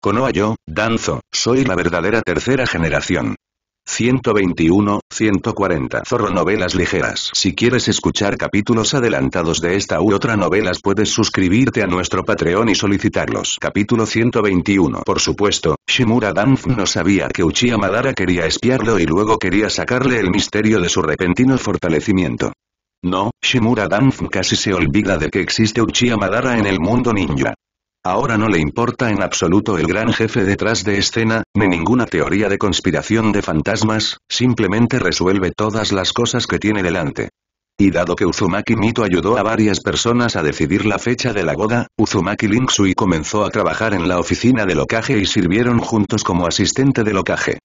Konoha yo, danzo, soy la verdadera tercera generación. 121, 140 Zorro Novelas Ligeras Si quieres escuchar capítulos adelantados de esta u otra novelas puedes suscribirte a nuestro Patreon y solicitarlos Capítulo 121 Por supuesto, Shimura Danf no sabía que Uchiha Madara quería espiarlo y luego quería sacarle el misterio de su repentino fortalecimiento. No, Shimura Danf casi se olvida de que existe Uchiha Madara en el mundo ninja. Ahora no le importa en absoluto el gran jefe detrás de escena, ni ninguna teoría de conspiración de fantasmas, simplemente resuelve todas las cosas que tiene delante. Y dado que Uzumaki Mito ayudó a varias personas a decidir la fecha de la boda, Uzumaki Linksui comenzó a trabajar en la oficina de locaje y sirvieron juntos como asistente de locaje.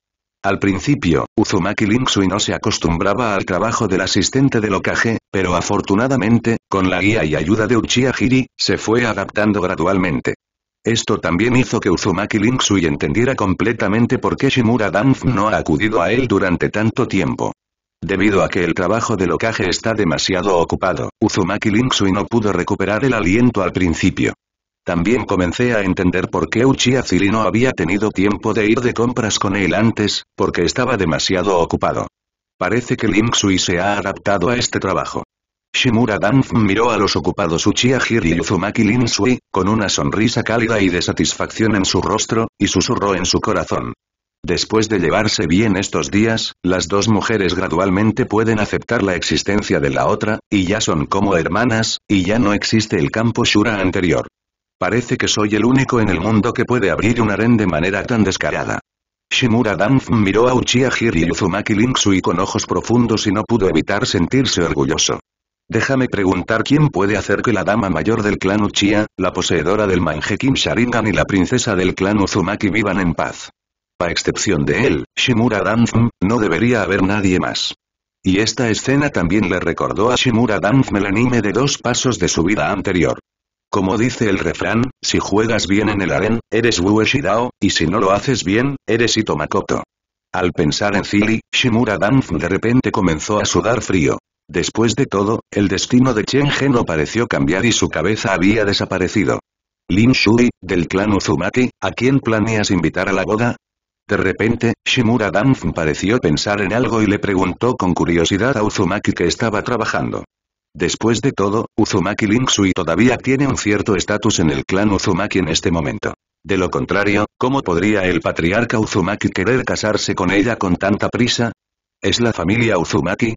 Al principio, Uzumaki Linksui no se acostumbraba al trabajo del asistente de locaje. Pero afortunadamente, con la guía y ayuda de Uchiha Hiri, se fue adaptando gradualmente. Esto también hizo que Uzumaki Linksui entendiera completamente por qué Shimura Danf no ha acudido a él durante tanto tiempo. Debido a que el trabajo de locaje está demasiado ocupado, Uzumaki Linksui no pudo recuperar el aliento al principio. También comencé a entender por qué Uchiha Ziri no había tenido tiempo de ir de compras con él antes, porque estaba demasiado ocupado. Parece que Linksui se ha adaptado a este trabajo. Shimura Danf miró a los ocupados Uchiha Hiri y Uzumaki Linsui, con una sonrisa cálida y de satisfacción en su rostro, y susurró en su corazón. Después de llevarse bien estos días, las dos mujeres gradualmente pueden aceptar la existencia de la otra, y ya son como hermanas, y ya no existe el campo Shura anterior. Parece que soy el único en el mundo que puede abrir un aren de manera tan descarada. Shimura Danf miró a Uchiha Hiri y Uzumaki Sui con ojos profundos y no pudo evitar sentirse orgulloso. Déjame preguntar quién puede hacer que la dama mayor del clan Uchiha, la poseedora del manjekin Sharingan y la princesa del clan Uzumaki vivan en paz. A excepción de él, Shimura Danzm, no debería haber nadie más. Y esta escena también le recordó a Shimura Danzm el anime de dos pasos de su vida anterior. Como dice el refrán, si juegas bien en el aren, eres Ueshidao, y si no lo haces bien, eres Itomakoto. Al pensar en Zili, Shimura Danzm de repente comenzó a sudar frío. Después de todo, el destino de Chen no pareció cambiar y su cabeza había desaparecido. Lin Shui, del clan Uzumaki, ¿a quién planeas invitar a la boda? De repente, Shimura Danf pareció pensar en algo y le preguntó con curiosidad a Uzumaki que estaba trabajando. Después de todo, Uzumaki Lin Shui todavía tiene un cierto estatus en el clan Uzumaki en este momento. De lo contrario, ¿cómo podría el patriarca Uzumaki querer casarse con ella con tanta prisa? ¿Es la familia Uzumaki?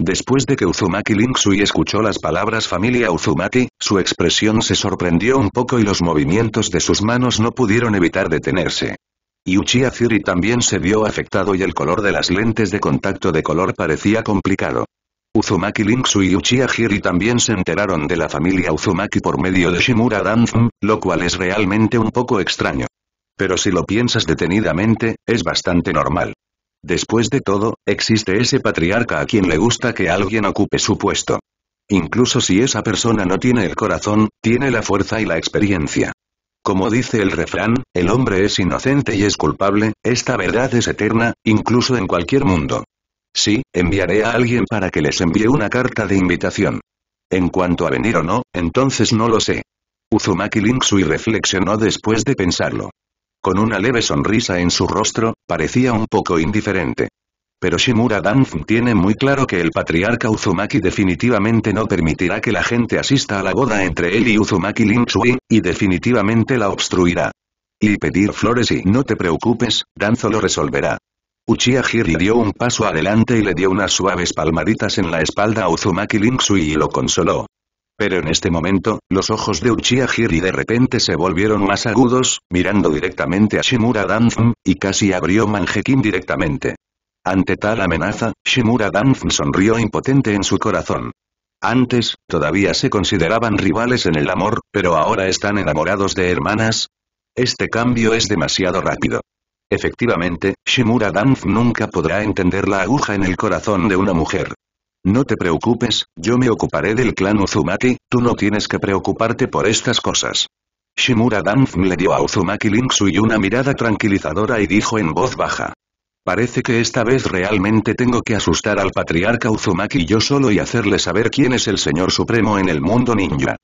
Después de que Uzumaki Linksui escuchó las palabras familia Uzumaki, su expresión se sorprendió un poco y los movimientos de sus manos no pudieron evitar detenerse. Y Uchiha también se vio afectado y el color de las lentes de contacto de color parecía complicado. Uzumaki Linksui y Uchiha también se enteraron de la familia Uzumaki por medio de Shimura Danzum, lo cual es realmente un poco extraño. Pero si lo piensas detenidamente, es bastante normal. Después de todo, existe ese patriarca a quien le gusta que alguien ocupe su puesto. Incluso si esa persona no tiene el corazón, tiene la fuerza y la experiencia. Como dice el refrán, el hombre es inocente y es culpable, esta verdad es eterna, incluso en cualquier mundo. Sí, enviaré a alguien para que les envíe una carta de invitación. En cuanto a venir o no, entonces no lo sé. Uzumaki Linksui reflexionó después de pensarlo con una leve sonrisa en su rostro, parecía un poco indiferente. Pero Shimura Danzo tiene muy claro que el patriarca Uzumaki definitivamente no permitirá que la gente asista a la boda entre él y Uzumaki Lingsui, y definitivamente la obstruirá. Y pedir flores y no te preocupes, Danzo lo resolverá. Uchiha Hiri dio un paso adelante y le dio unas suaves palmaditas en la espalda a Uzumaki Linsui y lo consoló. Pero en este momento, los ojos de Uchiha Hiri de repente se volvieron más agudos, mirando directamente a Shimura Danzan, y casi abrió Manjekin directamente. Ante tal amenaza, Shimura Danz sonrió impotente en su corazón. Antes, todavía se consideraban rivales en el amor, pero ahora están enamorados de hermanas. Este cambio es demasiado rápido. Efectivamente, Shimura Danf nunca podrá entender la aguja en el corazón de una mujer. No te preocupes, yo me ocuparé del clan Uzumaki, tú no tienes que preocuparte por estas cosas. Shimura Danf le dio a Uzumaki Linksui una mirada tranquilizadora y dijo en voz baja. Parece que esta vez realmente tengo que asustar al patriarca Uzumaki yo solo y hacerle saber quién es el señor supremo en el mundo ninja.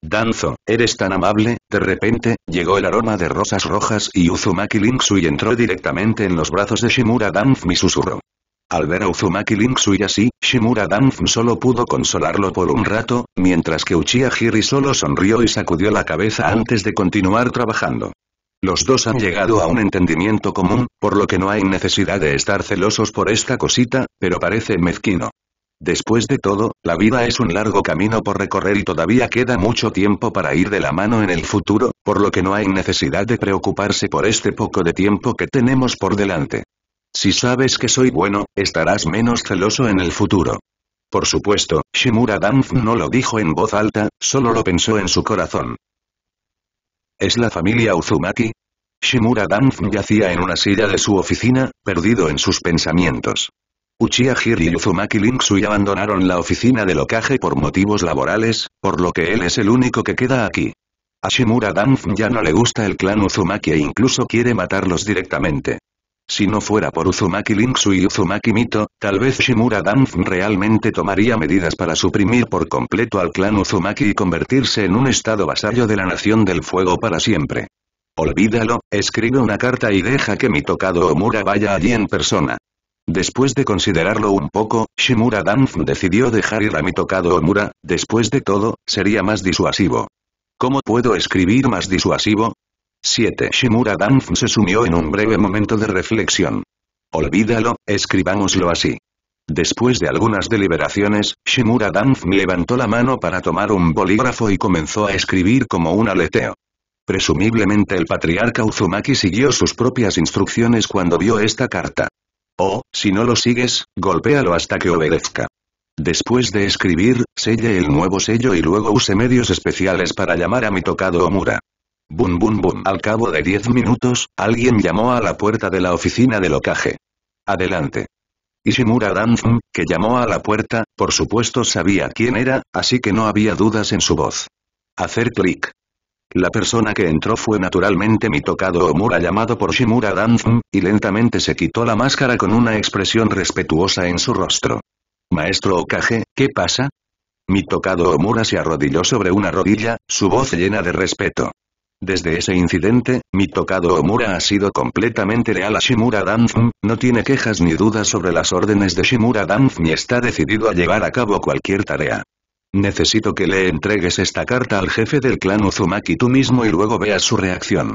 Danzo, eres tan amable, de repente, llegó el aroma de rosas rojas y Uzumaki Linksui entró directamente en los brazos de Shimura Danf y susurró. Al ver a Uzumaki Linksu y Shimura Danfn solo pudo consolarlo por un rato, mientras que Uchiha Hiri solo sonrió y sacudió la cabeza antes de continuar trabajando. Los dos han llegado a un entendimiento común, por lo que no hay necesidad de estar celosos por esta cosita, pero parece mezquino. Después de todo, la vida es un largo camino por recorrer y todavía queda mucho tiempo para ir de la mano en el futuro, por lo que no hay necesidad de preocuparse por este poco de tiempo que tenemos por delante. Si sabes que soy bueno, estarás menos celoso en el futuro. Por supuesto, Shimura Danf no lo dijo en voz alta, solo lo pensó en su corazón. ¿Es la familia Uzumaki? Shimura Danf yacía en una silla de su oficina, perdido en sus pensamientos. Uchiha y Uzumaki Linksui abandonaron la oficina de locaje por motivos laborales, por lo que él es el único que queda aquí. A Shimura Danf ya no le gusta el clan Uzumaki e incluso quiere matarlos directamente. Si no fuera por Uzumaki Linksu y Uzumaki Mito, tal vez Shimura Danf realmente tomaría medidas para suprimir por completo al clan Uzumaki y convertirse en un estado vasallo de la Nación del Fuego para siempre. Olvídalo, escribe una carta y deja que mi tocado Omura vaya allí en persona. Después de considerarlo un poco, Shimura Danf decidió dejar ir a mi tocado Omura, después de todo, sería más disuasivo. ¿Cómo puedo escribir más disuasivo? 7. Shimura Danf se sumió en un breve momento de reflexión. Olvídalo, escribámoslo así. Después de algunas deliberaciones, Shimura Danf levantó la mano para tomar un bolígrafo y comenzó a escribir como un aleteo. Presumiblemente el patriarca Uzumaki siguió sus propias instrucciones cuando vio esta carta. O, oh, si no lo sigues, golpéalo hasta que obedezca. Después de escribir, selle el nuevo sello y luego use medios especiales para llamar a mi tocado Omura. Bum bum bum. Al cabo de diez minutos, alguien llamó a la puerta de la oficina de ocaje. Adelante. Ishimura Danzum, que llamó a la puerta, por supuesto sabía quién era, así que no había dudas en su voz. Hacer clic. La persona que entró fue naturalmente mi tocado Omura llamado por Shimura Danzum, y lentamente se quitó la máscara con una expresión respetuosa en su rostro. Maestro Okage, ¿qué pasa? Mi tocado Omura se arrodilló sobre una rodilla, su voz llena de respeto. Desde ese incidente, mi tocado Omura ha sido completamente leal a Shimura Danzm, no tiene quejas ni dudas sobre las órdenes de Shimura Danzm y está decidido a llevar a cabo cualquier tarea. Necesito que le entregues esta carta al jefe del clan Uzumaki tú mismo y luego veas su reacción.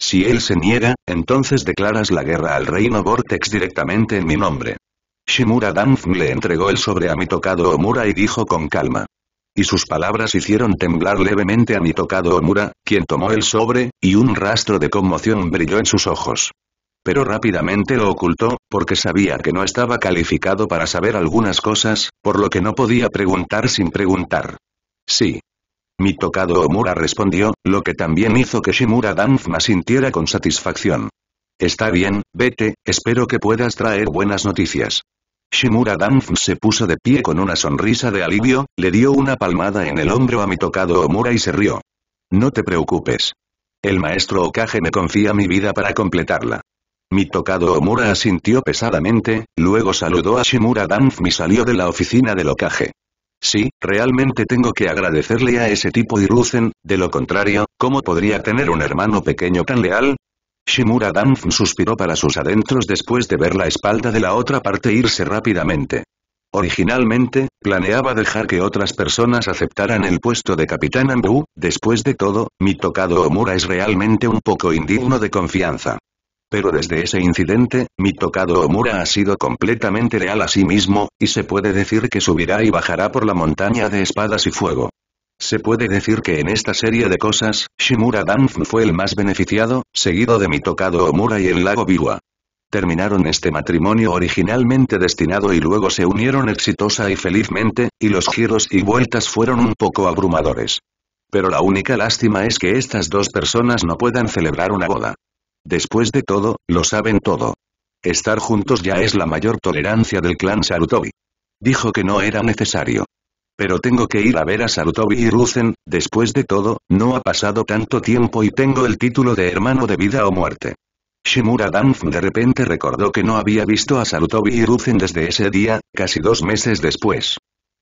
Si él se niega, entonces declaras la guerra al reino Vortex directamente en mi nombre. Shimura Danzm le entregó el sobre a mi tocado Omura y dijo con calma y sus palabras hicieron temblar levemente a mi tocado Omura, quien tomó el sobre, y un rastro de conmoción brilló en sus ojos. Pero rápidamente lo ocultó, porque sabía que no estaba calificado para saber algunas cosas, por lo que no podía preguntar sin preguntar. Sí. Mi tocado Omura respondió, lo que también hizo que Shimura Danfma sintiera con satisfacción. Está bien, vete, espero que puedas traer buenas noticias. Shimura Danf se puso de pie con una sonrisa de alivio, le dio una palmada en el hombro a mi tocado Omura y se rió. No te preocupes. El maestro Okage me confía mi vida para completarla. Mi tocado Omura asintió pesadamente, luego saludó a Shimura Danf y salió de la oficina del Okage. Sí, realmente tengo que agradecerle a ese tipo Ruzen, de lo contrario, ¿cómo podría tener un hermano pequeño tan leal? Shimura Danf suspiró para sus adentros después de ver la espalda de la otra parte irse rápidamente. Originalmente, planeaba dejar que otras personas aceptaran el puesto de Capitán Ambu, después de todo, mi tocado Omura es realmente un poco indigno de confianza. Pero desde ese incidente, mi tocado Omura ha sido completamente real a sí mismo, y se puede decir que subirá y bajará por la montaña de espadas y fuego. Se puede decir que en esta serie de cosas, Shimura Dan fue el más beneficiado, seguido de Mitokado Omura y el lago Biwa. Terminaron este matrimonio originalmente destinado y luego se unieron exitosa y felizmente, y los giros y vueltas fueron un poco abrumadores. Pero la única lástima es que estas dos personas no puedan celebrar una boda. Después de todo, lo saben todo. Estar juntos ya es la mayor tolerancia del clan Sarutobi. Dijo que no era necesario. Pero tengo que ir a ver a Sarutobi y después de todo, no ha pasado tanto tiempo y tengo el título de hermano de vida o muerte. Shimura Danf de repente recordó que no había visto a Sarutobi y desde ese día, casi dos meses después.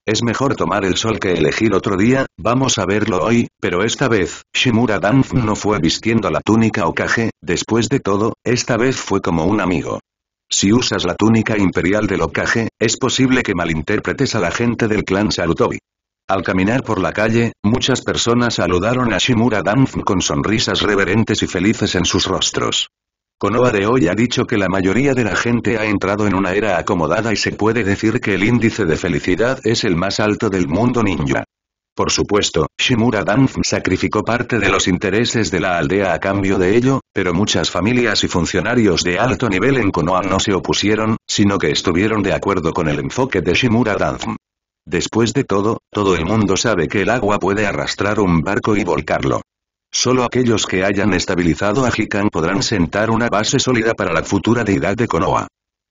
Es mejor tomar el sol que elegir otro día, vamos a verlo hoy, pero esta vez, Shimura Danf no fue vistiendo la túnica o caje, después de todo, esta vez fue como un amigo. Si usas la túnica imperial del locaje es posible que malinterpretes a la gente del clan Sarutobi. Al caminar por la calle, muchas personas saludaron a Shimura Danfn con sonrisas reverentes y felices en sus rostros. Konoha de hoy ha dicho que la mayoría de la gente ha entrado en una era acomodada y se puede decir que el índice de felicidad es el más alto del mundo ninja. Por supuesto, Shimura Danf sacrificó parte de los intereses de la aldea a cambio de ello, pero muchas familias y funcionarios de alto nivel en Konoha no se opusieron, sino que estuvieron de acuerdo con el enfoque de Shimura Danf. Después de todo, todo el mundo sabe que el agua puede arrastrar un barco y volcarlo. Solo aquellos que hayan estabilizado a Jikan podrán sentar una base sólida para la futura deidad de Konoha.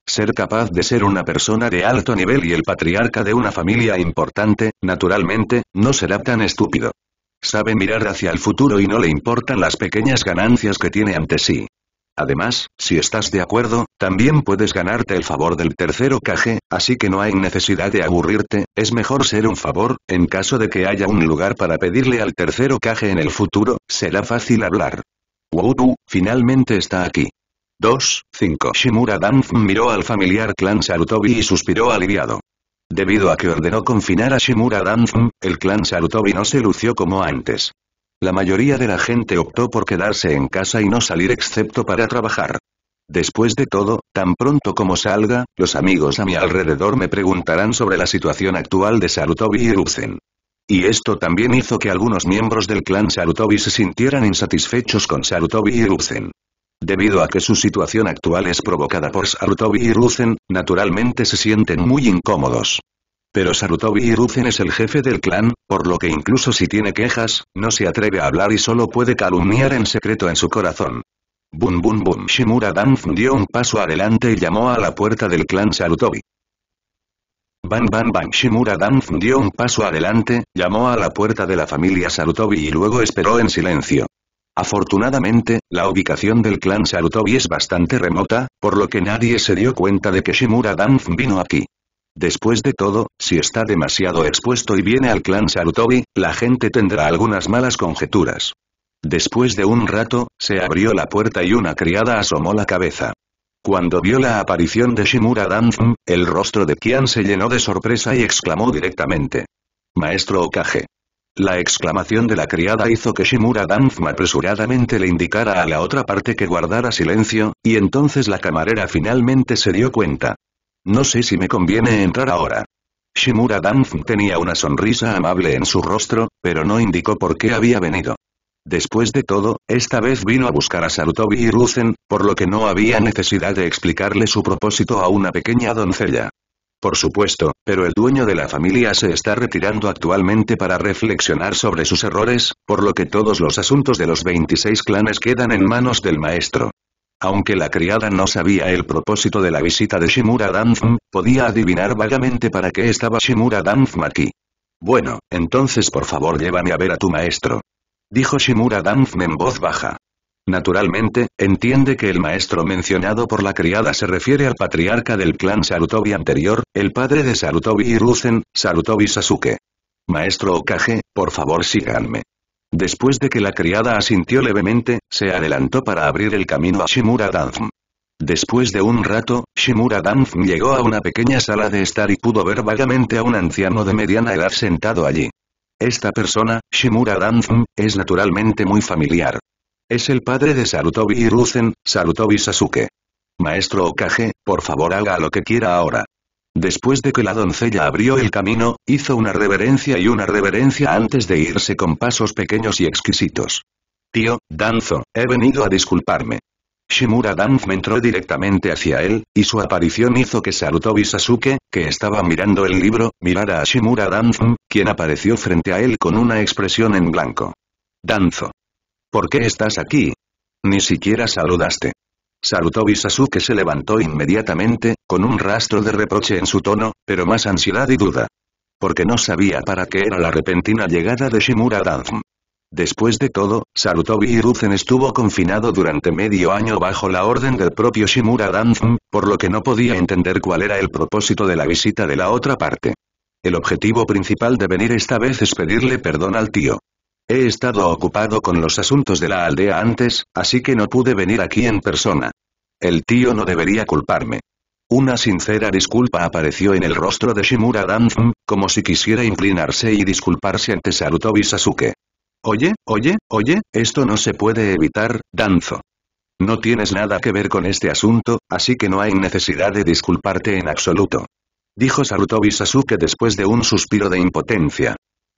Ser capaz de ser una persona de alto nivel y el patriarca de una familia importante, naturalmente, no será tan estúpido. Sabe mirar hacia el futuro y no le importan las pequeñas ganancias que tiene ante sí. Además, si estás de acuerdo, también puedes ganarte el favor del tercero caje, así que no hay necesidad de aburrirte, es mejor ser un favor, en caso de que haya un lugar para pedirle al tercero caje en el futuro, será fácil hablar. Wudu, finalmente está aquí. 2, 5. Shimura Danfm miró al familiar clan Sarutobi y suspiró aliviado. Debido a que ordenó confinar a Shimura Danfm, el clan Sarutobi no se lució como antes. La mayoría de la gente optó por quedarse en casa y no salir excepto para trabajar. Después de todo, tan pronto como salga, los amigos a mi alrededor me preguntarán sobre la situación actual de Sarutobi y Y esto también hizo que algunos miembros del clan Sarutobi se sintieran insatisfechos con Sarutobi y Debido a que su situación actual es provocada por Sarutobi y Ruzen, naturalmente se sienten muy incómodos. Pero Sarutobi y Ruzen es el jefe del clan, por lo que incluso si tiene quejas, no se atreve a hablar y solo puede calumniar en secreto en su corazón. Bum bum bum Shimura Danf dio un paso adelante y llamó a la puerta del clan Sarutobi. Bam bam bam Shimura Danf dio un paso adelante, llamó a la puerta de la familia Sarutobi y luego esperó en silencio. Afortunadamente, la ubicación del clan Sarutobi es bastante remota, por lo que nadie se dio cuenta de que Shimura Danf vino aquí. Después de todo, si está demasiado expuesto y viene al clan Sarutobi, la gente tendrá algunas malas conjeturas. Después de un rato, se abrió la puerta y una criada asomó la cabeza. Cuando vio la aparición de Shimura Danfm, el rostro de Kian se llenó de sorpresa y exclamó directamente. Maestro Okage. La exclamación de la criada hizo que Shimura Danzma apresuradamente le indicara a la otra parte que guardara silencio, y entonces la camarera finalmente se dio cuenta. No sé si me conviene entrar ahora. Shimura Danzm tenía una sonrisa amable en su rostro, pero no indicó por qué había venido. Después de todo, esta vez vino a buscar a Sarutobi y Rusen, por lo que no había necesidad de explicarle su propósito a una pequeña doncella por supuesto, pero el dueño de la familia se está retirando actualmente para reflexionar sobre sus errores, por lo que todos los asuntos de los 26 clanes quedan en manos del maestro. Aunque la criada no sabía el propósito de la visita de Shimura Danfm, podía adivinar vagamente para qué estaba Shimura Danfm aquí. Bueno, entonces por favor llévame a ver a tu maestro. Dijo Shimura Danfm en voz baja. Naturalmente, entiende que el maestro mencionado por la criada se refiere al patriarca del clan Sarutobi anterior, el padre de Sarutobi y Sarutobi Sasuke. Maestro Okage, por favor síganme. Después de que la criada asintió levemente, se adelantó para abrir el camino a Shimura Danzm. Después de un rato, Shimura Danzm llegó a una pequeña sala de estar y pudo ver vagamente a un anciano de mediana edad sentado allí. Esta persona, Shimura Danzm, es naturalmente muy familiar. Es el padre de Sarutobi y Sarutobi Sasuke. Maestro Okage, por favor haga lo que quiera ahora. Después de que la doncella abrió el camino, hizo una reverencia y una reverencia antes de irse con pasos pequeños y exquisitos. Tío, Danzo, he venido a disculparme. Shimura me entró directamente hacia él, y su aparición hizo que Sarutobi Sasuke, que estaba mirando el libro, mirara a Shimura Danzo, quien apareció frente a él con una expresión en blanco. Danzo, ¿Por qué estás aquí? Ni siquiera saludaste. Sarutobi que se levantó inmediatamente, con un rastro de reproche en su tono, pero más ansiedad y duda. Porque no sabía para qué era la repentina llegada de Shimura Danzm. Después de todo, Sarutobi Hiruzen estuvo confinado durante medio año bajo la orden del propio Shimura Danzm, por lo que no podía entender cuál era el propósito de la visita de la otra parte. El objetivo principal de venir esta vez es pedirle perdón al tío. He estado ocupado con los asuntos de la aldea antes, así que no pude venir aquí en persona. El tío no debería culparme. Una sincera disculpa apareció en el rostro de Shimura Danzum, como si quisiera inclinarse y disculparse ante Sarutobi Sasuke. Oye, oye, oye, esto no se puede evitar, Danzo. No tienes nada que ver con este asunto, así que no hay necesidad de disculparte en absoluto. Dijo Sarutobi Sasuke después de un suspiro de impotencia.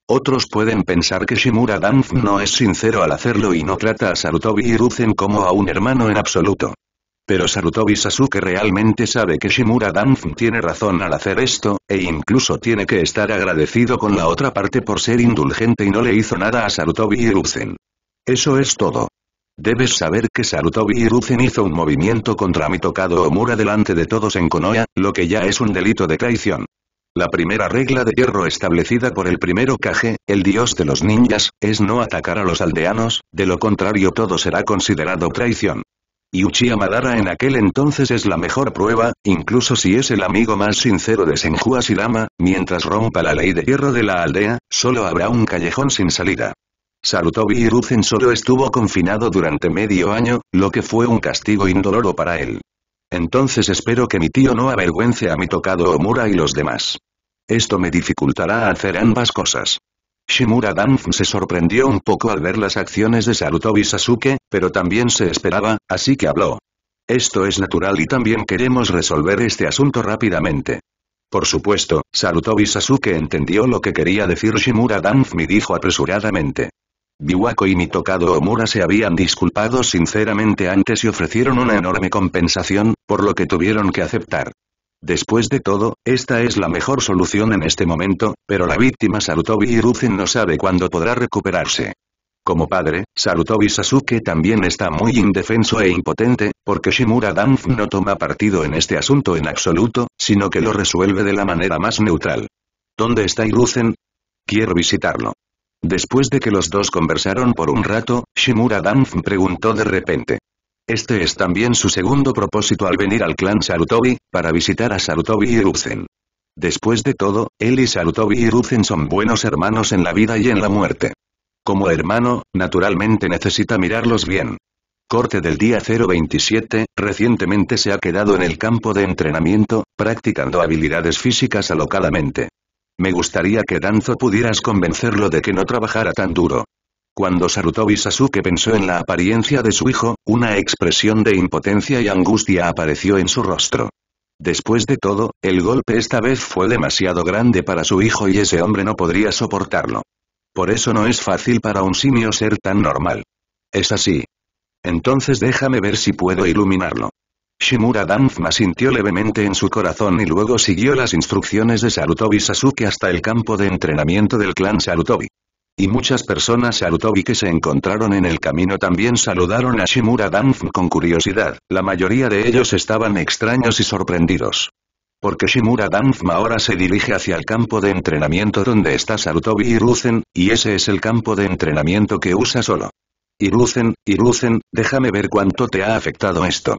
Otros pueden pensar que Shimura Danf no es sincero al hacerlo y no trata a Sarutobi y Ruzen como a un hermano en absoluto. Pero Sarutobi Sasuke realmente sabe que Shimura Danf tiene razón al hacer esto, e incluso tiene que estar agradecido con la otra parte por ser indulgente y no le hizo nada a Sarutobi y Eso es todo. Debes saber que Sarutobi y Ruzen hizo un movimiento contra mi tocado Omura delante de todos en Konoha, lo que ya es un delito de traición. La primera regla de hierro establecida por el primero Kage, el dios de los ninjas, es no atacar a los aldeanos, de lo contrario todo será considerado traición. Y Uchiha Madara en aquel entonces es la mejor prueba, incluso si es el amigo más sincero de Senju Asirama, mientras rompa la ley de hierro de la aldea, solo habrá un callejón sin salida. Sarutobi Hiruzen solo estuvo confinado durante medio año, lo que fue un castigo indoloro para él. Entonces espero que mi tío no avergüence a mi tocado Omura y los demás. Esto me dificultará hacer ambas cosas. Shimura Danf se sorprendió un poco al ver las acciones de Sarutobi Sasuke, pero también se esperaba, así que habló. Esto es natural y también queremos resolver este asunto rápidamente. Por supuesto, Sarutobi Sasuke entendió lo que quería decir Shimura y dijo apresuradamente. Biwako y Mitokado Omura se habían disculpado sinceramente antes y ofrecieron una enorme compensación, por lo que tuvieron que aceptar. Después de todo, esta es la mejor solución en este momento, pero la víctima Sarutobi Hiruzen no sabe cuándo podrá recuperarse. Como padre, Sarutobi Sasuke también está muy indefenso e impotente, porque Shimura Danf no toma partido en este asunto en absoluto, sino que lo resuelve de la manera más neutral. ¿Dónde está Hiruzen? Quiero visitarlo. Después de que los dos conversaron por un rato, Shimura Danf preguntó de repente. Este es también su segundo propósito al venir al clan Sarutobi, para visitar a Sarutobi y Ruzen. Después de todo, él y Sarutobi y Ruzen son buenos hermanos en la vida y en la muerte. Como hermano, naturalmente necesita mirarlos bien. Corte del día 027, recientemente se ha quedado en el campo de entrenamiento, practicando habilidades físicas alocadamente. Me gustaría que Danzo pudieras convencerlo de que no trabajara tan duro. Cuando Sarutobi Sasuke pensó en la apariencia de su hijo, una expresión de impotencia y angustia apareció en su rostro. Después de todo, el golpe esta vez fue demasiado grande para su hijo y ese hombre no podría soportarlo. Por eso no es fácil para un simio ser tan normal. Es así. Entonces déjame ver si puedo iluminarlo. Shimura Danzma sintió levemente en su corazón y luego siguió las instrucciones de Sarutobi Sasuke hasta el campo de entrenamiento del clan Sarutobi. Y muchas personas Sarutobi que se encontraron en el camino también saludaron a Shimura Danzma con curiosidad, la mayoría de ellos estaban extraños y sorprendidos. Porque Shimura Danzma ahora se dirige hacia el campo de entrenamiento donde está Sarutobi y y ese es el campo de entrenamiento que usa solo. Iruzen, Iruzen, déjame ver cuánto te ha afectado esto.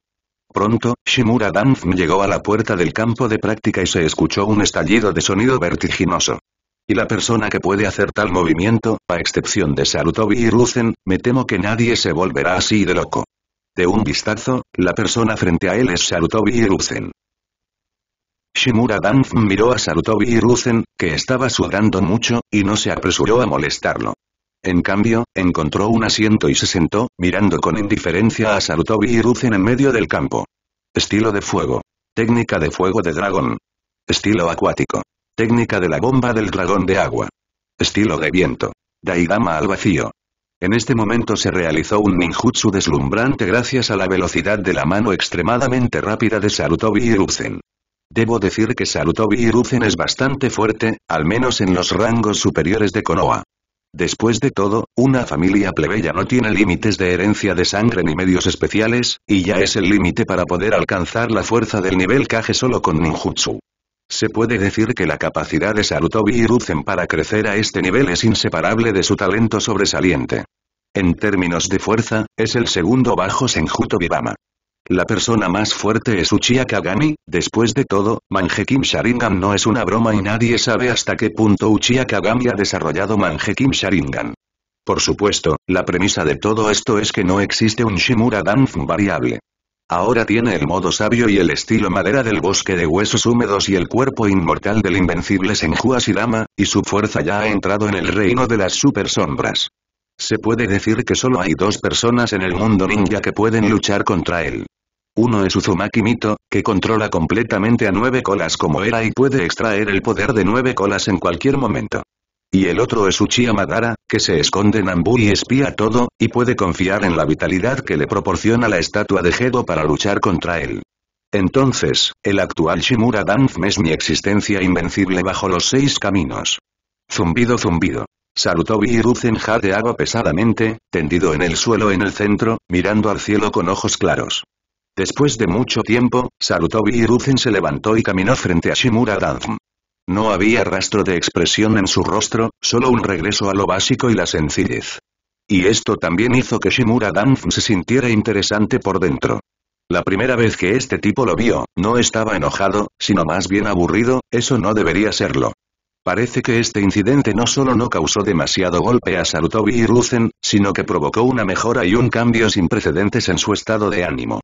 Pronto, Shimura Danf llegó a la puerta del campo de práctica y se escuchó un estallido de sonido vertiginoso. Y la persona que puede hacer tal movimiento, a excepción de Sarutobi y Rusen, me temo que nadie se volverá así de loco. De un vistazo, la persona frente a él es Sarutobi y Rusen. Shimura Danf miró a Sarutobi y Rusen, que estaba sudando mucho, y no se apresuró a molestarlo. En cambio, encontró un asiento y se sentó, mirando con indiferencia a Sarutobi y en medio del campo. Estilo de fuego. Técnica de fuego de dragón. Estilo acuático. Técnica de la bomba del dragón de agua. Estilo de viento. Daigama al vacío. En este momento se realizó un ninjutsu deslumbrante gracias a la velocidad de la mano extremadamente rápida de Sarutobi y Debo decir que Sarutobi y es bastante fuerte, al menos en los rangos superiores de Konoha. Después de todo, una familia plebeya no tiene límites de herencia de sangre ni medios especiales, y ya es el límite para poder alcanzar la fuerza del nivel Kage solo con ninjutsu. Se puede decir que la capacidad de Sarutobi y Ruzen para crecer a este nivel es inseparable de su talento sobresaliente. En términos de fuerza, es el segundo bajo Senjuto vivama la persona más fuerte es Uchiha Kagami, después de todo, Manhekim Sharingan no es una broma y nadie sabe hasta qué punto Uchiha Kagami ha desarrollado Manhekim Sharingan. Por supuesto, la premisa de todo esto es que no existe un Shimura Danfun variable. Ahora tiene el modo sabio y el estilo madera del bosque de huesos húmedos y el cuerpo inmortal del invencible Senju Asirama, y su fuerza ya ha entrado en el reino de las super sombras. Se puede decir que solo hay dos personas en el mundo ninja que pueden luchar contra él. Uno es Uzumaki Mito, que controla completamente a nueve colas como era y puede extraer el poder de nueve colas en cualquier momento. Y el otro es Uchiha Madara, que se esconde en Ambu y espía todo, y puede confiar en la vitalidad que le proporciona la estatua de Gedo para luchar contra él. Entonces, el actual Shimura me es mi existencia invencible bajo los seis caminos. Zumbido zumbido. Sarutobi Viruzen jadeaba agua pesadamente, tendido en el suelo en el centro, mirando al cielo con ojos claros. Después de mucho tiempo, Sarutobi Hiruzen se levantó y caminó frente a Shimura Danzm. No había rastro de expresión en su rostro, solo un regreso a lo básico y la sencillez. Y esto también hizo que Shimura Danzm se sintiera interesante por dentro. La primera vez que este tipo lo vio, no estaba enojado, sino más bien aburrido, eso no debería serlo. Parece que este incidente no solo no causó demasiado golpe a Sarutobi y sino que provocó una mejora y un cambio sin precedentes en su estado de ánimo.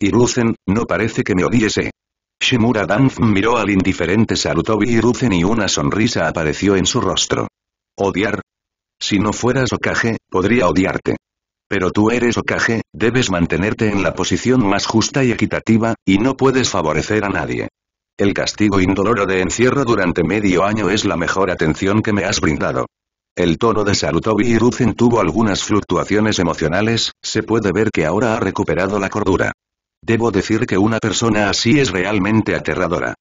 Hiruzen, no parece que me odiese. Shimura Danf miró al indiferente Sarutobi Hiruzen y una sonrisa apareció en su rostro. ¿Odiar? Si no fueras Okage, podría odiarte. Pero tú eres Okage, debes mantenerte en la posición más justa y equitativa, y no puedes favorecer a nadie. El castigo indoloro de encierro durante medio año es la mejor atención que me has brindado. El tono de Sarutobi Hiruzen tuvo algunas fluctuaciones emocionales, se puede ver que ahora ha recuperado la cordura. Debo decir que una persona así es realmente aterradora.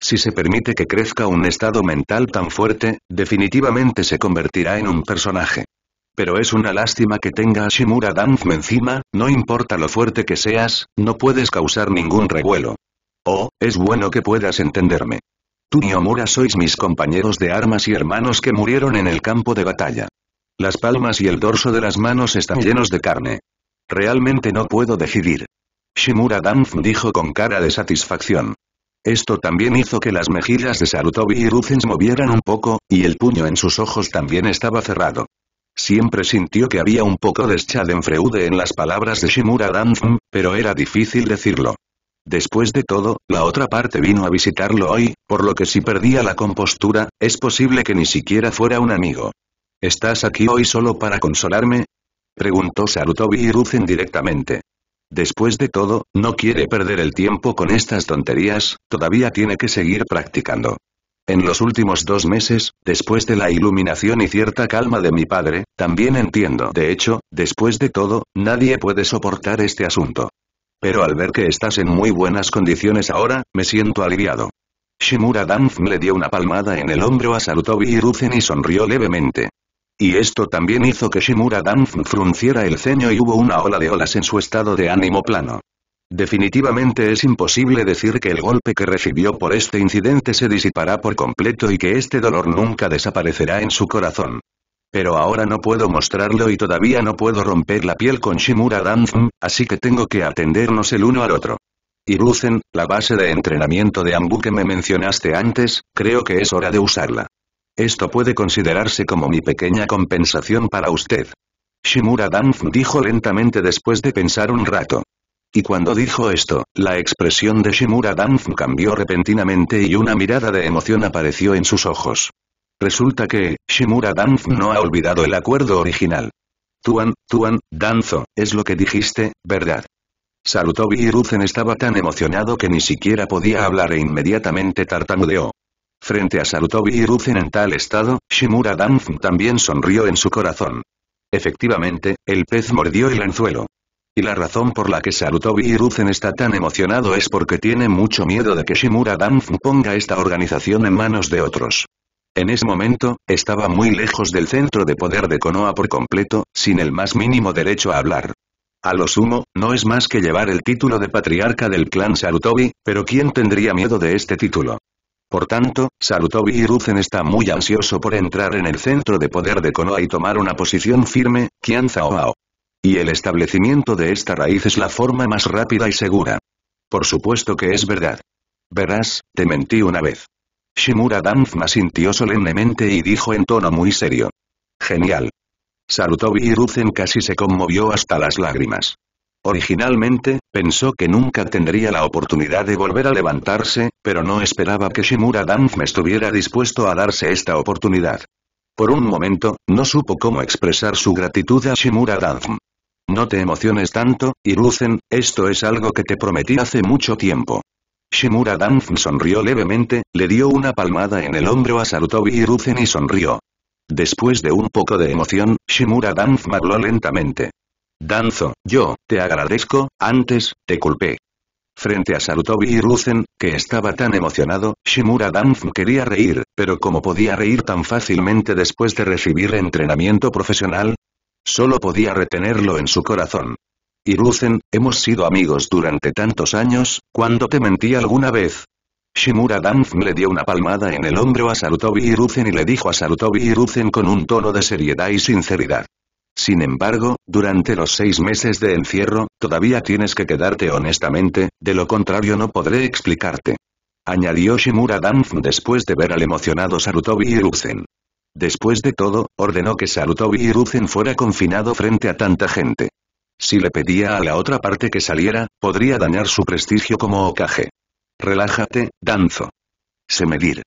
Si se permite que crezca un estado mental tan fuerte, definitivamente se convertirá en un personaje. Pero es una lástima que tenga a Shimura Danzme encima, no importa lo fuerte que seas, no puedes causar ningún revuelo. Oh, es bueno que puedas entenderme. Tú y Omura sois mis compañeros de armas y hermanos que murieron en el campo de batalla. Las palmas y el dorso de las manos están llenos de carne. Realmente no puedo decidir. Shimura Danf dijo con cara de satisfacción. Esto también hizo que las mejillas de Sarutobi y se movieran un poco, y el puño en sus ojos también estaba cerrado. Siempre sintió que había un poco de schadenfreude en las palabras de Shimura Danf, pero era difícil decirlo. Después de todo, la otra parte vino a visitarlo hoy, por lo que si perdía la compostura, es posible que ni siquiera fuera un amigo. ¿Estás aquí hoy solo para consolarme? Preguntó Sarutobi y Iruzen directamente. Después de todo, no quiere perder el tiempo con estas tonterías, todavía tiene que seguir practicando. En los últimos dos meses, después de la iluminación y cierta calma de mi padre, también entiendo. De hecho, después de todo, nadie puede soportar este asunto. Pero al ver que estás en muy buenas condiciones ahora, me siento aliviado. Shimura Danf le dio una palmada en el hombro a Sarutobi y y sonrió levemente. Y esto también hizo que Shimura Danzn frunciera el ceño y hubo una ola de olas en su estado de ánimo plano. Definitivamente es imposible decir que el golpe que recibió por este incidente se disipará por completo y que este dolor nunca desaparecerá en su corazón. Pero ahora no puedo mostrarlo y todavía no puedo romper la piel con Shimura Danzn, así que tengo que atendernos el uno al otro. Y Iruzen, la base de entrenamiento de Ambu que me mencionaste antes, creo que es hora de usarla. Esto puede considerarse como mi pequeña compensación para usted. Shimura Danf dijo lentamente después de pensar un rato. Y cuando dijo esto, la expresión de Shimura Danf cambió repentinamente y una mirada de emoción apareció en sus ojos. Resulta que, Shimura Danf no ha olvidado el acuerdo original. Tuan, Tuan, Danzo, es lo que dijiste, ¿verdad? Sarutobi Hiruzen estaba tan emocionado que ni siquiera podía hablar e inmediatamente tartamudeó. Frente a Sarutobi y Ruzen en tal estado, Shimura Danf también sonrió en su corazón. Efectivamente, el pez mordió el anzuelo. Y la razón por la que Sarutobi y Ruzen está tan emocionado es porque tiene mucho miedo de que Shimura Danf ponga esta organización en manos de otros. En ese momento, estaba muy lejos del centro de poder de Konoha por completo, sin el más mínimo derecho a hablar. A lo sumo, no es más que llevar el título de patriarca del clan Sarutobi, pero ¿quién tendría miedo de este título? Por tanto, Sarutobi Hiruzen está muy ansioso por entrar en el centro de poder de Konoha y tomar una posición firme, Qian Y el establecimiento de esta raíz es la forma más rápida y segura. Por supuesto que es verdad. Verás, te mentí una vez. Shimura Danzma sintió solemnemente y dijo en tono muy serio. Genial. Sarutobi Hiruzen casi se conmovió hasta las lágrimas. Originalmente, pensó que nunca tendría la oportunidad de volver a levantarse, pero no esperaba que Shimura Danfme estuviera dispuesto a darse esta oportunidad. Por un momento, no supo cómo expresar su gratitud a Shimura Danfme. No te emociones tanto, Iruzen, esto es algo que te prometí hace mucho tiempo. Shimura Danfme sonrió levemente, le dio una palmada en el hombro a Sarutobi Iruzen y sonrió. Después de un poco de emoción, Shimura Danfme habló lentamente. Danzo, yo, te agradezco, antes, te culpé. Frente a Sarutobi y Ruzen, que estaba tan emocionado, Shimura Danzo quería reír, pero ¿cómo podía reír tan fácilmente después de recibir entrenamiento profesional? Solo podía retenerlo en su corazón. Y Ruzen, hemos sido amigos durante tantos años, ¿cuándo te mentí alguna vez? Shimura Danzo le dio una palmada en el hombro a Sarutobi Ruzen y le dijo a Sarutobi Hiruzen con un tono de seriedad y sinceridad. Sin embargo, durante los seis meses de encierro, todavía tienes que quedarte honestamente, de lo contrario no podré explicarte. Añadió Shimura Danzen después de ver al emocionado Sarutobi y Después de todo, ordenó que Sarutobi y fuera confinado frente a tanta gente. Si le pedía a la otra parte que saliera, podría dañar su prestigio como Okage. Relájate, Danzo. se medir.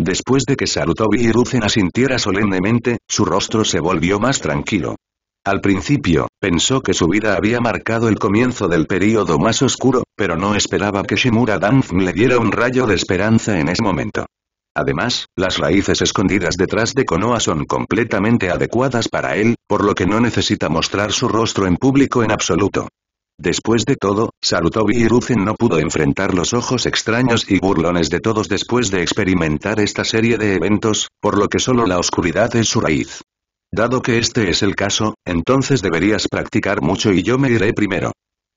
Después de que Sarutobi Hiruzen asintiera solemnemente, su rostro se volvió más tranquilo. Al principio, pensó que su vida había marcado el comienzo del período más oscuro, pero no esperaba que Shimura Danf le diera un rayo de esperanza en ese momento. Además, las raíces escondidas detrás de Konoha son completamente adecuadas para él, por lo que no necesita mostrar su rostro en público en absoluto. Después de todo, Sarutobi y no pudo enfrentar los ojos extraños y burlones de todos después de experimentar esta serie de eventos, por lo que solo la oscuridad es su raíz. Dado que este es el caso, entonces deberías practicar mucho y yo me iré primero.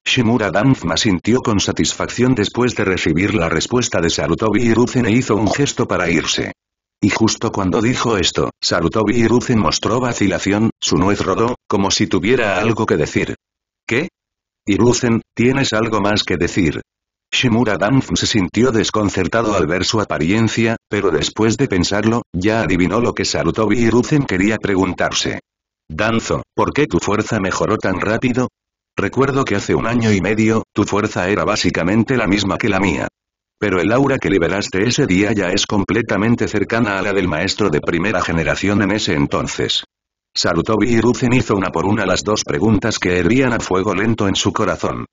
Shimura Danzma sintió con satisfacción después de recibir la respuesta de Sarutobi y e hizo un gesto para irse. Y justo cuando dijo esto, Sarutobi y mostró vacilación, su nuez rodó, como si tuviera algo que decir. ¿Qué? Hiruzen, ¿tienes algo más que decir? Shimura Danf se sintió desconcertado al ver su apariencia, pero después de pensarlo, ya adivinó lo que y Hiruzen quería preguntarse. Danzo, ¿por qué tu fuerza mejoró tan rápido? Recuerdo que hace un año y medio, tu fuerza era básicamente la misma que la mía. Pero el aura que liberaste ese día ya es completamente cercana a la del maestro de primera generación en ese entonces. Sarutobi y hizo una por una las dos preguntas que hervían a fuego lento en su corazón.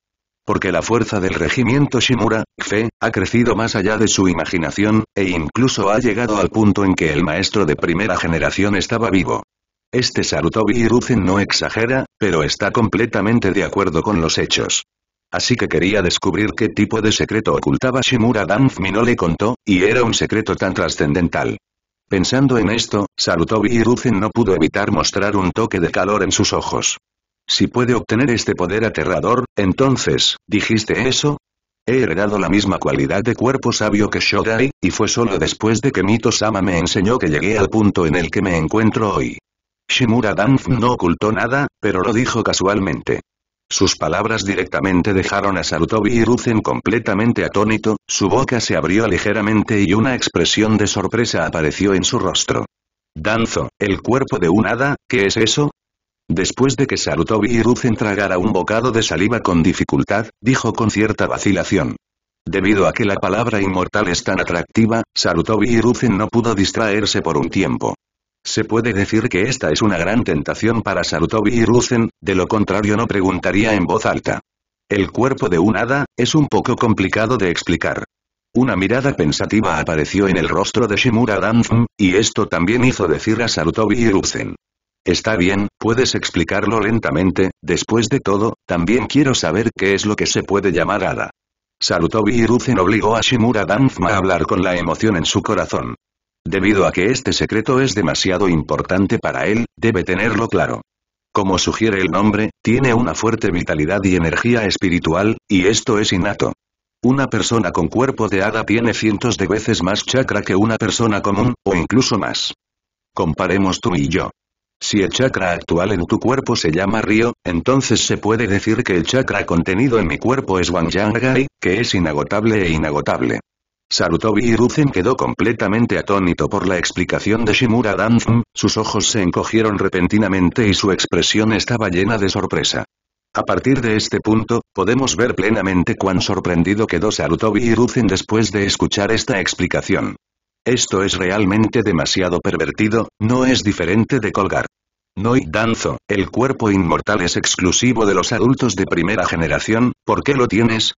Porque la fuerza del regimiento Shimura, Fe, ha crecido más allá de su imaginación, e incluso ha llegado al punto en que el maestro de primera generación estaba vivo. Este Sarutobi y no exagera, pero está completamente de acuerdo con los hechos. Así que quería descubrir qué tipo de secreto ocultaba Shimura Danfmi no le contó, y era un secreto tan trascendental. Pensando en esto, Sarutobi y no pudo evitar mostrar un toque de calor en sus ojos. Si puede obtener este poder aterrador, entonces, ¿dijiste eso? He heredado la misma cualidad de cuerpo sabio que Shodai, y fue solo después de que Mito-sama me enseñó que llegué al punto en el que me encuentro hoy. Shimura Danf no ocultó nada, pero lo dijo casualmente. Sus palabras directamente dejaron a Sarutobi y Ruzen completamente atónito, su boca se abrió ligeramente y una expresión de sorpresa apareció en su rostro. Danzo, el cuerpo de un hada, ¿qué es eso? Después de que Sarutobi y Ruzen tragara un bocado de saliva con dificultad, dijo con cierta vacilación. Debido a que la palabra inmortal es tan atractiva, Sarutobi y Ruzen no pudo distraerse por un tiempo. Se puede decir que esta es una gran tentación para Sarutobi y Ruzen, de lo contrario no preguntaría en voz alta. El cuerpo de un hada, es un poco complicado de explicar. Una mirada pensativa apareció en el rostro de Shimura Danfum, y esto también hizo decir a Sarutobi y Está bien, puedes explicarlo lentamente, después de todo, también quiero saber qué es lo que se puede llamar hada. Sarutobi Rusen obligó a Shimura Danzma a hablar con la emoción en su corazón. Debido a que este secreto es demasiado importante para él, debe tenerlo claro. Como sugiere el nombre, tiene una fuerte vitalidad y energía espiritual, y esto es innato. Una persona con cuerpo de hada tiene cientos de veces más chakra que una persona común, o incluso más. Comparemos tú y yo. Si el chakra actual en tu cuerpo se llama río, entonces se puede decir que el chakra contenido en mi cuerpo es Wangyangai, que es inagotable e inagotable. Sarutobi y quedó completamente atónito por la explicación de Shimura Danzo, sus ojos se encogieron repentinamente y su expresión estaba llena de sorpresa. A partir de este punto, podemos ver plenamente cuán sorprendido quedó Sarutobi y después de escuchar esta explicación. Esto es realmente demasiado pervertido, no es diferente de colgar. Noi Danzo, el cuerpo inmortal es exclusivo de los adultos de primera generación, ¿por qué lo tienes?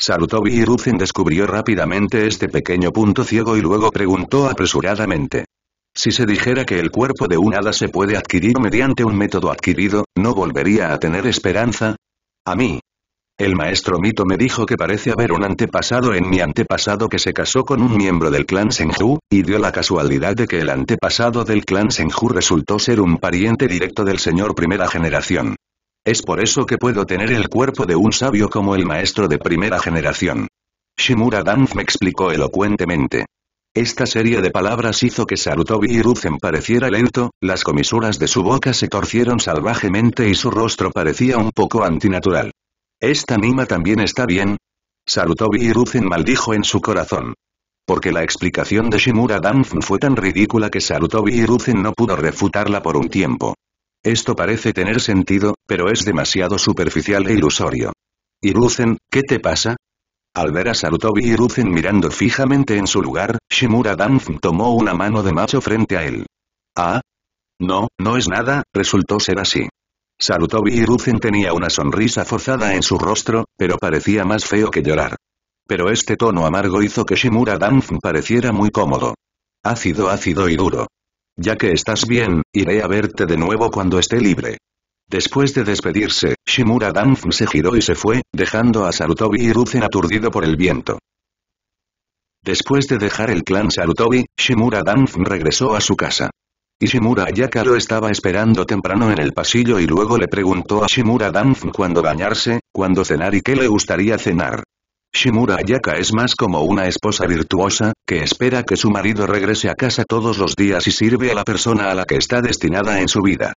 Sarutobi Hiruzen descubrió rápidamente este pequeño punto ciego y luego preguntó apresuradamente. Si se dijera que el cuerpo de un hada se puede adquirir mediante un método adquirido, ¿no volvería a tener esperanza? A mí. El maestro Mito me dijo que parece haber un antepasado en mi antepasado que se casó con un miembro del clan Senju, y dio la casualidad de que el antepasado del clan Senju resultó ser un pariente directo del señor primera generación. Es por eso que puedo tener el cuerpo de un sabio como el maestro de primera generación. Shimura Danf me explicó elocuentemente. Esta serie de palabras hizo que Sarutobi Hiruzen pareciera lento, las comisuras de su boca se torcieron salvajemente y su rostro parecía un poco antinatural. ¿Esta mima también está bien? Sarutobi Hiruzen maldijo en su corazón. Porque la explicación de Shimura Danf fue tan ridícula que Sarutobi Hiruzen no pudo refutarla por un tiempo. Esto parece tener sentido, pero es demasiado superficial e ilusorio. Iruzen, ¿qué te pasa? Al ver a Sarutobi y Iruzen mirando fijamente en su lugar, Shimura Danf tomó una mano de macho frente a él. ¿Ah? No, no es nada, resultó ser así. Sarutobi Iruzen tenía una sonrisa forzada en su rostro, pero parecía más feo que llorar. Pero este tono amargo hizo que Shimura Danf pareciera muy cómodo. Ácido ácido y duro. Ya que estás bien, iré a verte de nuevo cuando esté libre. Después de despedirse, Shimura Danf se giró y se fue, dejando a Sarutobi y Ruzen aturdido por el viento. Después de dejar el clan Sarutobi, Shimura Danf regresó a su casa. Y Shimura Ayaka lo estaba esperando temprano en el pasillo y luego le preguntó a Shimura Danf cuándo bañarse, cuándo cenar y qué le gustaría cenar. Shimura Ayaka es más como una esposa virtuosa, que espera que su marido regrese a casa todos los días y sirve a la persona a la que está destinada en su vida.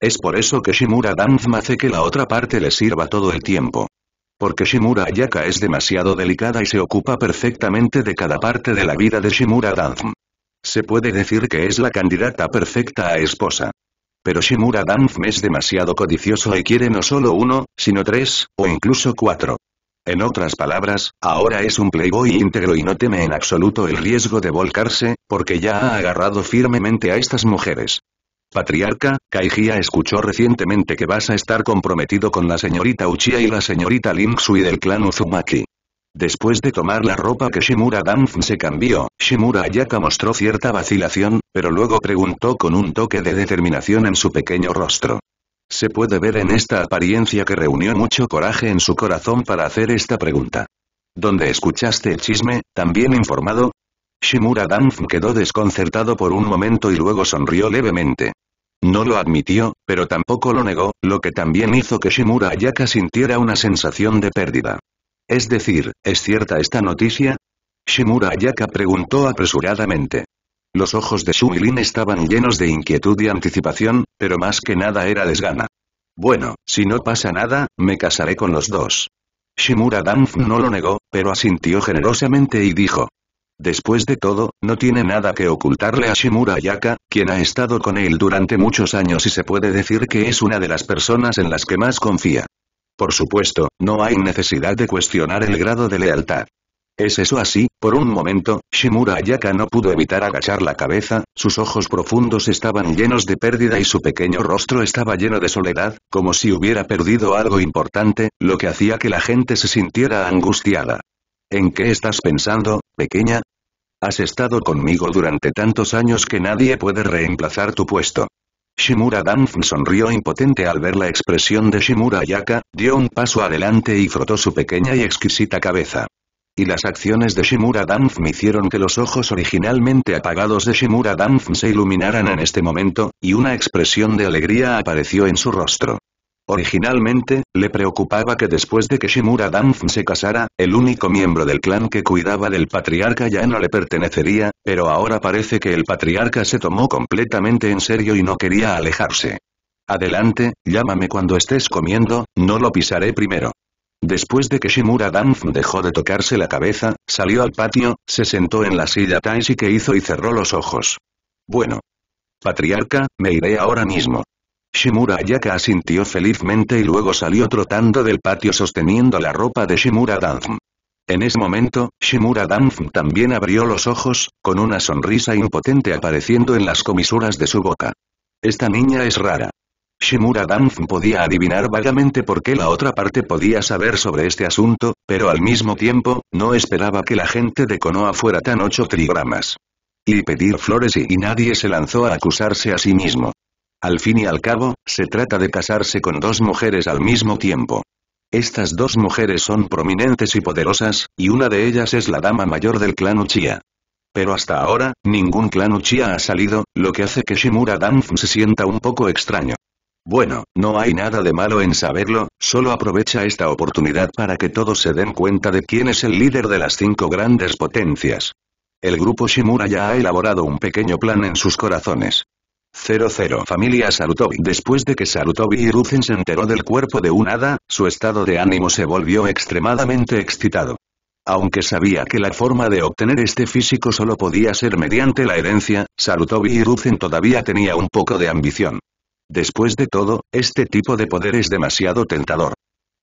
Es por eso que Shimura Danzma hace que la otra parte le sirva todo el tiempo. Porque Shimura Ayaka es demasiado delicada y se ocupa perfectamente de cada parte de la vida de Shimura Danzma. Se puede decir que es la candidata perfecta a esposa. Pero Shimura Danzma es demasiado codicioso y quiere no solo uno, sino tres, o incluso cuatro. En otras palabras, ahora es un playboy íntegro y no teme en absoluto el riesgo de volcarse, porque ya ha agarrado firmemente a estas mujeres. Patriarca, Kaijia escuchó recientemente que vas a estar comprometido con la señorita Uchiha y la señorita Lin del clan Uzumaki. Después de tomar la ropa que Shimura Danf se cambió, Shimura Ayaka mostró cierta vacilación, pero luego preguntó con un toque de determinación en su pequeño rostro. Se puede ver en esta apariencia que reunió mucho coraje en su corazón para hacer esta pregunta. ¿Dónde escuchaste el chisme, también informado? Shimura Danz quedó desconcertado por un momento y luego sonrió levemente. No lo admitió, pero tampoco lo negó, lo que también hizo que Shimura Ayaka sintiera una sensación de pérdida. Es decir, ¿es cierta esta noticia? Shimura Ayaka preguntó apresuradamente. Los ojos de Y estaban llenos de inquietud y anticipación, pero más que nada era desgana. Bueno, si no pasa nada, me casaré con los dos. Shimura Danf no lo negó, pero asintió generosamente y dijo. Después de todo, no tiene nada que ocultarle a Shimura Yaka, quien ha estado con él durante muchos años y se puede decir que es una de las personas en las que más confía. Por supuesto, no hay necesidad de cuestionar el grado de lealtad. ¿Es eso así? Por un momento, Shimura Ayaka no pudo evitar agachar la cabeza, sus ojos profundos estaban llenos de pérdida y su pequeño rostro estaba lleno de soledad, como si hubiera perdido algo importante, lo que hacía que la gente se sintiera angustiada. ¿En qué estás pensando, pequeña? Has estado conmigo durante tantos años que nadie puede reemplazar tu puesto. Shimura Danf sonrió impotente al ver la expresión de Shimura Ayaka, dio un paso adelante y frotó su pequeña y exquisita cabeza y las acciones de Shimura me hicieron que los ojos originalmente apagados de Shimura Danf se iluminaran en este momento, y una expresión de alegría apareció en su rostro. Originalmente, le preocupaba que después de que Shimura Danf se casara, el único miembro del clan que cuidaba del patriarca ya no le pertenecería, pero ahora parece que el patriarca se tomó completamente en serio y no quería alejarse. Adelante, llámame cuando estés comiendo, no lo pisaré primero. Después de que Shimura Danfm dejó de tocarse la cabeza, salió al patio, se sentó en la silla Taishi que hizo y cerró los ojos. Bueno. Patriarca, me iré ahora mismo. Shimura Ayaka asintió felizmente y luego salió trotando del patio sosteniendo la ropa de Shimura Danfm. En ese momento, Shimura Danfm también abrió los ojos, con una sonrisa impotente apareciendo en las comisuras de su boca. Esta niña es rara. Shimura Danf podía adivinar vagamente por qué la otra parte podía saber sobre este asunto, pero al mismo tiempo, no esperaba que la gente de Konoha fuera tan ocho trigramas. Y pedir flores y, nadie se lanzó a acusarse a sí mismo. Al fin y al cabo, se trata de casarse con dos mujeres al mismo tiempo. Estas dos mujeres son prominentes y poderosas, y una de ellas es la dama mayor del clan Uchiha. Pero hasta ahora, ningún clan Uchiha ha salido, lo que hace que Shimura se sienta un poco extraño. Bueno, no hay nada de malo en saberlo, solo aprovecha esta oportunidad para que todos se den cuenta de quién es el líder de las cinco grandes potencias. El grupo Shimura ya ha elaborado un pequeño plan en sus corazones. 00 Familia Sarutobi Después de que Sarutobi Hiruzen se enteró del cuerpo de un hada, su estado de ánimo se volvió extremadamente excitado. Aunque sabía que la forma de obtener este físico solo podía ser mediante la herencia, Sarutobi Hiruzen todavía tenía un poco de ambición. Después de todo, este tipo de poder es demasiado tentador.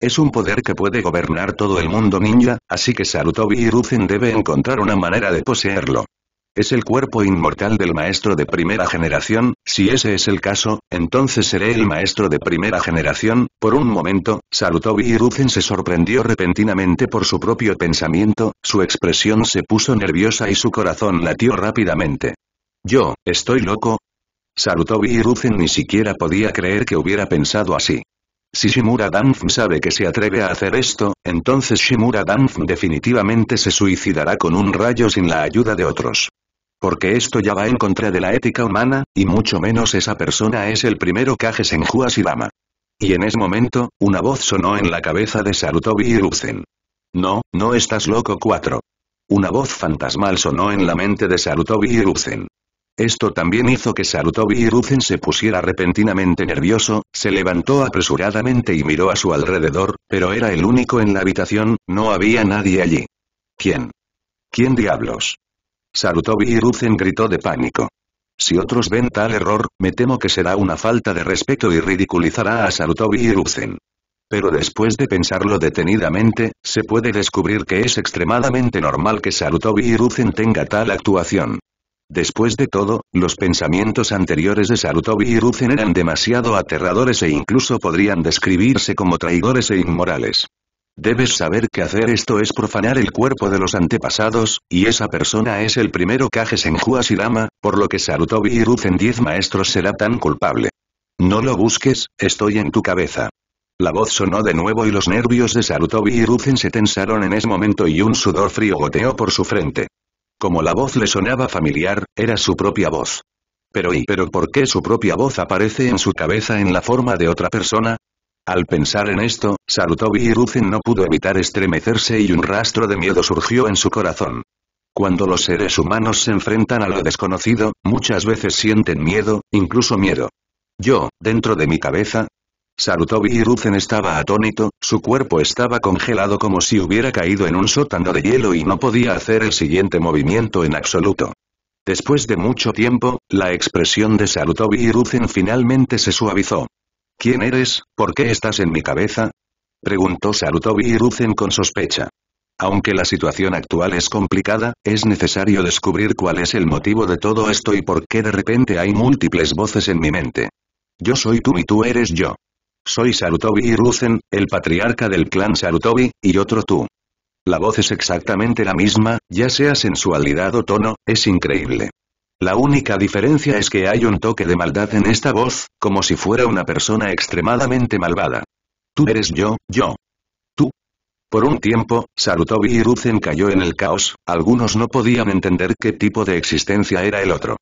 Es un poder que puede gobernar todo el mundo ninja, así que Sarutobi Hiruzen debe encontrar una manera de poseerlo. Es el cuerpo inmortal del maestro de primera generación, si ese es el caso, entonces seré el maestro de primera generación, por un momento, Sarutobi Hiruzen se sorprendió repentinamente por su propio pensamiento, su expresión se puso nerviosa y su corazón latió rápidamente. Yo, estoy loco, Sarutobi Hiruzen ni siquiera podía creer que hubiera pensado así. Si Shimura Danf sabe que se atreve a hacer esto, entonces Shimura Danf definitivamente se suicidará con un rayo sin la ayuda de otros. Porque esto ya va en contra de la ética humana, y mucho menos esa persona es el primero Kage Senju Y en ese momento, una voz sonó en la cabeza de Sarutobi Hiruzen. No, no estás loco 4. Una voz fantasmal sonó en la mente de Sarutobi Hiruzen. Esto también hizo que Sarutobi Hiruzen se pusiera repentinamente nervioso, se levantó apresuradamente y miró a su alrededor, pero era el único en la habitación, no había nadie allí. ¿Quién? ¿Quién diablos? Sarutobi Hiruzen gritó de pánico. Si otros ven tal error, me temo que será una falta de respeto y ridiculizará a Sarutobi Hiruzen pero después de pensarlo detenidamente, se puede descubrir que es extremadamente normal que Sarutobi Hiruzen tenga tal actuación. Después de todo, los pensamientos anteriores de Sarutobi y Ruzen eran demasiado aterradores e incluso podrían describirse como traidores e inmorales. Debes saber que hacer esto es profanar el cuerpo de los antepasados, y esa persona es el primero Kage Senju por lo que Sarutobi y Ruzen diez maestros será tan culpable. No lo busques, estoy en tu cabeza. La voz sonó de nuevo y los nervios de Sarutobi y Ruzen se tensaron en ese momento y un sudor frío goteó por su frente. Como la voz le sonaba familiar, era su propia voz. Pero ¿y pero por qué su propia voz aparece en su cabeza en la forma de otra persona? Al pensar en esto, Sarutobi Hiruzen no pudo evitar estremecerse y un rastro de miedo surgió en su corazón. Cuando los seres humanos se enfrentan a lo desconocido, muchas veces sienten miedo, incluso miedo. Yo, dentro de mi cabeza, Sarutobi Hiruzen estaba atónito, su cuerpo estaba congelado como si hubiera caído en un sótano de hielo y no podía hacer el siguiente movimiento en absoluto. Después de mucho tiempo, la expresión de Sarutobi Hiruzen finalmente se suavizó. ¿Quién eres? ¿Por qué estás en mi cabeza? Preguntó Sarutobi Hiruzen con sospecha. Aunque la situación actual es complicada, es necesario descubrir cuál es el motivo de todo esto y por qué de repente hay múltiples voces en mi mente. Yo soy tú y tú eres yo. Soy Sarutobi Hiruzen, el patriarca del clan Sarutobi, y otro tú. La voz es exactamente la misma, ya sea sensualidad o tono, es increíble. La única diferencia es que hay un toque de maldad en esta voz, como si fuera una persona extremadamente malvada. Tú eres yo, yo. Tú. Por un tiempo, Sarutobi Hiruzen cayó en el caos, algunos no podían entender qué tipo de existencia era el otro.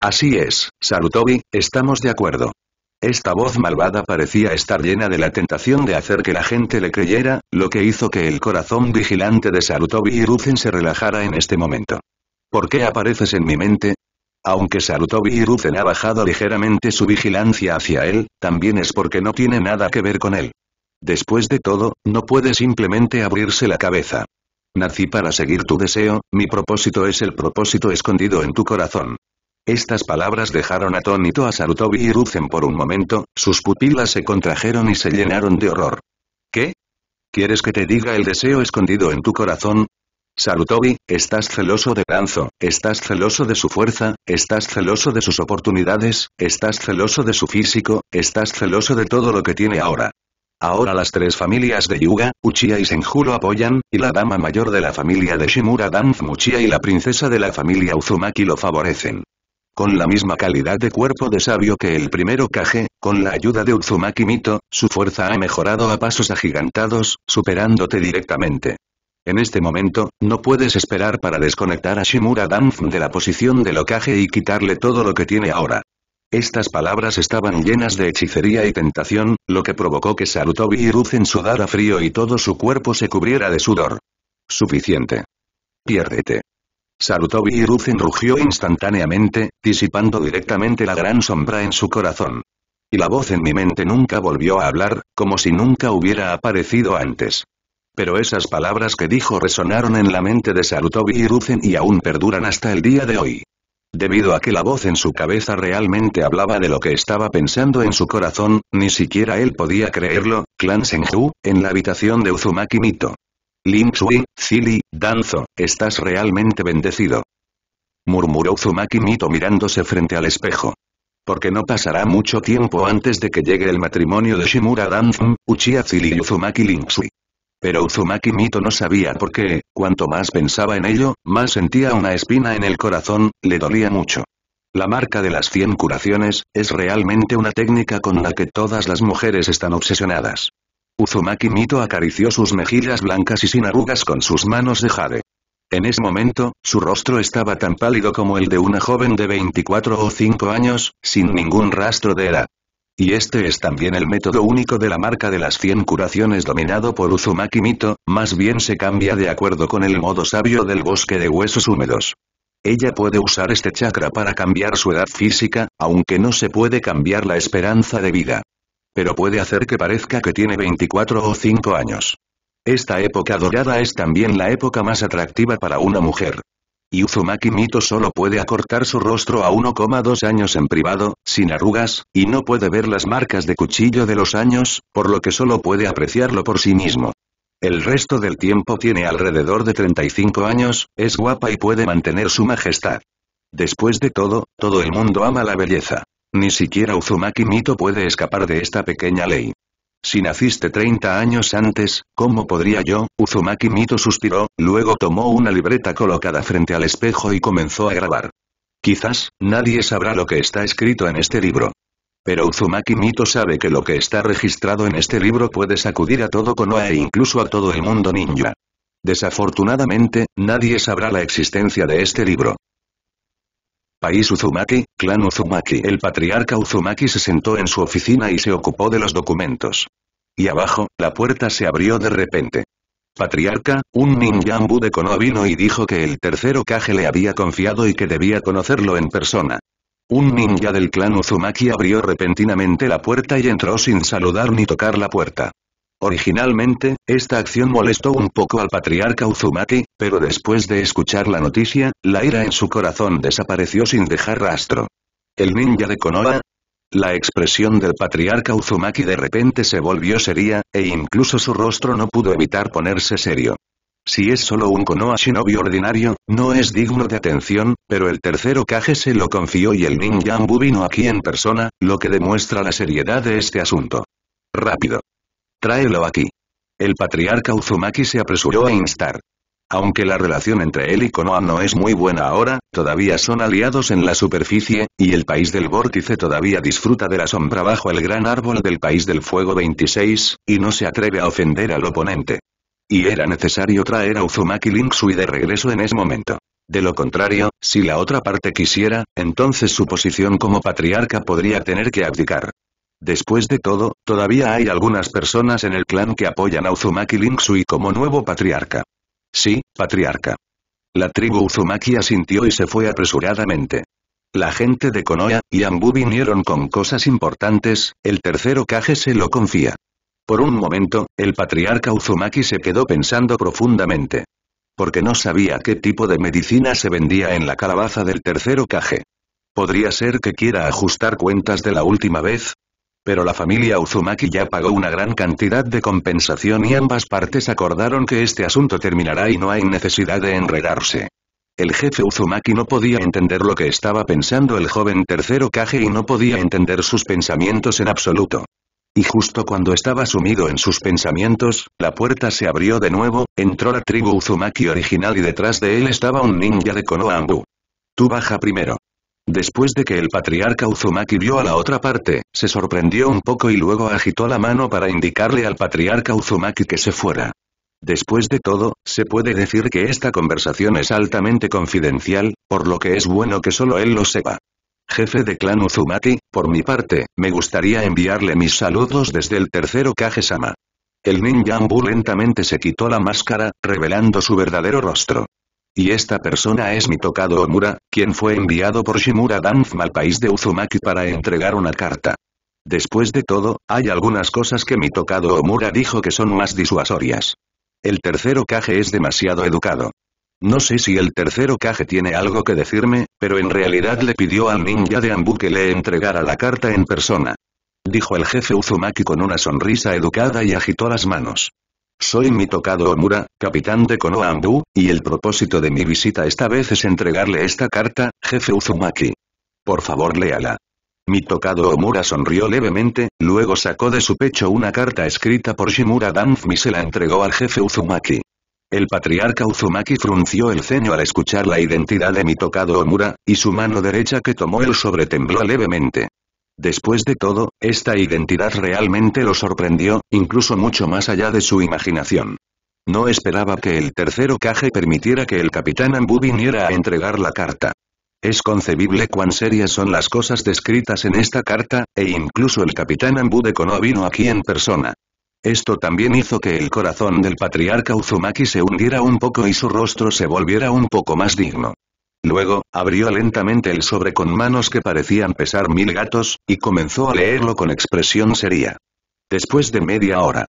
Así es, Sarutobi, estamos de acuerdo. Esta voz malvada parecía estar llena de la tentación de hacer que la gente le creyera, lo que hizo que el corazón vigilante de Sarutobi y se relajara en este momento. ¿Por qué apareces en mi mente? Aunque Sarutobi y ha bajado ligeramente su vigilancia hacia él, también es porque no tiene nada que ver con él. Después de todo, no puede simplemente abrirse la cabeza. Nací para seguir tu deseo, mi propósito es el propósito escondido en tu corazón. Estas palabras dejaron atónito a Sarutobi y Ruzen por un momento, sus pupilas se contrajeron y se llenaron de horror. ¿Qué? ¿Quieres que te diga el deseo escondido en tu corazón? Sarutobi, estás celoso de Danzo, estás celoso de su fuerza, estás celoso de sus oportunidades, estás celoso de su físico, estás celoso de todo lo que tiene ahora. Ahora las tres familias de Yuga, Uchiha y Senju lo apoyan, y la dama mayor de la familia de Shimura Uchiha y la princesa de la familia Uzumaki lo favorecen con la misma calidad de cuerpo de sabio que el primero Kage, con la ayuda de Uzumaki Mito, su fuerza ha mejorado a pasos agigantados, superándote directamente. En este momento, no puedes esperar para desconectar a Shimura Danf de la posición del Okage y quitarle todo lo que tiene ahora. Estas palabras estaban llenas de hechicería y tentación, lo que provocó que Sarutobi y sudara frío y todo su cuerpo se cubriera de sudor. Suficiente. Piérdete. Sarutobi Hiruzen rugió instantáneamente, disipando directamente la gran sombra en su corazón. Y la voz en mi mente nunca volvió a hablar, como si nunca hubiera aparecido antes. Pero esas palabras que dijo resonaron en la mente de Sarutobi Hiruzen y aún perduran hasta el día de hoy. Debido a que la voz en su cabeza realmente hablaba de lo que estaba pensando en su corazón, ni siquiera él podía creerlo, Clan Senju, en la habitación de Uzumaki Mito. Linksui, Zili, Danzo, estás realmente bendecido. Murmuró Zumaki Mito mirándose frente al espejo. Porque no pasará mucho tiempo antes de que llegue el matrimonio de Shimura Danzo, Uchiha Zili y Uzumaki Linsui. Pero Uzumaki Mito no sabía por qué, cuanto más pensaba en ello, más sentía una espina en el corazón, le dolía mucho. La marca de las 100 curaciones, es realmente una técnica con la que todas las mujeres están obsesionadas. Uzumaki Mito acarició sus mejillas blancas y sin arrugas con sus manos de jade. En ese momento, su rostro estaba tan pálido como el de una joven de 24 o 5 años, sin ningún rastro de edad. Y este es también el método único de la marca de las 100 curaciones dominado por Uzumaki Mito, más bien se cambia de acuerdo con el modo sabio del bosque de huesos húmedos. Ella puede usar este chakra para cambiar su edad física, aunque no se puede cambiar la esperanza de vida. Pero puede hacer que parezca que tiene 24 o 5 años. Esta época dorada es también la época más atractiva para una mujer. Y Mito solo puede acortar su rostro a 1,2 años en privado, sin arrugas, y no puede ver las marcas de cuchillo de los años, por lo que solo puede apreciarlo por sí mismo. El resto del tiempo tiene alrededor de 35 años, es guapa y puede mantener su majestad. Después de todo, todo el mundo ama la belleza. Ni siquiera Uzumaki Mito puede escapar de esta pequeña ley. Si naciste 30 años antes, ¿cómo podría yo? Uzumaki Mito suspiró, luego tomó una libreta colocada frente al espejo y comenzó a grabar. Quizás, nadie sabrá lo que está escrito en este libro. Pero Uzumaki Mito sabe que lo que está registrado en este libro puede sacudir a todo Konoha e incluso a todo el mundo ninja. Desafortunadamente, nadie sabrá la existencia de este libro. País Uzumaki, Clan Uzumaki. El patriarca Uzumaki se sentó en su oficina y se ocupó de los documentos. Y abajo, la puerta se abrió de repente. Patriarca, un ninjambu de Konoha vino y dijo que el tercero Kage le había confiado y que debía conocerlo en persona. Un ninja del clan Uzumaki abrió repentinamente la puerta y entró sin saludar ni tocar la puerta. Originalmente, esta acción molestó un poco al patriarca Uzumaki, pero después de escuchar la noticia, la ira en su corazón desapareció sin dejar rastro. ¿El ninja de Konoha? La expresión del patriarca Uzumaki de repente se volvió seria, e incluso su rostro no pudo evitar ponerse serio. Si es solo un Konoha shinobi ordinario, no es digno de atención, pero el tercero Kage se lo confió y el ninja Ambu vino aquí en persona, lo que demuestra la seriedad de este asunto. Rápido. Tráelo aquí. El patriarca Uzumaki se apresuró a instar. Aunque la relación entre él y Konoha no es muy buena ahora, todavía son aliados en la superficie, y el país del vórtice todavía disfruta de la sombra bajo el gran árbol del país del fuego 26, y no se atreve a ofender al oponente. Y era necesario traer a Uzumaki Linksui de regreso en ese momento. De lo contrario, si la otra parte quisiera, entonces su posición como patriarca podría tener que abdicar. Después de todo, todavía hay algunas personas en el clan que apoyan a Uzumaki Linksui como nuevo patriarca. Sí, patriarca. La tribu Uzumaki asintió y se fue apresuradamente. La gente de Konoha y Ambu vinieron con cosas importantes, el tercero Kage se lo confía. Por un momento, el patriarca Uzumaki se quedó pensando profundamente. Porque no sabía qué tipo de medicina se vendía en la calabaza del tercero Kage. ¿Podría ser que quiera ajustar cuentas de la última vez? pero la familia Uzumaki ya pagó una gran cantidad de compensación y ambas partes acordaron que este asunto terminará y no hay necesidad de enredarse. El jefe Uzumaki no podía entender lo que estaba pensando el joven tercero Kage y no podía entender sus pensamientos en absoluto. Y justo cuando estaba sumido en sus pensamientos, la puerta se abrió de nuevo, entró la tribu Uzumaki original y detrás de él estaba un ninja de Konohambu. Tú baja primero. Después de que el patriarca Uzumaki vio a la otra parte, se sorprendió un poco y luego agitó la mano para indicarle al patriarca Uzumaki que se fuera. Después de todo, se puede decir que esta conversación es altamente confidencial, por lo que es bueno que solo él lo sepa. Jefe de clan Uzumaki, por mi parte, me gustaría enviarle mis saludos desde el tercero kage El ninja lentamente se quitó la máscara, revelando su verdadero rostro. Y esta persona es Mitokado Omura, quien fue enviado por Shimura Danzma al país de Uzumaki para entregar una carta. Después de todo, hay algunas cosas que Mitokado Omura dijo que son más disuasorias. El tercero Kage es demasiado educado. No sé si el tercero Kage tiene algo que decirme, pero en realidad le pidió al ninja de Ambu que le entregara la carta en persona. Dijo el jefe Uzumaki con una sonrisa educada y agitó las manos. Soy Mitokado Omura, capitán de Kono y el propósito de mi visita esta vez es entregarle esta carta, jefe Uzumaki. Por favor léala. Mitokado Omura sonrió levemente, luego sacó de su pecho una carta escrita por Shimura Danfmi y se la entregó al jefe Uzumaki. El patriarca Uzumaki frunció el ceño al escuchar la identidad de Mitokado Omura, y su mano derecha que tomó el sobre tembló levemente. Después de todo, esta identidad realmente lo sorprendió, incluso mucho más allá de su imaginación. No esperaba que el tercero caje permitiera que el capitán Ambu viniera a entregar la carta. Es concebible cuán serias son las cosas descritas en esta carta, e incluso el capitán Ambu de Kono vino aquí en persona. Esto también hizo que el corazón del patriarca Uzumaki se hundiera un poco y su rostro se volviera un poco más digno. Luego, abrió lentamente el sobre con manos que parecían pesar mil gatos, y comenzó a leerlo con expresión seria. Después de media hora.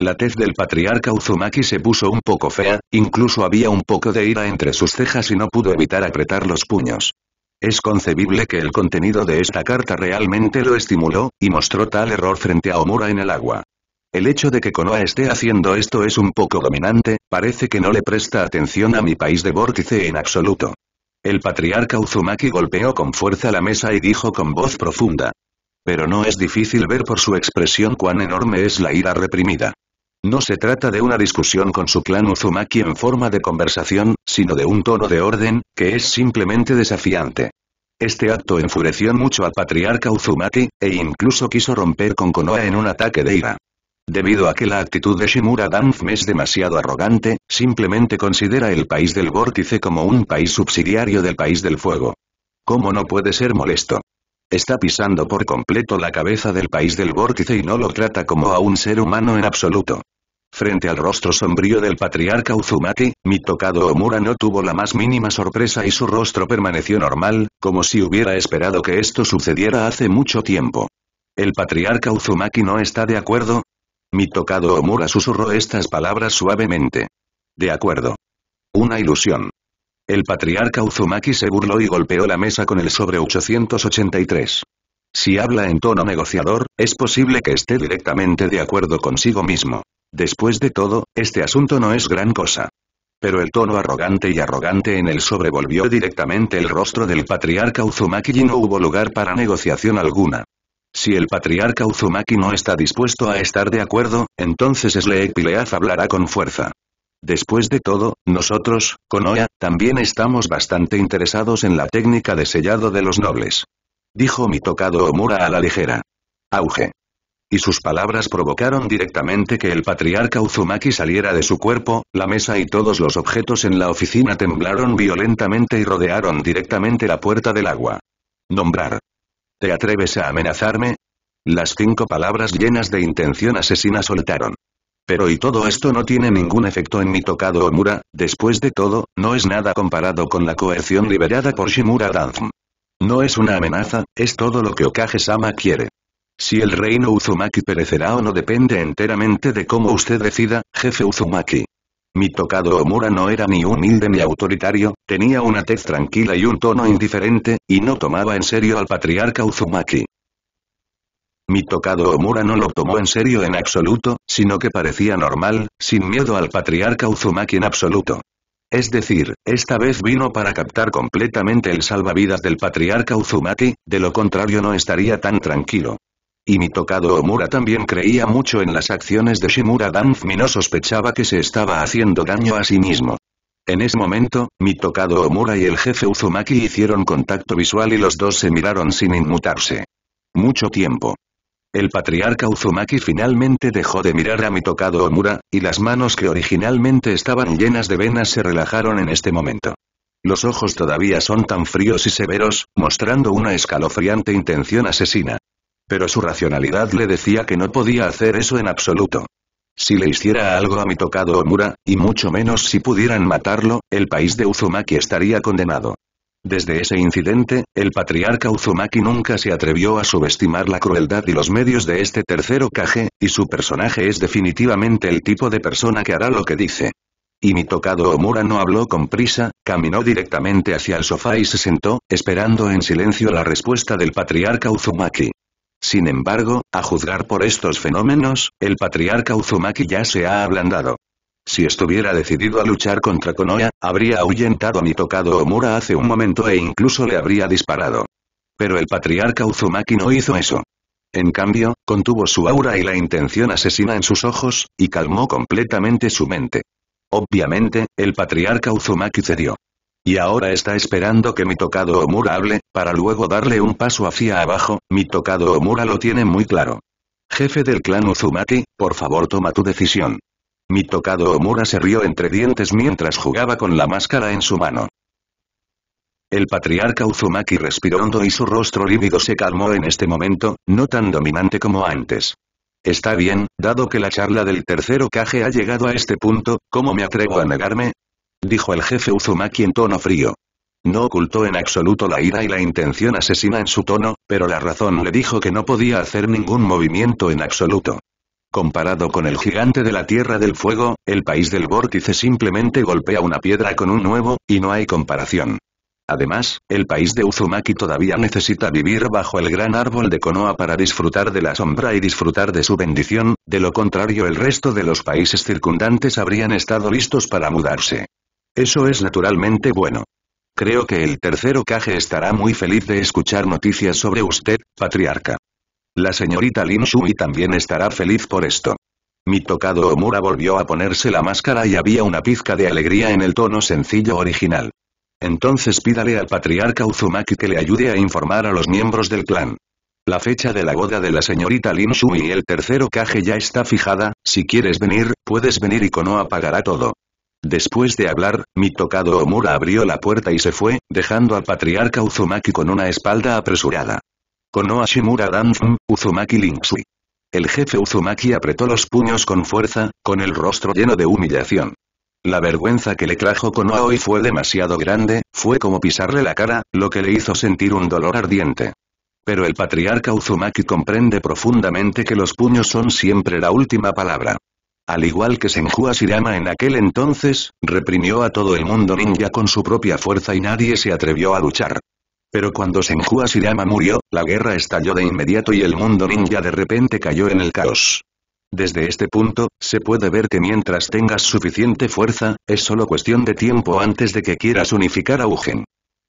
La tez del patriarca Uzumaki se puso un poco fea, incluso había un poco de ira entre sus cejas y no pudo evitar apretar los puños. Es concebible que el contenido de esta carta realmente lo estimuló, y mostró tal error frente a Omura en el agua. El hecho de que Konoha esté haciendo esto es un poco dominante, parece que no le presta atención a mi país de vórtice en absoluto. El patriarca Uzumaki golpeó con fuerza la mesa y dijo con voz profunda. Pero no es difícil ver por su expresión cuán enorme es la ira reprimida. No se trata de una discusión con su clan Uzumaki en forma de conversación, sino de un tono de orden, que es simplemente desafiante. Este acto enfureció mucho al patriarca Uzumaki, e incluso quiso romper con Konoha en un ataque de ira. Debido a que la actitud de Shimura Danf es demasiado arrogante, simplemente considera el país del vórtice como un país subsidiario del país del fuego. ¿Cómo no puede ser molesto? Está pisando por completo la cabeza del país del vórtice y no lo trata como a un ser humano en absoluto. Frente al rostro sombrío del patriarca Uzumaki, mi tocado Omura no tuvo la más mínima sorpresa y su rostro permaneció normal, como si hubiera esperado que esto sucediera hace mucho tiempo. El patriarca Uzumaki no está de acuerdo, mi tocado Omura susurró estas palabras suavemente. De acuerdo. Una ilusión. El patriarca Uzumaki se burló y golpeó la mesa con el sobre 883. Si habla en tono negociador, es posible que esté directamente de acuerdo consigo mismo. Después de todo, este asunto no es gran cosa. Pero el tono arrogante y arrogante en el sobre volvió directamente el rostro del patriarca Uzumaki y no hubo lugar para negociación alguna. Si el patriarca Uzumaki no está dispuesto a estar de acuerdo, entonces Sleek Pileaz hablará con fuerza. Después de todo, nosotros, Konoya, también estamos bastante interesados en la técnica de sellado de los nobles. Dijo mi tocado Omura a la ligera. Auge. Y sus palabras provocaron directamente que el patriarca Uzumaki saliera de su cuerpo, la mesa y todos los objetos en la oficina temblaron violentamente y rodearon directamente la puerta del agua. Nombrar. ¿Te atreves a amenazarme? Las cinco palabras llenas de intención asesina soltaron. Pero y todo esto no tiene ningún efecto en mi tocado Omura, después de todo, no es nada comparado con la coerción liberada por Shimura Danzm. No es una amenaza, es todo lo que Okage-sama quiere. Si el reino Uzumaki perecerá o no depende enteramente de cómo usted decida, jefe Uzumaki. Mi tocado Omura no era ni humilde ni autoritario, tenía una tez tranquila y un tono indiferente, y no tomaba en serio al patriarca Uzumaki. Mi tocado Omura no lo tomó en serio en absoluto, sino que parecía normal, sin miedo al patriarca Uzumaki en absoluto. Es decir, esta vez vino para captar completamente el salvavidas del patriarca Uzumaki, de lo contrario no estaría tan tranquilo. Y mi tocado Omura también creía mucho en las acciones de Shimura Danfmi no sospechaba que se estaba haciendo daño a sí mismo. En ese momento, mi tocado Omura y el jefe Uzumaki hicieron contacto visual y los dos se miraron sin inmutarse. Mucho tiempo. El patriarca Uzumaki finalmente dejó de mirar a mi tocado Omura, y las manos que originalmente estaban llenas de venas se relajaron en este momento. Los ojos todavía son tan fríos y severos, mostrando una escalofriante intención asesina. Pero su racionalidad le decía que no podía hacer eso en absoluto. Si le hiciera algo a Mitokado Omura, y mucho menos si pudieran matarlo, el país de Uzumaki estaría condenado. Desde ese incidente, el patriarca Uzumaki nunca se atrevió a subestimar la crueldad y los medios de este tercero Kage, y su personaje es definitivamente el tipo de persona que hará lo que dice. Y Mitokado Omura no habló con prisa, caminó directamente hacia el sofá y se sentó, esperando en silencio la respuesta del patriarca Uzumaki. Sin embargo, a juzgar por estos fenómenos, el patriarca Uzumaki ya se ha ablandado. Si estuviera decidido a luchar contra Konoya, habría ahuyentado a tocado Omura hace un momento e incluso le habría disparado. Pero el patriarca Uzumaki no hizo eso. En cambio, contuvo su aura y la intención asesina en sus ojos, y calmó completamente su mente. Obviamente, el patriarca Uzumaki cedió. Y ahora está esperando que mi tocado Omura hable, para luego darle un paso hacia abajo, mi tocado Omura lo tiene muy claro. Jefe del clan Uzumaki, por favor toma tu decisión. Mi tocado Omura se rió entre dientes mientras jugaba con la máscara en su mano. El patriarca Uzumaki respiró hondo y su rostro lívido se calmó en este momento, no tan dominante como antes. Está bien, dado que la charla del tercero caje ha llegado a este punto, ¿cómo me atrevo a negarme? dijo el jefe Uzumaki en tono frío. No ocultó en absoluto la ira y la intención asesina en su tono, pero la razón le dijo que no podía hacer ningún movimiento en absoluto. Comparado con el gigante de la Tierra del Fuego, el país del vórtice simplemente golpea una piedra con un nuevo, y no hay comparación. Además, el país de Uzumaki todavía necesita vivir bajo el gran árbol de Konoha para disfrutar de la sombra y disfrutar de su bendición, de lo contrario el resto de los países circundantes habrían estado listos para mudarse. Eso es naturalmente bueno. Creo que el tercero caje estará muy feliz de escuchar noticias sobre usted, patriarca. La señorita Lin también estará feliz por esto. Mi tocado Omura volvió a ponerse la máscara y había una pizca de alegría en el tono sencillo original. Entonces pídale al patriarca Uzumaki que le ayude a informar a los miembros del clan. La fecha de la boda de la señorita Lin y el tercero Kage ya está fijada, si quieres venir, puedes venir y Konoha apagará todo. Después de hablar, mi tocado Omura abrió la puerta y se fue, dejando al patriarca Uzumaki con una espalda apresurada. Konoa Shimura Uzumaki Linksui. El jefe Uzumaki apretó los puños con fuerza, con el rostro lleno de humillación. La vergüenza que le trajo Konoha hoy fue demasiado grande, fue como pisarle la cara, lo que le hizo sentir un dolor ardiente. Pero el patriarca Uzumaki comprende profundamente que los puños son siempre la última palabra. Al igual que Senju Asirama en aquel entonces, reprimió a todo el mundo ninja con su propia fuerza y nadie se atrevió a luchar. Pero cuando Senju Asirama murió, la guerra estalló de inmediato y el mundo ninja de repente cayó en el caos. Desde este punto, se puede ver que mientras tengas suficiente fuerza, es solo cuestión de tiempo antes de que quieras unificar a Ugen.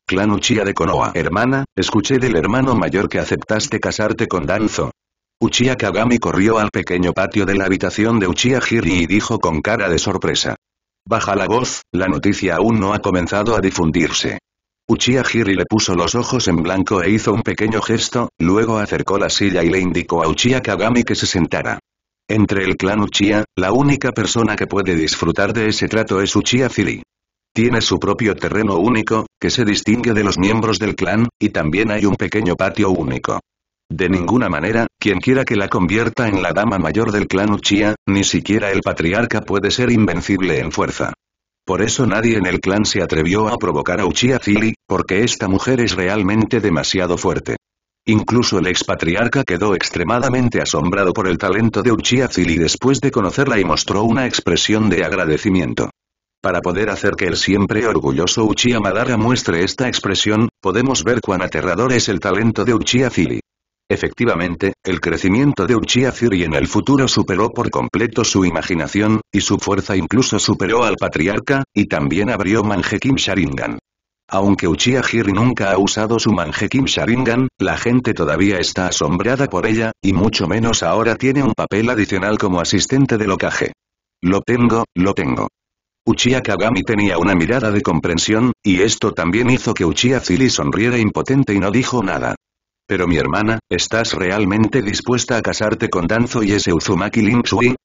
Clan Uchiha de Konoha. Hermana, escuché del hermano mayor que aceptaste casarte con Danzo. Uchiha Kagami corrió al pequeño patio de la habitación de Uchiha Hiri y dijo con cara de sorpresa. Baja la voz, la noticia aún no ha comenzado a difundirse. Uchiha Hiri le puso los ojos en blanco e hizo un pequeño gesto, luego acercó la silla y le indicó a Uchiha Kagami que se sentara. Entre el clan Uchiha, la única persona que puede disfrutar de ese trato es Uchiha fili Tiene su propio terreno único, que se distingue de los miembros del clan, y también hay un pequeño patio único. De ninguna manera, quien quiera que la convierta en la dama mayor del clan Uchiha, ni siquiera el patriarca puede ser invencible en fuerza. Por eso nadie en el clan se atrevió a provocar a Uchiha Zili, porque esta mujer es realmente demasiado fuerte. Incluso el expatriarca quedó extremadamente asombrado por el talento de Uchiha Zili después de conocerla y mostró una expresión de agradecimiento. Para poder hacer que el siempre orgulloso Uchiha Madara muestre esta expresión, podemos ver cuán aterrador es el talento de Uchiha Zili. Efectivamente, el crecimiento de Uchiha en el futuro superó por completo su imaginación, y su fuerza incluso superó al Patriarca, y también abrió Manjekim Sharingan. Aunque Uchiha Hiri nunca ha usado su Manjekim Sharingan, la gente todavía está asombrada por ella, y mucho menos ahora tiene un papel adicional como asistente de Lokaje. Lo tengo, lo tengo. Uchiha Kagami tenía una mirada de comprensión, y esto también hizo que Uchiha Fili sonriera impotente y no dijo nada. Pero mi hermana, ¿estás realmente dispuesta a casarte con Danzo y ese Uzumaki Shui?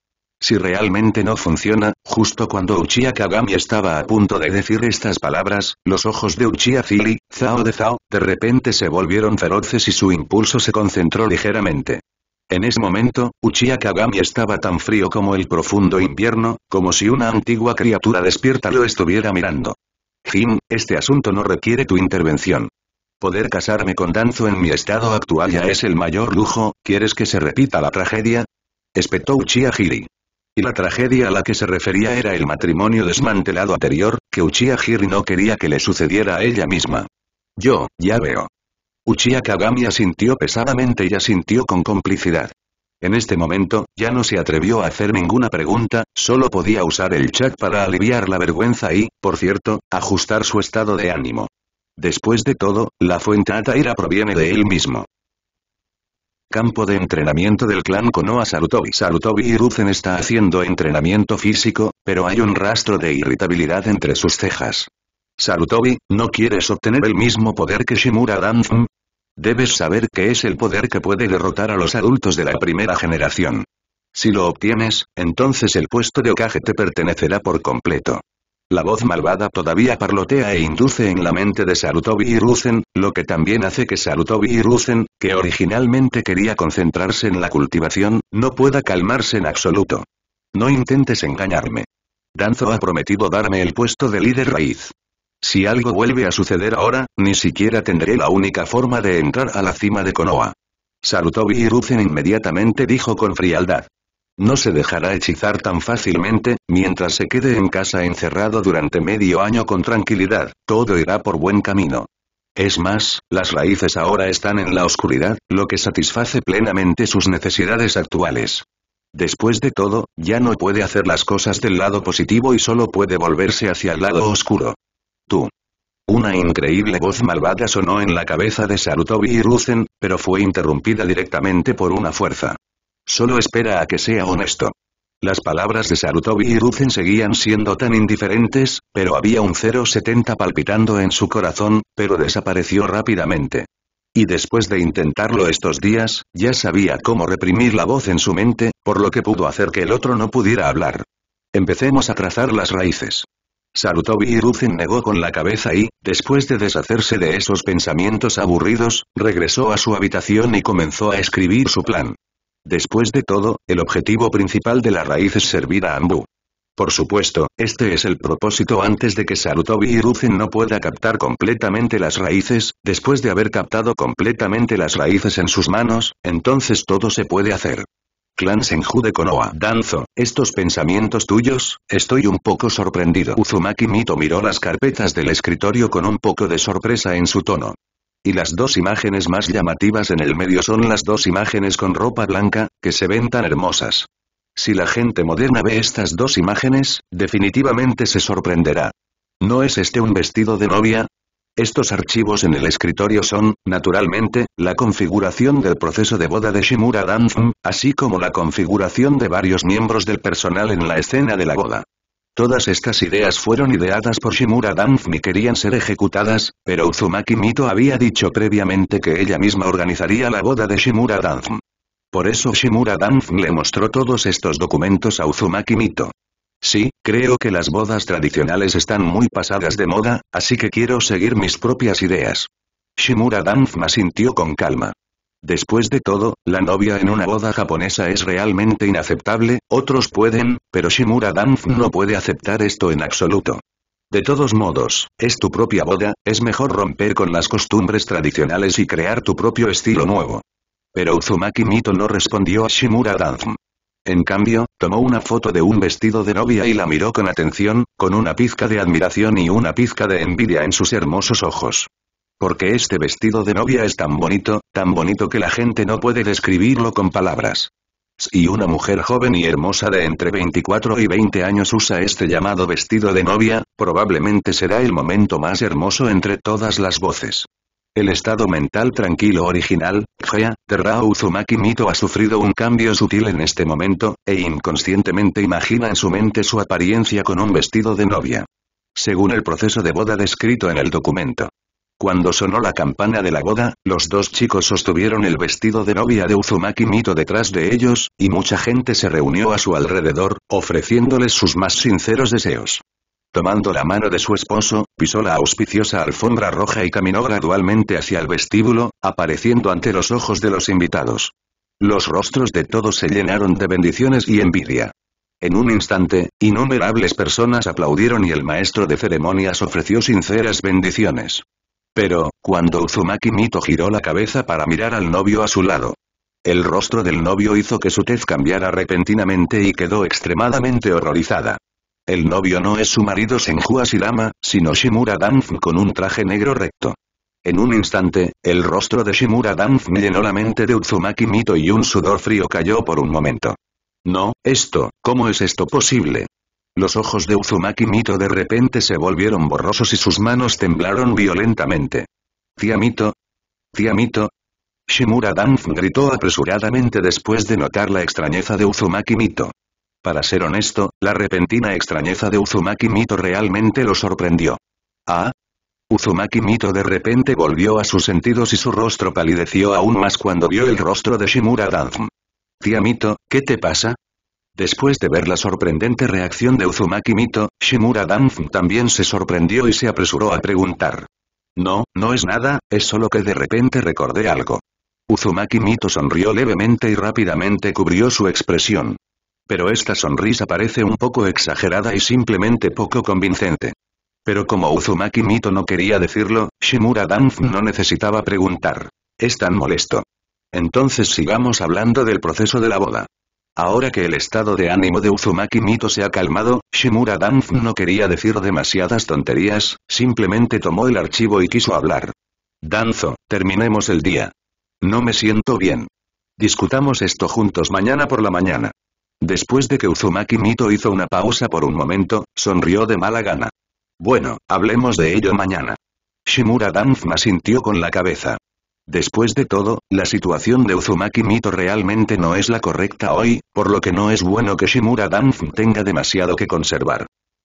Si realmente no funciona, justo cuando Uchiha Kagami estaba a punto de decir estas palabras, los ojos de Uchiha Zili, Zao de Zao, de repente se volvieron feroces y su impulso se concentró ligeramente. En ese momento, Uchiha Kagami estaba tan frío como el profundo invierno, como si una antigua criatura despierta lo estuviera mirando. Jim, este asunto no requiere tu intervención. Poder casarme con Danzo en mi estado actual ya es el mayor lujo, ¿quieres que se repita la tragedia? Espetó Uchiha Hiri. Y la tragedia a la que se refería era el matrimonio desmantelado anterior, que Uchiha Hiri no quería que le sucediera a ella misma. Yo, ya veo. Uchiha Kagami asintió pesadamente y asintió con complicidad. En este momento, ya no se atrevió a hacer ninguna pregunta, solo podía usar el chat para aliviar la vergüenza y, por cierto, ajustar su estado de ánimo. Después de todo, la fuente Ataira proviene de él mismo. Campo de entrenamiento del clan Konoha Sarutobi. Sarutobi Hiruzen está haciendo entrenamiento físico, pero hay un rastro de irritabilidad entre sus cejas. Sarutobi, ¿no quieres obtener el mismo poder que Shimura Dan? Debes saber que es el poder que puede derrotar a los adultos de la primera generación. Si lo obtienes, entonces el puesto de Okage te pertenecerá por completo. La voz malvada todavía parlotea e induce en la mente de Sarutobi y Rusen, lo que también hace que Sarutobi y Rusen, que originalmente quería concentrarse en la cultivación, no pueda calmarse en absoluto. No intentes engañarme. Danzo ha prometido darme el puesto de líder raíz. Si algo vuelve a suceder ahora, ni siquiera tendré la única forma de entrar a la cima de Konoha. Sarutobi Rusen inmediatamente dijo con frialdad. No se dejará hechizar tan fácilmente, mientras se quede en casa encerrado durante medio año con tranquilidad, todo irá por buen camino. Es más, las raíces ahora están en la oscuridad, lo que satisface plenamente sus necesidades actuales. Después de todo, ya no puede hacer las cosas del lado positivo y solo puede volverse hacia el lado oscuro. Tú. Una increíble voz malvada sonó en la cabeza de Sarutobi y Ruzen, pero fue interrumpida directamente por una fuerza. Solo espera a que sea honesto. Las palabras de Sarutobi y Ruzen seguían siendo tan indiferentes, pero había un 070 palpitando en su corazón, pero desapareció rápidamente. Y después de intentarlo estos días, ya sabía cómo reprimir la voz en su mente, por lo que pudo hacer que el otro no pudiera hablar. Empecemos a trazar las raíces. Sarutobi y negó con la cabeza y, después de deshacerse de esos pensamientos aburridos, regresó a su habitación y comenzó a escribir su plan. Después de todo, el objetivo principal de la raíz es servir a Ambu. Por supuesto, este es el propósito antes de que Sarutobi y Ruzen no pueda captar completamente las raíces, después de haber captado completamente las raíces en sus manos, entonces todo se puede hacer. Clan Senju de Konoha. Danzo, estos pensamientos tuyos, estoy un poco sorprendido. Uzumaki Mito miró las carpetas del escritorio con un poco de sorpresa en su tono y las dos imágenes más llamativas en el medio son las dos imágenes con ropa blanca, que se ven tan hermosas. Si la gente moderna ve estas dos imágenes, definitivamente se sorprenderá. ¿No es este un vestido de novia? Estos archivos en el escritorio son, naturalmente, la configuración del proceso de boda de Shimura Danzum, así como la configuración de varios miembros del personal en la escena de la boda. Todas estas ideas fueron ideadas por Shimura Danfmi y querían ser ejecutadas, pero Uzumaki Mito había dicho previamente que ella misma organizaría la boda de Shimura Danfmi. Por eso Shimura Danfmi le mostró todos estos documentos a Uzumaki Mito. Sí, creo que las bodas tradicionales están muy pasadas de moda, así que quiero seguir mis propias ideas. Shimura Danfma sintió con calma. Después de todo, la novia en una boda japonesa es realmente inaceptable, otros pueden, pero Shimura Danz no puede aceptar esto en absoluto. De todos modos, es tu propia boda, es mejor romper con las costumbres tradicionales y crear tu propio estilo nuevo. Pero Uzumaki Mito no respondió a Shimura Danz. En cambio, tomó una foto de un vestido de novia y la miró con atención, con una pizca de admiración y una pizca de envidia en sus hermosos ojos. Porque este vestido de novia es tan bonito, tan bonito que la gente no puede describirlo con palabras. Si una mujer joven y hermosa de entre 24 y 20 años usa este llamado vestido de novia, probablemente será el momento más hermoso entre todas las voces. El estado mental tranquilo original, Gea, terra Uzumaki Mito ha sufrido un cambio sutil en este momento, e inconscientemente imagina en su mente su apariencia con un vestido de novia. Según el proceso de boda descrito en el documento. Cuando sonó la campana de la boda, los dos chicos sostuvieron el vestido de novia de Uzumaki Mito detrás de ellos, y mucha gente se reunió a su alrededor, ofreciéndoles sus más sinceros deseos. Tomando la mano de su esposo, pisó la auspiciosa alfombra roja y caminó gradualmente hacia el vestíbulo, apareciendo ante los ojos de los invitados. Los rostros de todos se llenaron de bendiciones y envidia. En un instante, innumerables personas aplaudieron y el maestro de ceremonias ofreció sinceras bendiciones. Pero, cuando Uzumaki Mito giró la cabeza para mirar al novio a su lado. El rostro del novio hizo que su tez cambiara repentinamente y quedó extremadamente horrorizada. El novio no es su marido Senju Asirama, sino Shimura Danf con un traje negro recto. En un instante, el rostro de Shimura Danf llenó la mente de Uzumaki Mito y un sudor frío cayó por un momento. No, esto, ¿cómo es esto posible? Los ojos de Uzumaki Mito de repente se volvieron borrosos y sus manos temblaron violentamente. Tía Mito. Mito. Shimura Danf gritó apresuradamente después de notar la extrañeza de Uzumaki Mito. Para ser honesto, la repentina extrañeza de Uzumaki Mito realmente lo sorprendió. ¿Ah? Uzumaki Mito de repente volvió a sus sentidos y su rostro palideció aún más cuando vio el rostro de Shimura Danf. Tía ¿qué te pasa? Después de ver la sorprendente reacción de Uzumaki Mito, Shimura Danfu también se sorprendió y se apresuró a preguntar. No, no es nada, es solo que de repente recordé algo. Uzumaki Mito sonrió levemente y rápidamente cubrió su expresión. Pero esta sonrisa parece un poco exagerada y simplemente poco convincente. Pero como Uzumaki Mito no quería decirlo, Shimura Danz no necesitaba preguntar. Es tan molesto. Entonces sigamos hablando del proceso de la boda. Ahora que el estado de ánimo de Uzumaki Mito se ha calmado, Shimura Danf no quería decir demasiadas tonterías, simplemente tomó el archivo y quiso hablar. Danzo, terminemos el día. No me siento bien. Discutamos esto juntos mañana por la mañana. Después de que Uzumaki Mito hizo una pausa por un momento, sonrió de mala gana. Bueno, hablemos de ello mañana. Shimura Danf asintió con la cabeza. Después de todo, la situación de Uzumaki Mito realmente no es la correcta hoy, por lo que no es bueno que Shimura Danzum tenga demasiado que conservar.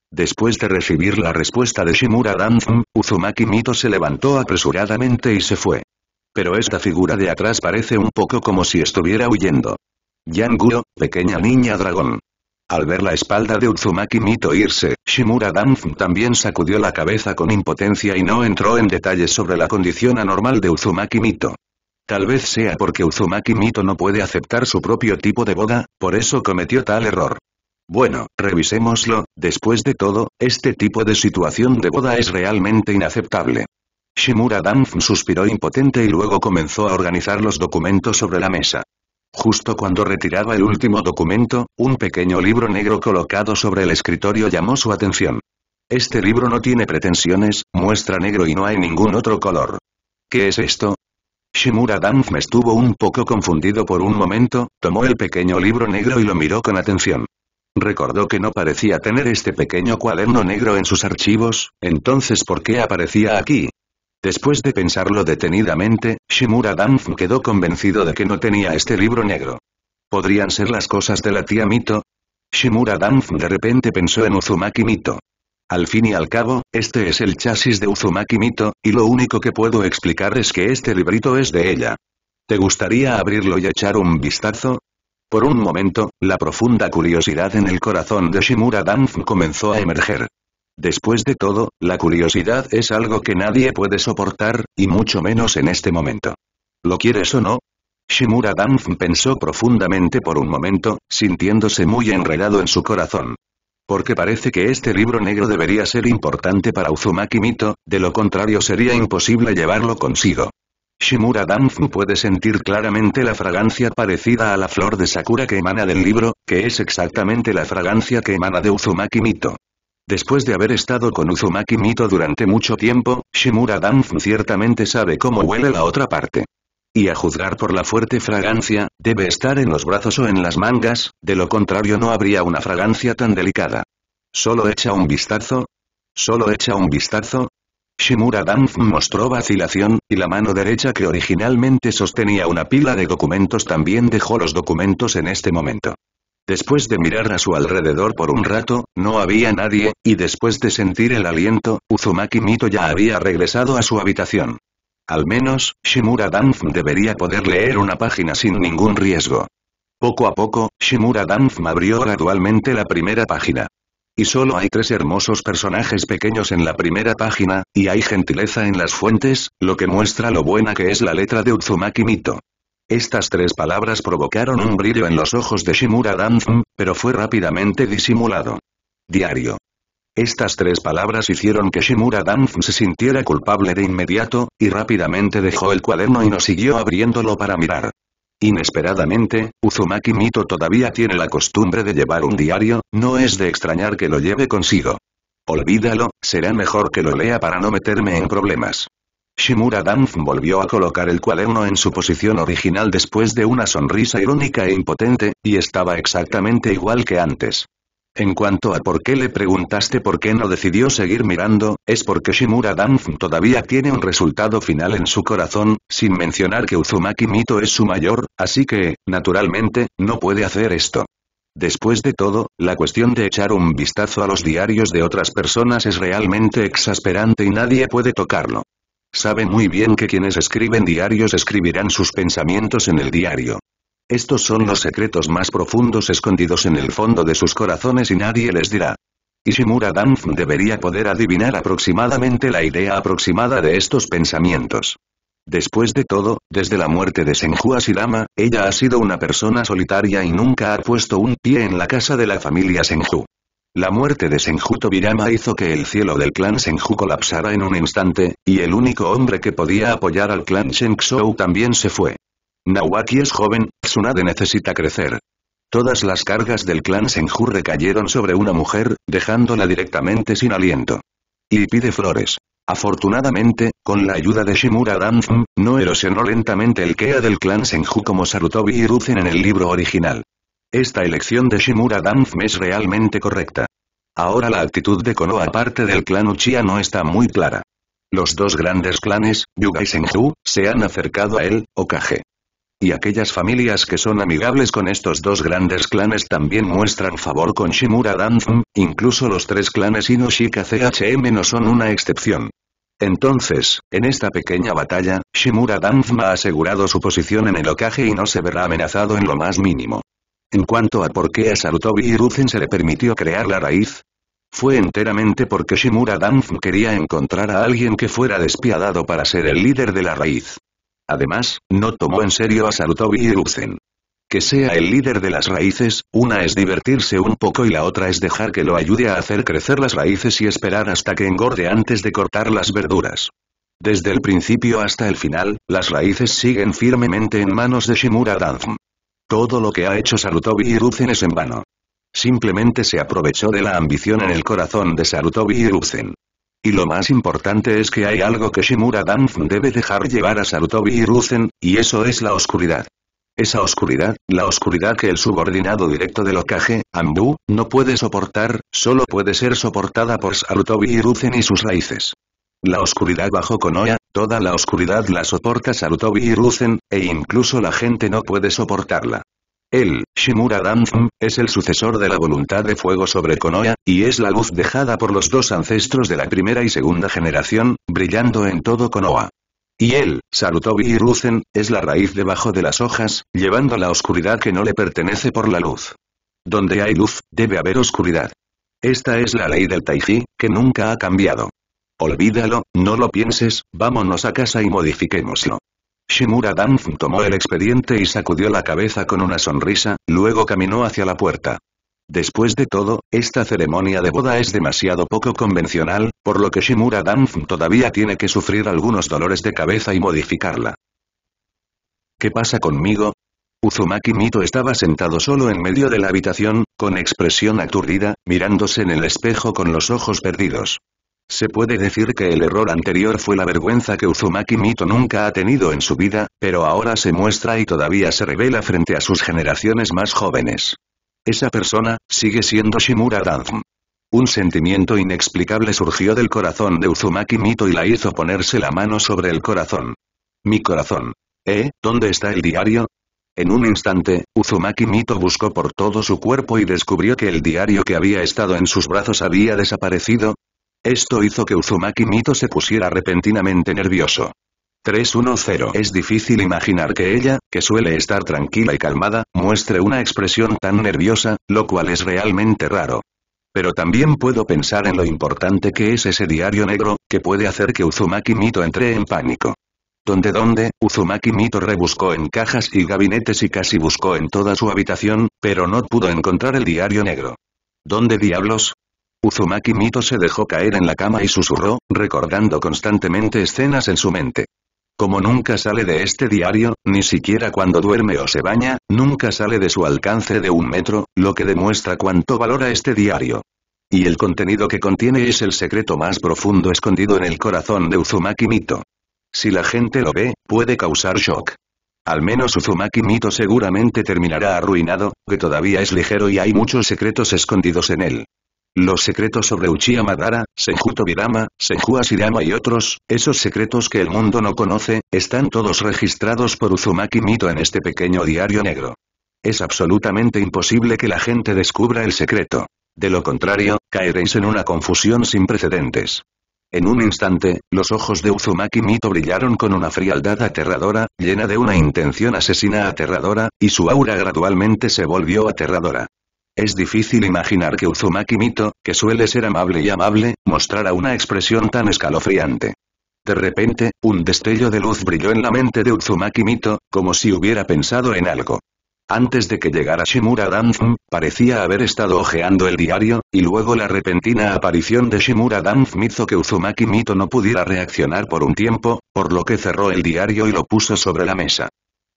Después de recibir la respuesta de Shimura Danzum, Uzumaki Mito se levantó apresuradamente y se fue. Pero esta figura de atrás parece un poco como si estuviera huyendo. Yanguro, pequeña niña dragón. Al ver la espalda de Uzumaki Mito irse, Shimura Danf también sacudió la cabeza con impotencia y no entró en detalles sobre la condición anormal de Uzumaki Mito. Tal vez sea porque Uzumaki Mito no puede aceptar su propio tipo de boda, por eso cometió tal error. Bueno, revisémoslo, después de todo, este tipo de situación de boda es realmente inaceptable. Shimura Danf suspiró impotente y luego comenzó a organizar los documentos sobre la mesa. Justo cuando retiraba el último documento, un pequeño libro negro colocado sobre el escritorio llamó su atención. Este libro no tiene pretensiones, muestra negro y no hay ningún otro color. ¿Qué es esto? Shimura me estuvo un poco confundido por un momento, tomó el pequeño libro negro y lo miró con atención. Recordó que no parecía tener este pequeño cuaderno negro en sus archivos, entonces ¿por qué aparecía aquí? Después de pensarlo detenidamente, Shimura Danfu quedó convencido de que no tenía este libro negro. ¿Podrían ser las cosas de la tía Mito? Shimura Danfu de repente pensó en Uzumaki Mito. Al fin y al cabo, este es el chasis de Uzumaki Mito, y lo único que puedo explicar es que este librito es de ella. ¿Te gustaría abrirlo y echar un vistazo? Por un momento, la profunda curiosidad en el corazón de Shimura Danfu comenzó a emerger. Después de todo, la curiosidad es algo que nadie puede soportar, y mucho menos en este momento. ¿Lo quieres o no? Shimura Danfu pensó profundamente por un momento, sintiéndose muy enredado en su corazón. Porque parece que este libro negro debería ser importante para Uzumaki Mito, de lo contrario sería imposible llevarlo consigo. Shimura Danfu puede sentir claramente la fragancia parecida a la flor de Sakura que emana del libro, que es exactamente la fragancia que emana de Uzumaki Mito. Después de haber estado con Uzumaki Mito durante mucho tiempo, Shimura Danfu ciertamente sabe cómo huele la otra parte. Y a juzgar por la fuerte fragancia, debe estar en los brazos o en las mangas, de lo contrario no habría una fragancia tan delicada. Solo echa un vistazo. Solo echa un vistazo, Shimura Danf mostró vacilación, y la mano derecha que originalmente sostenía una pila de documentos también dejó los documentos en este momento. Después de mirar a su alrededor por un rato, no había nadie, y después de sentir el aliento, Uzumaki Mito ya había regresado a su habitación. Al menos, Shimura Danf debería poder leer una página sin ningún riesgo. Poco a poco, Shimura Danfm abrió gradualmente la primera página. Y solo hay tres hermosos personajes pequeños en la primera página, y hay gentileza en las fuentes, lo que muestra lo buena que es la letra de Uzumaki Mito. Estas tres palabras provocaron un brillo en los ojos de Shimura Danzan, pero fue rápidamente disimulado. Diario. Estas tres palabras hicieron que Shimura Danzan se sintiera culpable de inmediato, y rápidamente dejó el cuaderno y no siguió abriéndolo para mirar. Inesperadamente, Uzumaki Mito todavía tiene la costumbre de llevar un diario, no es de extrañar que lo lleve consigo. Olvídalo, será mejor que lo lea para no meterme en problemas. Shimura Danf volvió a colocar el cuaderno en su posición original después de una sonrisa irónica e impotente, y estaba exactamente igual que antes. En cuanto a por qué le preguntaste por qué no decidió seguir mirando, es porque Shimura Danf todavía tiene un resultado final en su corazón, sin mencionar que Uzumaki Mito es su mayor, así que, naturalmente, no puede hacer esto. Después de todo, la cuestión de echar un vistazo a los diarios de otras personas es realmente exasperante y nadie puede tocarlo. Sabe muy bien que quienes escriben diarios escribirán sus pensamientos en el diario. Estos son los secretos más profundos escondidos en el fondo de sus corazones y nadie les dirá. Ishimura Danf debería poder adivinar aproximadamente la idea aproximada de estos pensamientos. Después de todo, desde la muerte de Senju Asirama, ella ha sido una persona solitaria y nunca ha puesto un pie en la casa de la familia Senju. La muerte de Senju Tobiyama hizo que el cielo del clan Senju colapsara en un instante, y el único hombre que podía apoyar al clan Shengshou también se fue. Nawaki es joven, Tsunade necesita crecer. Todas las cargas del clan Senju recayeron sobre una mujer, dejándola directamente sin aliento. Y pide flores. Afortunadamente, con la ayuda de Shimura Danzum, no erosionó lentamente el Kea del clan Senju como Sarutobi y Ruzen en el libro original. Esta elección de Shimura Danzme es realmente correcta. Ahora la actitud de Konoha aparte del clan Uchiha no está muy clara. Los dos grandes clanes, Yuga Senju, se han acercado a él, Okage. Y aquellas familias que son amigables con estos dos grandes clanes también muestran favor con Shimura Danzme, incluso los tres clanes Inoshika CHM no son una excepción. Entonces, en esta pequeña batalla, Shimura Danfum ha asegurado su posición en el Okage y no se verá amenazado en lo más mínimo. En cuanto a por qué a Sarutobi Hiruzen se le permitió crear la raíz, fue enteramente porque Shimura Danfm quería encontrar a alguien que fuera despiadado para ser el líder de la raíz. Además, no tomó en serio a Sarutobi Hiruzen. Que sea el líder de las raíces, una es divertirse un poco y la otra es dejar que lo ayude a hacer crecer las raíces y esperar hasta que engorde antes de cortar las verduras. Desde el principio hasta el final, las raíces siguen firmemente en manos de Shimura Danfm. Todo lo que ha hecho Sarutobi y es en vano. Simplemente se aprovechó de la ambición en el corazón de Sarutobi y Y lo más importante es que hay algo que Shimura Danzun debe dejar llevar a Sarutobi y y eso es la oscuridad. Esa oscuridad, la oscuridad que el subordinado directo del Okage, Ambu, no puede soportar, solo puede ser soportada por Sarutobi y y sus raíces. La oscuridad bajo Konoha, Toda la oscuridad la soporta Sarutobi y Rusen, e incluso la gente no puede soportarla. Él, Shimura Ranfm, es el sucesor de la voluntad de fuego sobre Konoha, y es la luz dejada por los dos ancestros de la primera y segunda generación, brillando en todo Konoha. Y él, Sarutobi y Rusen, es la raíz debajo de las hojas, llevando la oscuridad que no le pertenece por la luz. Donde hay luz, debe haber oscuridad. Esta es la ley del Taiji, que nunca ha cambiado. Olvídalo, no lo pienses, vámonos a casa y modifiquémoslo. Shimura danz tomó el expediente y sacudió la cabeza con una sonrisa, luego caminó hacia la puerta. Después de todo, esta ceremonia de boda es demasiado poco convencional, por lo que Shimura danf todavía tiene que sufrir algunos dolores de cabeza y modificarla. ¿Qué pasa conmigo? Uzumaki Mito estaba sentado solo en medio de la habitación, con expresión aturdida, mirándose en el espejo con los ojos perdidos. Se puede decir que el error anterior fue la vergüenza que Uzumaki Mito nunca ha tenido en su vida, pero ahora se muestra y todavía se revela frente a sus generaciones más jóvenes. Esa persona, sigue siendo Shimura Danzm. Un sentimiento inexplicable surgió del corazón de Uzumaki Mito y la hizo ponerse la mano sobre el corazón. Mi corazón. ¿Eh? ¿Dónde está el diario? En un instante, Uzumaki Mito buscó por todo su cuerpo y descubrió que el diario que había estado en sus brazos había desaparecido, esto hizo que Uzumaki Mito se pusiera repentinamente nervioso. 310 Es difícil imaginar que ella, que suele estar tranquila y calmada, muestre una expresión tan nerviosa, lo cual es realmente raro. Pero también puedo pensar en lo importante que es ese diario negro, que puede hacer que Uzumaki Mito entre en pánico. ¿Dónde dónde, Uzumaki Mito rebuscó en cajas y gabinetes y casi buscó en toda su habitación, pero no pudo encontrar el diario negro. ¿Dónde diablos? Uzumaki Mito se dejó caer en la cama y susurró, recordando constantemente escenas en su mente. Como nunca sale de este diario, ni siquiera cuando duerme o se baña, nunca sale de su alcance de un metro, lo que demuestra cuánto valora este diario. Y el contenido que contiene es el secreto más profundo escondido en el corazón de Uzumaki Mito. Si la gente lo ve, puede causar shock. Al menos Uzumaki Mito seguramente terminará arruinado, que todavía es ligero y hay muchos secretos escondidos en él. Los secretos sobre Uchiha Madara, Senju Tobirama, Senju Asirama y otros, esos secretos que el mundo no conoce, están todos registrados por Uzumaki Mito en este pequeño diario negro. Es absolutamente imposible que la gente descubra el secreto. De lo contrario, caeréis en una confusión sin precedentes. En un instante, los ojos de Uzumaki Mito brillaron con una frialdad aterradora, llena de una intención asesina aterradora, y su aura gradualmente se volvió aterradora. Es difícil imaginar que Uzumaki Mito, que suele ser amable y amable, mostrara una expresión tan escalofriante. De repente, un destello de luz brilló en la mente de Uzumaki Mito, como si hubiera pensado en algo. Antes de que llegara Shimura Danzm, parecía haber estado hojeando el diario, y luego la repentina aparición de Shimura Danzm hizo que Uzumaki Mito no pudiera reaccionar por un tiempo, por lo que cerró el diario y lo puso sobre la mesa.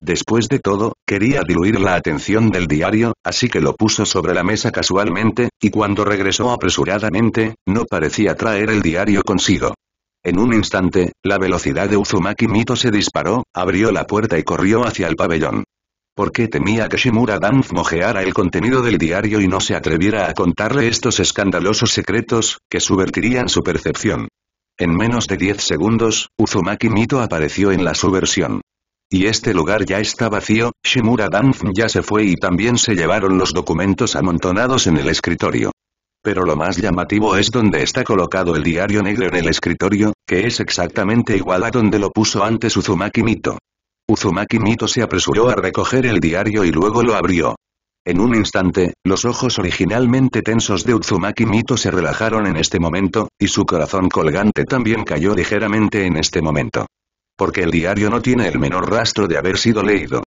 Después de todo, quería diluir la atención del diario, así que lo puso sobre la mesa casualmente, y cuando regresó apresuradamente, no parecía traer el diario consigo. En un instante, la velocidad de Uzumaki Mito se disparó, abrió la puerta y corrió hacia el pabellón. Porque temía que Shimura Danz mojeara el contenido del diario y no se atreviera a contarle estos escandalosos secretos, que subvertirían su percepción. En menos de 10 segundos, Uzumaki Mito apareció en la subversión. Y este lugar ya está vacío, Shimura Danf ya se fue y también se llevaron los documentos amontonados en el escritorio. Pero lo más llamativo es donde está colocado el diario negro en el escritorio, que es exactamente igual a donde lo puso antes Uzumaki Mito. Uzumaki Mito se apresuró a recoger el diario y luego lo abrió. En un instante, los ojos originalmente tensos de Uzumaki Mito se relajaron en este momento, y su corazón colgante también cayó ligeramente en este momento. Porque el diario no tiene el menor rastro de haber sido leído.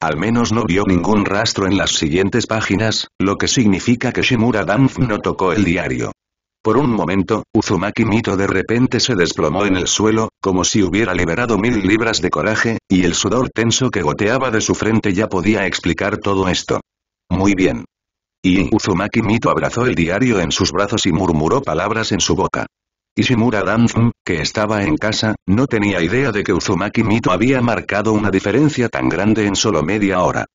Al menos no vio ningún rastro en las siguientes páginas, lo que significa que Shimura Danf no tocó el diario. Por un momento, Uzumaki Mito de repente se desplomó en el suelo, como si hubiera liberado mil libras de coraje, y el sudor tenso que goteaba de su frente ya podía explicar todo esto. Muy bien. Y Uzumaki Mito abrazó el diario en sus brazos y murmuró palabras en su boca. Ishimura Danfum, que estaba en casa, no tenía idea de que Uzumaki Mito había marcado una diferencia tan grande en solo media hora.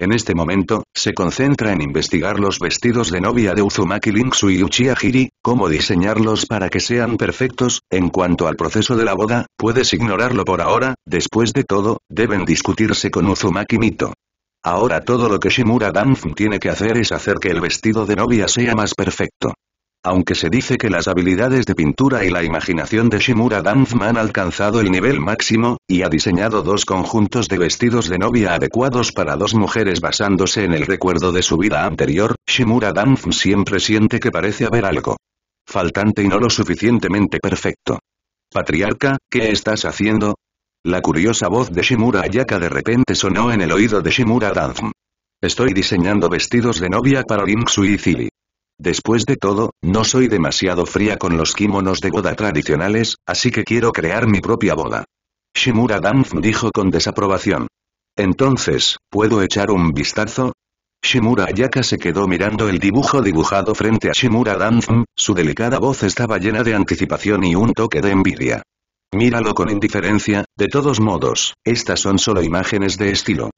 En este momento, se concentra en investigar los vestidos de novia de Uzumaki Linksu y Uchiha Hiri, cómo diseñarlos para que sean perfectos, en cuanto al proceso de la boda, puedes ignorarlo por ahora, después de todo, deben discutirse con Uzumaki Mito. Ahora todo lo que Shimura Danfum tiene que hacer es hacer que el vestido de novia sea más perfecto. Aunque se dice que las habilidades de pintura y la imaginación de Shimura Danzma han alcanzado el nivel máximo, y ha diseñado dos conjuntos de vestidos de novia adecuados para dos mujeres basándose en el recuerdo de su vida anterior, Shimura Danzma siempre siente que parece haber algo faltante y no lo suficientemente perfecto. Patriarca, ¿qué estás haciendo? La curiosa voz de Shimura Ayaka de repente sonó en el oído de Shimura Danzm. Estoy diseñando vestidos de novia para Rimxu y Zili. Después de todo, no soy demasiado fría con los kimonos de boda tradicionales, así que quiero crear mi propia boda. Shimura Danf dijo con desaprobación. Entonces, ¿puedo echar un vistazo? Shimura Ayaka se quedó mirando el dibujo dibujado frente a Shimura Danf, su delicada voz estaba llena de anticipación y un toque de envidia. Míralo con indiferencia, de todos modos, estas son solo imágenes de estilo.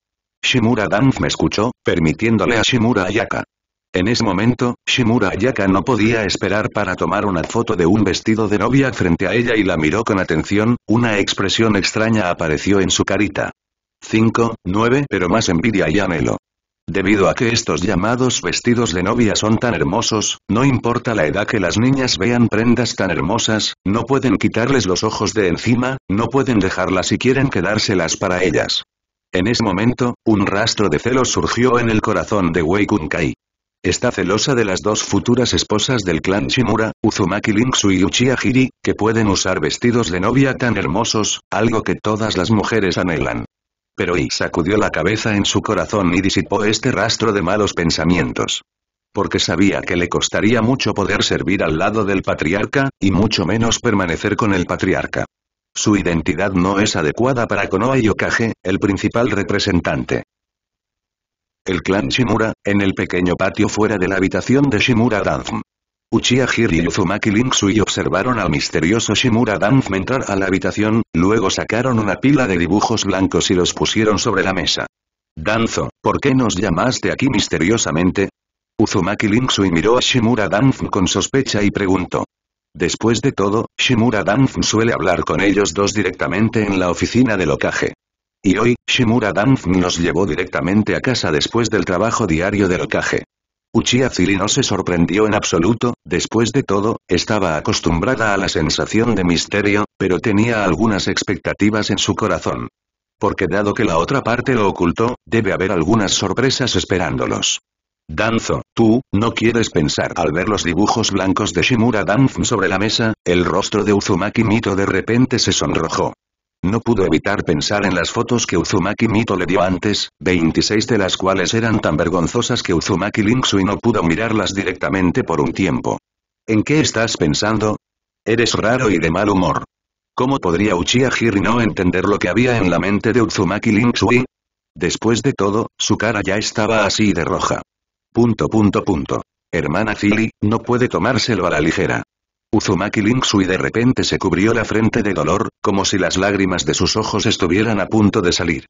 Shimura me escuchó, permitiéndole a Shimura Ayaka en ese momento, Shimura Yaka no podía esperar para tomar una foto de un vestido de novia frente a ella y la miró con atención, una expresión extraña apareció en su carita. 5, 9 pero más envidia y anhelo. Debido a que estos llamados vestidos de novia son tan hermosos, no importa la edad que las niñas vean prendas tan hermosas, no pueden quitarles los ojos de encima, no pueden dejarlas si quieren quedárselas para ellas. En ese momento, un rastro de celos surgió en el corazón de Wei Está celosa de las dos futuras esposas del clan Shimura, Uzumaki Linksu y Uchiha Hiri, que pueden usar vestidos de novia tan hermosos, algo que todas las mujeres anhelan. Pero I sacudió la cabeza en su corazón y disipó este rastro de malos pensamientos. Porque sabía que le costaría mucho poder servir al lado del patriarca, y mucho menos permanecer con el patriarca. Su identidad no es adecuada para Konoha Yokage, el principal representante el clan Shimura, en el pequeño patio fuera de la habitación de Shimura Danf. Uchiha Hiri y Uzumaki Linksui observaron al misterioso Shimura Danzm entrar a la habitación, luego sacaron una pila de dibujos blancos y los pusieron sobre la mesa. Danzo, ¿por qué nos llamaste aquí misteriosamente? Uzumaki Linksui miró a Shimura Danf con sospecha y preguntó. Después de todo, Shimura Danf suele hablar con ellos dos directamente en la oficina del locaje. Y hoy, Shimura Danf nos llevó directamente a casa después del trabajo diario de Okage. Uchiha no se sorprendió en absoluto, después de todo, estaba acostumbrada a la sensación de misterio, pero tenía algunas expectativas en su corazón. Porque dado que la otra parte lo ocultó, debe haber algunas sorpresas esperándolos. Danzo, tú, no quieres pensar. Al ver los dibujos blancos de Shimura Danf sobre la mesa, el rostro de Uzumaki Mito de repente se sonrojó. No pudo evitar pensar en las fotos que Uzumaki Mito le dio antes, 26 de las cuales eran tan vergonzosas que Uzumaki Linksui no pudo mirarlas directamente por un tiempo. ¿En qué estás pensando? Eres raro y de mal humor. ¿Cómo podría Uchiha Hiri no entender lo que había en la mente de Uzumaki Linksui? Después de todo, su cara ya estaba así de roja. Punto punto punto. Hermana Zili, no puede tomárselo a la ligera. Uzumaki Linksui de repente se cubrió la frente de dolor, como si las lágrimas de sus ojos estuvieran a punto de salir.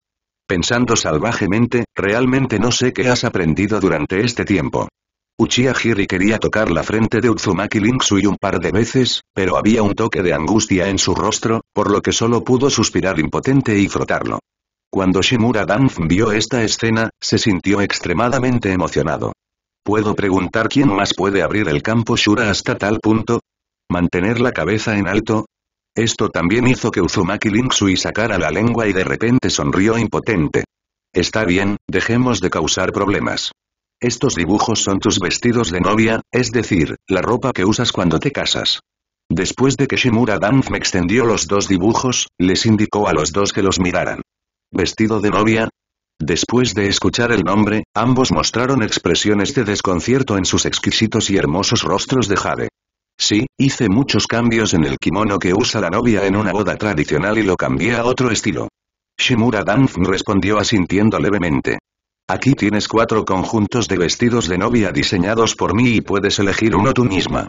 Pensando salvajemente, realmente no sé qué has aprendido durante este tiempo. Uchiha Hiri quería tocar la frente de Uzumaki Linksui un par de veces, pero había un toque de angustia en su rostro, por lo que solo pudo suspirar impotente y frotarlo. Cuando Shimura Danf vio esta escena, se sintió extremadamente emocionado. ¿Puedo preguntar quién más puede abrir el campo Shura hasta tal punto? Mantener la cabeza en alto. Esto también hizo que Uzumaki Linksui sacara la lengua y de repente sonrió impotente. Está bien, dejemos de causar problemas. Estos dibujos son tus vestidos de novia, es decir, la ropa que usas cuando te casas. Después de que Shimura Danf me extendió los dos dibujos, les indicó a los dos que los miraran. ¿Vestido de novia? Después de escuchar el nombre, ambos mostraron expresiones de desconcierto en sus exquisitos y hermosos rostros de jade. Sí, hice muchos cambios en el kimono que usa la novia en una boda tradicional y lo cambié a otro estilo. Shimura Danf respondió asintiendo levemente. Aquí tienes cuatro conjuntos de vestidos de novia diseñados por mí y puedes elegir uno tú misma.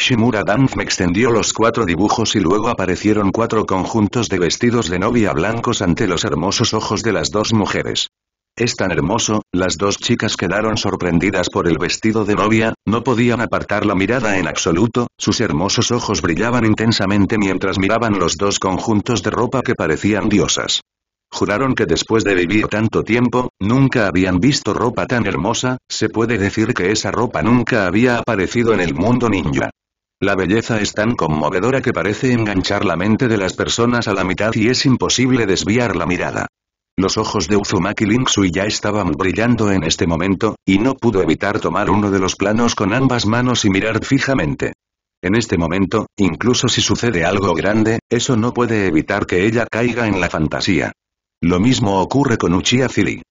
Shimura Danf me extendió los cuatro dibujos y luego aparecieron cuatro conjuntos de vestidos de novia blancos ante los hermosos ojos de las dos mujeres. Es tan hermoso, las dos chicas quedaron sorprendidas por el vestido de novia, no podían apartar la mirada en absoluto, sus hermosos ojos brillaban intensamente mientras miraban los dos conjuntos de ropa que parecían diosas. Juraron que después de vivir tanto tiempo, nunca habían visto ropa tan hermosa, se puede decir que esa ropa nunca había aparecido en el mundo ninja. La belleza es tan conmovedora que parece enganchar la mente de las personas a la mitad y es imposible desviar la mirada. Los ojos de Uzumaki Linksui ya estaban brillando en este momento, y no pudo evitar tomar uno de los planos con ambas manos y mirar fijamente. En este momento, incluso si sucede algo grande, eso no puede evitar que ella caiga en la fantasía. Lo mismo ocurre con Uchiha Zili.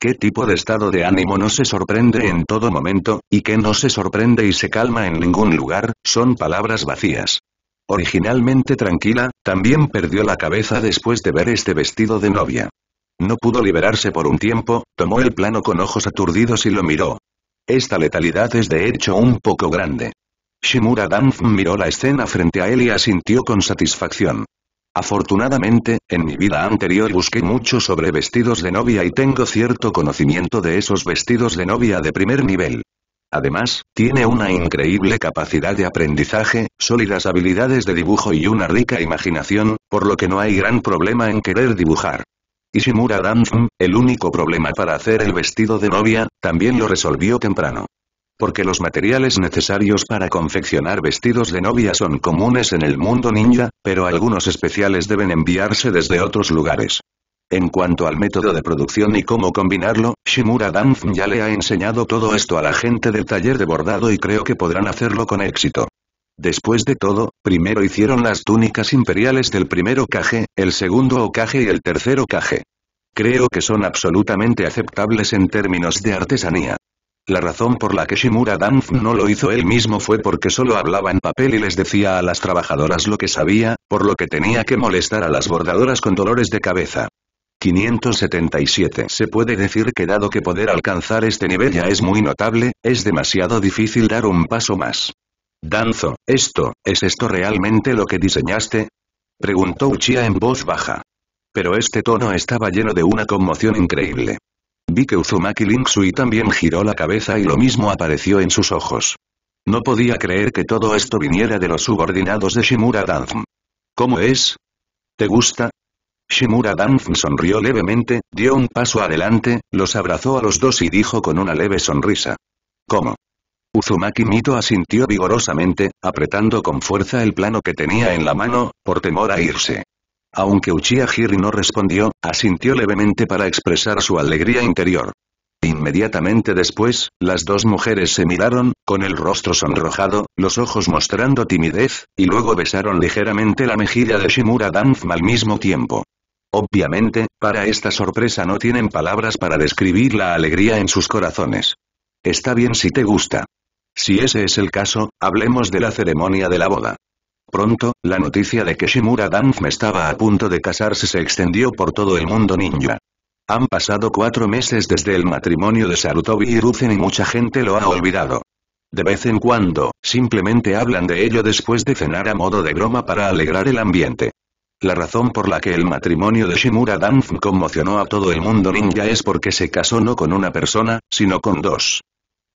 ¿Qué tipo de estado de ánimo no se sorprende en todo momento, y que no se sorprende y se calma en ningún lugar, son palabras vacías? Originalmente tranquila, también perdió la cabeza después de ver este vestido de novia. No pudo liberarse por un tiempo, tomó el plano con ojos aturdidos y lo miró. Esta letalidad es de hecho un poco grande. Shimura Danf miró la escena frente a él y asintió con satisfacción. Afortunadamente, en mi vida anterior busqué mucho sobre vestidos de novia y tengo cierto conocimiento de esos vestidos de novia de primer nivel. Además, tiene una increíble capacidad de aprendizaje, sólidas habilidades de dibujo y una rica imaginación, por lo que no hay gran problema en querer dibujar. Shimura Danz, el único problema para hacer el vestido de novia, también lo resolvió temprano. Porque los materiales necesarios para confeccionar vestidos de novia son comunes en el mundo ninja, pero algunos especiales deben enviarse desde otros lugares. En cuanto al método de producción y cómo combinarlo, Shimura Danz ya le ha enseñado todo esto a la gente del taller de bordado y creo que podrán hacerlo con éxito. Después de todo, primero hicieron las túnicas imperiales del primero ocaje, el segundo ocaje y el tercero ocaje. Creo que son absolutamente aceptables en términos de artesanía. La razón por la que Shimura Danf no lo hizo él mismo fue porque solo hablaba en papel y les decía a las trabajadoras lo que sabía, por lo que tenía que molestar a las bordadoras con dolores de cabeza. 577 Se puede decir que dado que poder alcanzar este nivel ya es muy notable, es demasiado difícil dar un paso más. Danzo, ¿esto, es esto realmente lo que diseñaste? Preguntó Uchiha en voz baja. Pero este tono estaba lleno de una conmoción increíble. Vi que Uzumaki Linksui también giró la cabeza y lo mismo apareció en sus ojos. No podía creer que todo esto viniera de los subordinados de Shimura Danzm. ¿Cómo es? ¿Te gusta? Shimura Danzm sonrió levemente, dio un paso adelante, los abrazó a los dos y dijo con una leve sonrisa. ¿Cómo? Uzumaki Mito asintió vigorosamente, apretando con fuerza el plano que tenía en la mano, por temor a irse. Aunque Uchiha Hiri no respondió, asintió levemente para expresar su alegría interior. Inmediatamente después, las dos mujeres se miraron, con el rostro sonrojado, los ojos mostrando timidez, y luego besaron ligeramente la mejilla de Shimura Danzma al mismo tiempo. Obviamente, para esta sorpresa no tienen palabras para describir la alegría en sus corazones. Está bien si te gusta. Si ese es el caso, hablemos de la ceremonia de la boda. Pronto, la noticia de que Shimura Danf estaba a punto de casarse se extendió por todo el mundo ninja. Han pasado cuatro meses desde el matrimonio de Sarutobi y Ruzen y mucha gente lo ha olvidado. De vez en cuando, simplemente hablan de ello después de cenar a modo de broma para alegrar el ambiente. La razón por la que el matrimonio de Shimura Danf conmocionó a todo el mundo ninja es porque se casó no con una persona, sino con dos.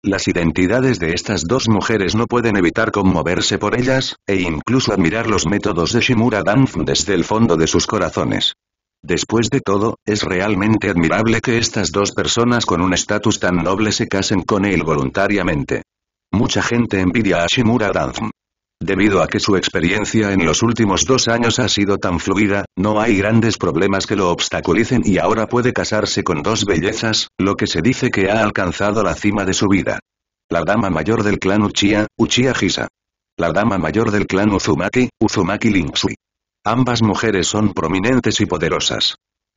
Las identidades de estas dos mujeres no pueden evitar conmoverse por ellas, e incluso admirar los métodos de Shimura Danf desde el fondo de sus corazones. Después de todo, es realmente admirable que estas dos personas con un estatus tan noble se casen con él voluntariamente. Mucha gente envidia a Shimura Dan. Debido a que su experiencia en los últimos dos años ha sido tan fluida, no hay grandes problemas que lo obstaculicen y ahora puede casarse con dos bellezas, lo que se dice que ha alcanzado la cima de su vida. La dama mayor del clan Uchiha, Uchiha Hisa. La dama mayor del clan Uzumaki, Uzumaki Linksui. Ambas mujeres son prominentes y poderosas.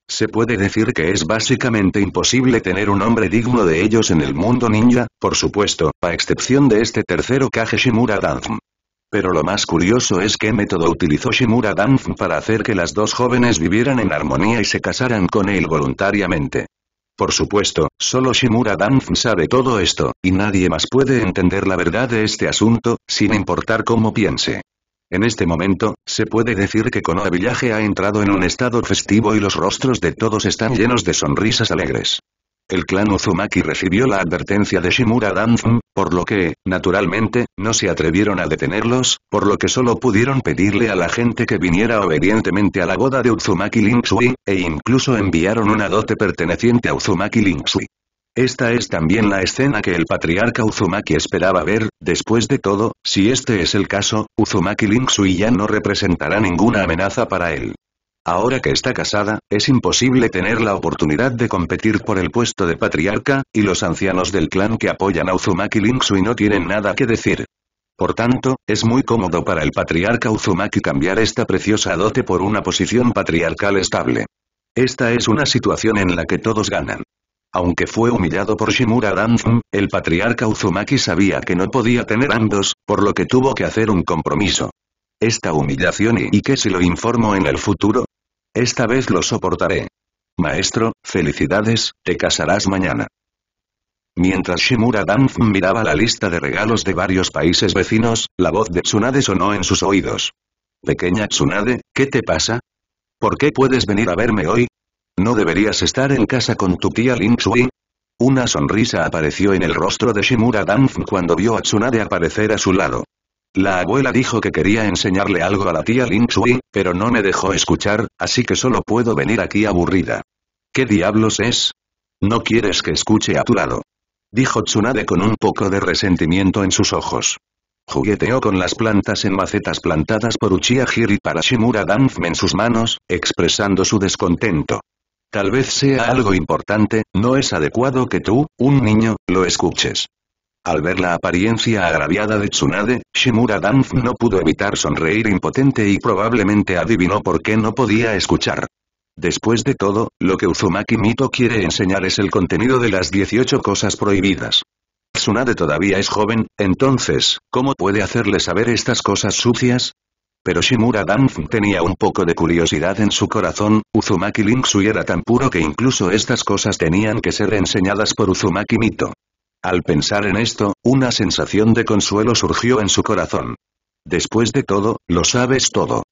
Se puede decir que es básicamente imposible tener un hombre digno de ellos en el mundo ninja, por supuesto, a excepción de este tercero Kage Shimura pero lo más curioso es qué método utilizó Shimura Danf para hacer que las dos jóvenes vivieran en armonía y se casaran con él voluntariamente. Por supuesto, solo Shimura Danf sabe todo esto, y nadie más puede entender la verdad de este asunto, sin importar cómo piense. En este momento, se puede decir que Konoha Village ha entrado en un estado festivo y los rostros de todos están llenos de sonrisas alegres. El clan Uzumaki recibió la advertencia de Shimura danzum por lo que, naturalmente, no se atrevieron a detenerlos, por lo que solo pudieron pedirle a la gente que viniera obedientemente a la boda de Uzumaki Linksui, e incluso enviaron una dote perteneciente a Uzumaki Linksui. Esta es también la escena que el patriarca Uzumaki esperaba ver, después de todo, si este es el caso, Uzumaki Linksui ya no representará ninguna amenaza para él. Ahora que está casada, es imposible tener la oportunidad de competir por el puesto de patriarca, y los ancianos del clan que apoyan a Uzumaki Linksui no tienen nada que decir. Por tanto, es muy cómodo para el patriarca Uzumaki cambiar esta preciosa dote por una posición patriarcal estable. Esta es una situación en la que todos ganan. Aunque fue humillado por Shimura Danzum, el patriarca Uzumaki sabía que no podía tener ambos, por lo que tuvo que hacer un compromiso. Esta humillación y, que se lo informo en el futuro, esta vez lo soportaré. Maestro, felicidades, te casarás mañana. Mientras Shimura Danf miraba la lista de regalos de varios países vecinos, la voz de Tsunade sonó en sus oídos. Pequeña Tsunade, ¿qué te pasa? ¿Por qué puedes venir a verme hoy? ¿No deberías estar en casa con tu tía Lin Shui? Una sonrisa apareció en el rostro de Shimura Danf cuando vio a Tsunade aparecer a su lado. La abuela dijo que quería enseñarle algo a la tía Lin pero no me dejó escuchar, así que solo puedo venir aquí aburrida. ¿Qué diablos es? No quieres que escuche a tu lado. Dijo Tsunade con un poco de resentimiento en sus ojos. Jugueteó con las plantas en macetas plantadas por Uchiha Hiri para Shimura Danfme en sus manos, expresando su descontento. Tal vez sea algo importante, no es adecuado que tú, un niño, lo escuches. Al ver la apariencia agraviada de Tsunade, Shimura Danf no pudo evitar sonreír impotente y probablemente adivinó por qué no podía escuchar. Después de todo, lo que Uzumaki Mito quiere enseñar es el contenido de las 18 cosas prohibidas. Tsunade todavía es joven, entonces, ¿cómo puede hacerle saber estas cosas sucias? Pero Shimura Danf tenía un poco de curiosidad en su corazón, Uzumaki Linksui era tan puro que incluso estas cosas tenían que ser enseñadas por Uzumaki Mito. Al pensar en esto, una sensación de consuelo surgió en su corazón. Después de todo, lo sabes todo.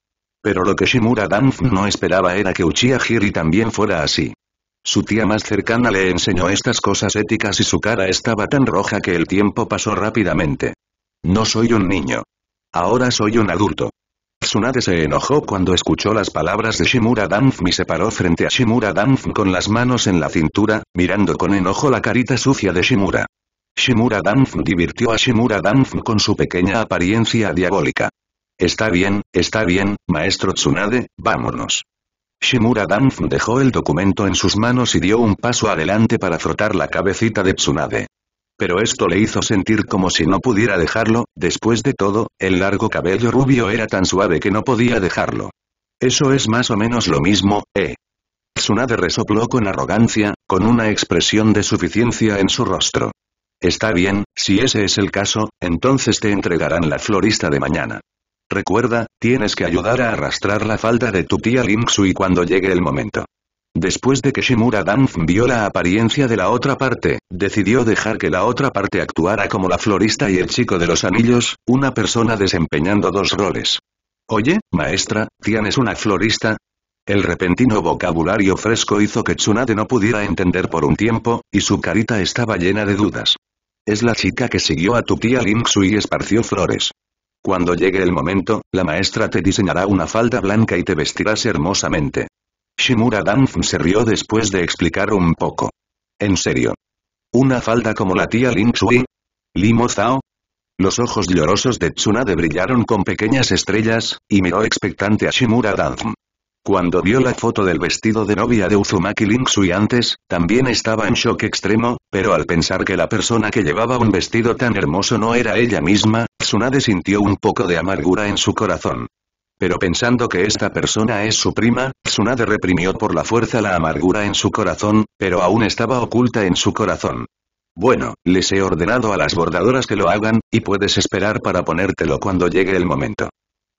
Pero lo que Shimura Danf no esperaba era que Uchiha Giri también fuera así. Su tía más cercana le enseñó estas cosas éticas y su cara estaba tan roja que el tiempo pasó rápidamente. No soy un niño. Ahora soy un adulto. Tsunade se enojó cuando escuchó las palabras de Shimura Danf y se paró frente a Shimura Danf con las manos en la cintura, mirando con enojo la carita sucia de Shimura. Shimura Danf divirtió a Shimura Danfu con su pequeña apariencia diabólica. Está bien, está bien, maestro Tsunade, vámonos. Shimura Danfu dejó el documento en sus manos y dio un paso adelante para frotar la cabecita de Tsunade. Pero esto le hizo sentir como si no pudiera dejarlo, después de todo, el largo cabello rubio era tan suave que no podía dejarlo. Eso es más o menos lo mismo, eh. Tsunade resopló con arrogancia, con una expresión de suficiencia en su rostro. Está bien, si ese es el caso, entonces te entregarán la florista de mañana. Recuerda, tienes que ayudar a arrastrar la falda de tu tía Lin cuando llegue el momento. Después de que Shimura Danf vio la apariencia de la otra parte, decidió dejar que la otra parte actuara como la florista y el chico de los anillos, una persona desempeñando dos roles. Oye, maestra, ¿tienes una florista? El repentino vocabulario fresco hizo que Tsunade no pudiera entender por un tiempo, y su carita estaba llena de dudas. Es la chica que siguió a tu tía Ling y esparció flores. Cuando llegue el momento, la maestra te diseñará una falda blanca y te vestirás hermosamente. Shimura Danf se rió después de explicar un poco. En serio. ¿Una falda como la tía Ling ¿Li ¿Limo Zhao? Los ojos llorosos de Tsunade brillaron con pequeñas estrellas, y miró expectante a Shimura Danfm. Cuando vio la foto del vestido de novia de Uzumaki Linksui antes, también estaba en shock extremo, pero al pensar que la persona que llevaba un vestido tan hermoso no era ella misma, Tsunade sintió un poco de amargura en su corazón. Pero pensando que esta persona es su prima, Tsunade reprimió por la fuerza la amargura en su corazón, pero aún estaba oculta en su corazón. Bueno, les he ordenado a las bordadoras que lo hagan, y puedes esperar para ponértelo cuando llegue el momento.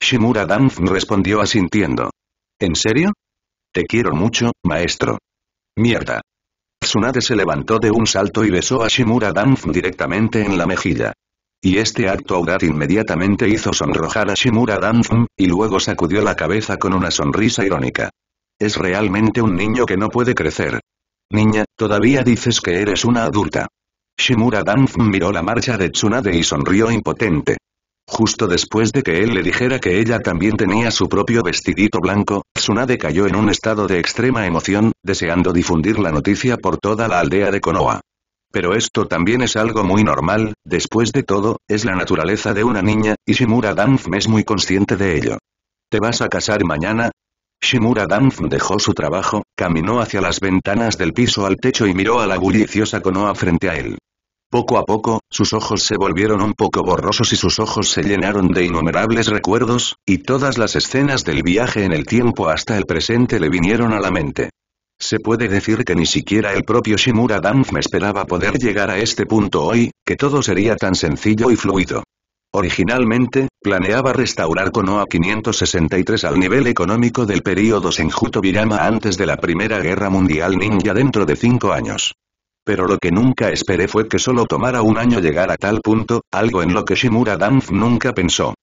Shimura Danf respondió asintiendo. ¿En serio? Te quiero mucho, maestro. Mierda. Tsunade se levantó de un salto y besó a Shimura Danf directamente en la mejilla. Y este acto audaz inmediatamente hizo sonrojar a Shimura Danfm, y luego sacudió la cabeza con una sonrisa irónica. Es realmente un niño que no puede crecer. Niña, todavía dices que eres una adulta. Shimura Danfm miró la marcha de Tsunade y sonrió impotente. Justo después de que él le dijera que ella también tenía su propio vestidito blanco, Tsunade cayó en un estado de extrema emoción, deseando difundir la noticia por toda la aldea de Konoha. Pero esto también es algo muy normal, después de todo, es la naturaleza de una niña, y Shimura Danf es muy consciente de ello. ¿Te vas a casar mañana? Shimura Danf dejó su trabajo, caminó hacia las ventanas del piso al techo y miró a la bulliciosa Konoha frente a él. Poco a poco, sus ojos se volvieron un poco borrosos y sus ojos se llenaron de innumerables recuerdos, y todas las escenas del viaje en el tiempo hasta el presente le vinieron a la mente. Se puede decir que ni siquiera el propio Shimura Danf me esperaba poder llegar a este punto hoy, que todo sería tan sencillo y fluido. Originalmente, planeaba restaurar Konoha 563 al nivel económico del período Senjuto Virama antes de la Primera Guerra Mundial Ninja dentro de cinco años. Pero lo que nunca esperé fue que solo tomara un año llegar a tal punto, algo en lo que Shimura Danf nunca pensó.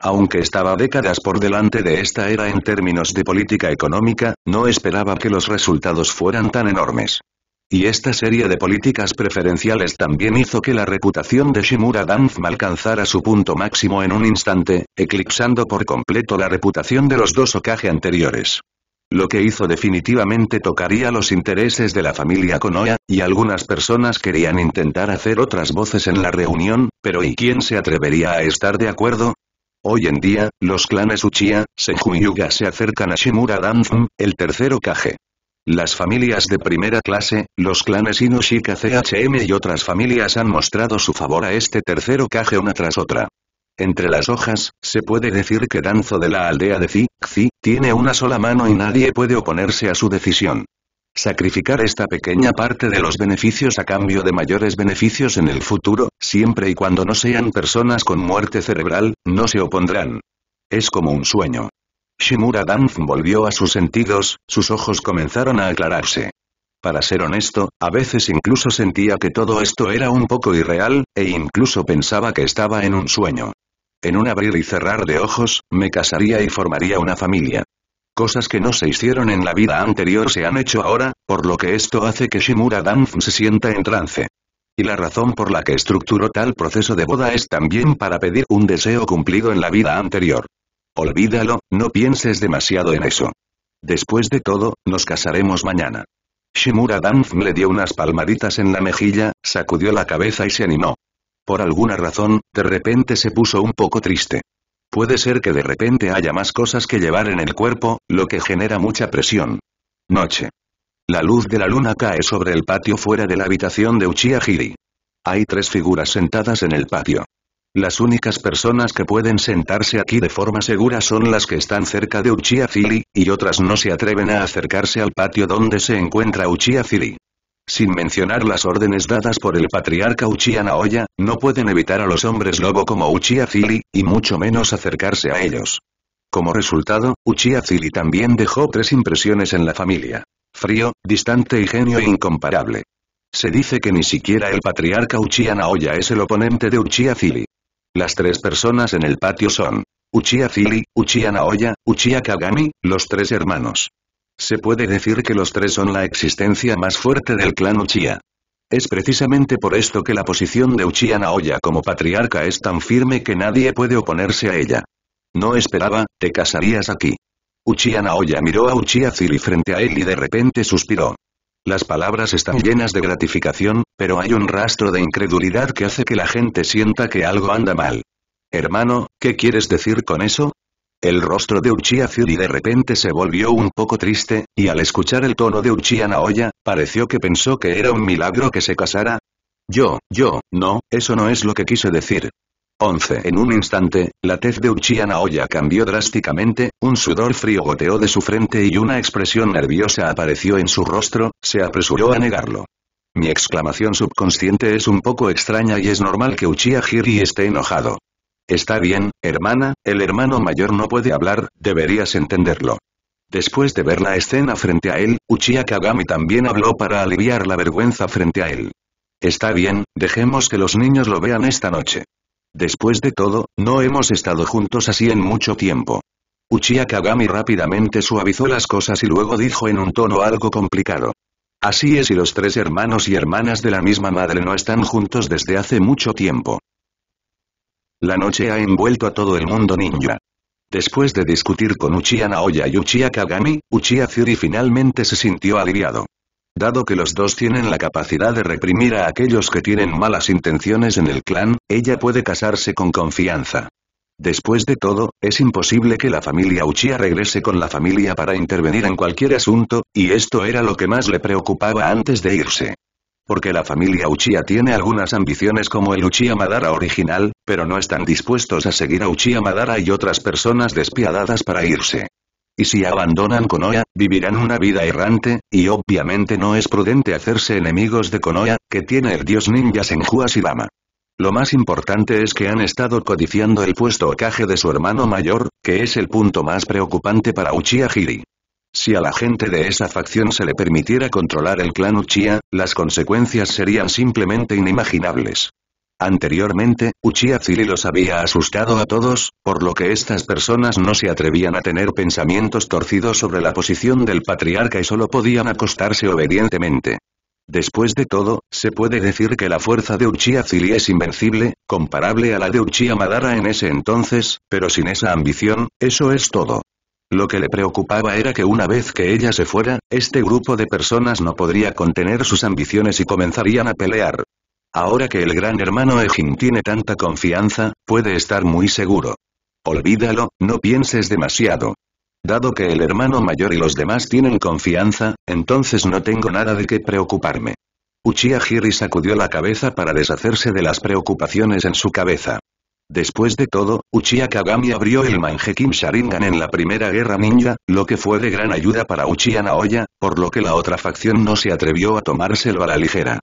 Aunque estaba décadas por delante de esta era en términos de política económica, no esperaba que los resultados fueran tan enormes. Y esta serie de políticas preferenciales también hizo que la reputación de Shimura Danf alcanzara su punto máximo en un instante, eclipsando por completo la reputación de los dos Okage anteriores lo que hizo definitivamente tocaría los intereses de la familia Konoha, y algunas personas querían intentar hacer otras voces en la reunión, pero ¿y quién se atrevería a estar de acuerdo? Hoy en día, los clanes Uchiha, Senju y Yuga se acercan a Shimura Danzum, el tercero Kage. Las familias de primera clase, los clanes Inoshika CHM y otras familias han mostrado su favor a este tercero Kage una tras otra. Entre las hojas, se puede decir que Danzo de la aldea de Zi, Zi, tiene una sola mano y nadie puede oponerse a su decisión. Sacrificar esta pequeña parte de los beneficios a cambio de mayores beneficios en el futuro, siempre y cuando no sean personas con muerte cerebral, no se opondrán. Es como un sueño. Shimura Danzo volvió a sus sentidos, sus ojos comenzaron a aclararse. Para ser honesto, a veces incluso sentía que todo esto era un poco irreal, e incluso pensaba que estaba en un sueño. En un abrir y cerrar de ojos, me casaría y formaría una familia. Cosas que no se hicieron en la vida anterior se han hecho ahora, por lo que esto hace que Shimura Danf se sienta en trance. Y la razón por la que estructuró tal proceso de boda es también para pedir un deseo cumplido en la vida anterior. Olvídalo, no pienses demasiado en eso. Después de todo, nos casaremos mañana. Shimura Danf le dio unas palmaditas en la mejilla, sacudió la cabeza y se animó. Por alguna razón, de repente se puso un poco triste. Puede ser que de repente haya más cosas que llevar en el cuerpo, lo que genera mucha presión. Noche. La luz de la luna cae sobre el patio fuera de la habitación de Uchiha Hiri. Hay tres figuras sentadas en el patio. Las únicas personas que pueden sentarse aquí de forma segura son las que están cerca de Uchiha Hiri, y otras no se atreven a acercarse al patio donde se encuentra Uchiha Hiri sin mencionar las órdenes dadas por el patriarca Uchiha Naoya, no pueden evitar a los hombres lobo como Uchiha Zili, y mucho menos acercarse a ellos. Como resultado, Uchiha Zili también dejó tres impresiones en la familia. Frío, distante y genio incomparable. Se dice que ni siquiera el patriarca Uchiha Naoya es el oponente de Uchiha Zili. Las tres personas en el patio son Uchiha Zili, Uchiha Naoya, Uchiha Kagami, los tres hermanos. Se puede decir que los tres son la existencia más fuerte del clan Uchiha. Es precisamente por esto que la posición de Uchiha Naoya como patriarca es tan firme que nadie puede oponerse a ella. No esperaba, te casarías aquí. Uchiha Naoya miró a Uchiha Ziri frente a él y de repente suspiró. Las palabras están llenas de gratificación, pero hay un rastro de incredulidad que hace que la gente sienta que algo anda mal. Hermano, ¿qué quieres decir con eso? El rostro de Uchiha Fury de repente se volvió un poco triste, y al escuchar el tono de Uchiha Naoya, pareció que pensó que era un milagro que se casara. Yo, yo, no, eso no es lo que quise decir. 11. En un instante, la tez de Uchiha Naoya cambió drásticamente, un sudor frío goteó de su frente y una expresión nerviosa apareció en su rostro, se apresuró a negarlo. Mi exclamación subconsciente es un poco extraña y es normal que Uchiha Hiri esté enojado. Está bien, hermana, el hermano mayor no puede hablar, deberías entenderlo. Después de ver la escena frente a él, Uchiha Kagami también habló para aliviar la vergüenza frente a él. Está bien, dejemos que los niños lo vean esta noche. Después de todo, no hemos estado juntos así en mucho tiempo. Uchiha Kagami rápidamente suavizó las cosas y luego dijo en un tono algo complicado. Así es y los tres hermanos y hermanas de la misma madre no están juntos desde hace mucho tiempo. La noche ha envuelto a todo el mundo ninja. Después de discutir con Uchiha Naoya y Uchiha Kagami, Uchiha Fury finalmente se sintió aliviado. Dado que los dos tienen la capacidad de reprimir a aquellos que tienen malas intenciones en el clan, ella puede casarse con confianza. Después de todo, es imposible que la familia Uchiha regrese con la familia para intervenir en cualquier asunto, y esto era lo que más le preocupaba antes de irse porque la familia Uchiha tiene algunas ambiciones como el Uchiha Madara original, pero no están dispuestos a seguir a Uchiha Madara y otras personas despiadadas para irse. Y si abandonan Konoha, vivirán una vida errante, y obviamente no es prudente hacerse enemigos de Konoha, que tiene el dios ninja Senju lama. Lo más importante es que han estado codiciando el puesto ocaje de su hermano mayor, que es el punto más preocupante para Uchiha Hiri. Si a la gente de esa facción se le permitiera controlar el clan Uchiha, las consecuencias serían simplemente inimaginables. Anteriormente, Uchiha Zili los había asustado a todos, por lo que estas personas no se atrevían a tener pensamientos torcidos sobre la posición del patriarca y solo podían acostarse obedientemente. Después de todo, se puede decir que la fuerza de Uchiha Zili es invencible, comparable a la de Uchiha Madara en ese entonces, pero sin esa ambición, eso es todo. Lo que le preocupaba era que una vez que ella se fuera, este grupo de personas no podría contener sus ambiciones y comenzarían a pelear. Ahora que el gran hermano Egin tiene tanta confianza, puede estar muy seguro. Olvídalo, no pienses demasiado. Dado que el hermano mayor y los demás tienen confianza, entonces no tengo nada de qué preocuparme. Uchiha Hiri sacudió la cabeza para deshacerse de las preocupaciones en su cabeza. Después de todo, Uchiha Kagami abrió el Manjekin Sharingan en la Primera Guerra Ninja, lo que fue de gran ayuda para Uchiha Naoya, por lo que la otra facción no se atrevió a tomárselo a la ligera.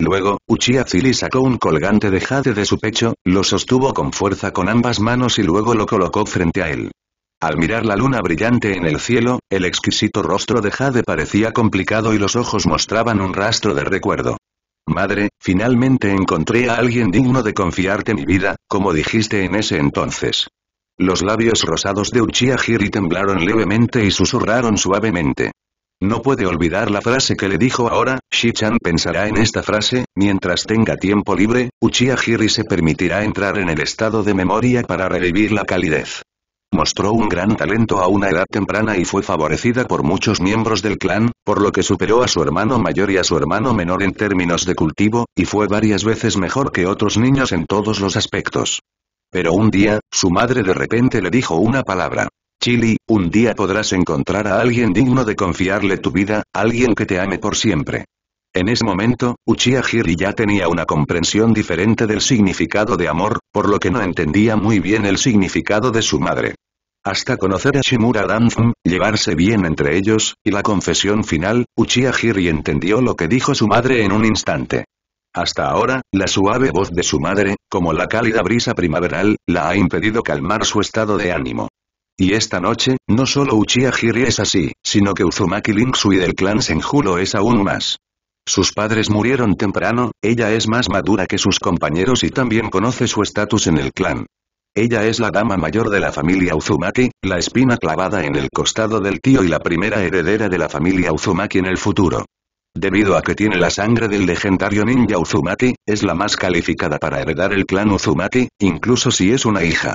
Luego, Uchiha Zili sacó un colgante de jade de su pecho, lo sostuvo con fuerza con ambas manos y luego lo colocó frente a él. Al mirar la luna brillante en el cielo, el exquisito rostro de Jade parecía complicado y los ojos mostraban un rastro de recuerdo. Madre, finalmente encontré a alguien digno de confiarte mi vida, como dijiste en ese entonces. Los labios rosados de Uchiha temblaron levemente y susurraron suavemente. No puede olvidar la frase que le dijo ahora, Shichan pensará en esta frase, mientras tenga tiempo libre, Uchiha Hiri se permitirá entrar en el estado de memoria para revivir la calidez. Mostró un gran talento a una edad temprana y fue favorecida por muchos miembros del clan, por lo que superó a su hermano mayor y a su hermano menor en términos de cultivo, y fue varias veces mejor que otros niños en todos los aspectos. Pero un día, su madre de repente le dijo una palabra. Chili, un día podrás encontrar a alguien digno de confiarle tu vida, alguien que te ame por siempre. En ese momento, Uchiha ya tenía una comprensión diferente del significado de amor, por lo que no entendía muy bien el significado de su madre. Hasta conocer a Shimura Danzum, llevarse bien entre ellos, y la confesión final, Uchiha entendió lo que dijo su madre en un instante. Hasta ahora, la suave voz de su madre, como la cálida brisa primaveral, la ha impedido calmar su estado de ánimo. Y esta noche, no solo Uchiha Hiri es así, sino que Uzumaki y del clan Senjulo es aún más. Sus padres murieron temprano, ella es más madura que sus compañeros y también conoce su estatus en el clan. Ella es la dama mayor de la familia Uzumaki, la espina clavada en el costado del tío y la primera heredera de la familia Uzumaki en el futuro. Debido a que tiene la sangre del legendario ninja Uzumaki, es la más calificada para heredar el clan Uzumaki, incluso si es una hija.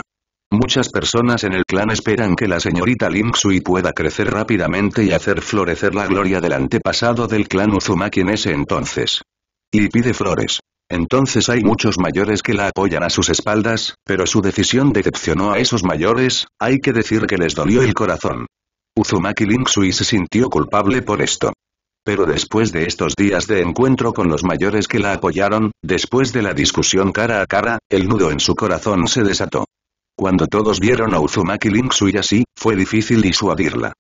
Muchas personas en el clan esperan que la señorita Ling pueda crecer rápidamente y hacer florecer la gloria del antepasado del clan Uzumaki en ese entonces. Y pide flores. Entonces hay muchos mayores que la apoyan a sus espaldas, pero su decisión decepcionó a esos mayores, hay que decir que les dolió el corazón. Uzumaki Ling se sintió culpable por esto. Pero después de estos días de encuentro con los mayores que la apoyaron, después de la discusión cara a cara, el nudo en su corazón se desató. Cuando todos vieron a Uzumaki Link así, fue difícil disuadirla.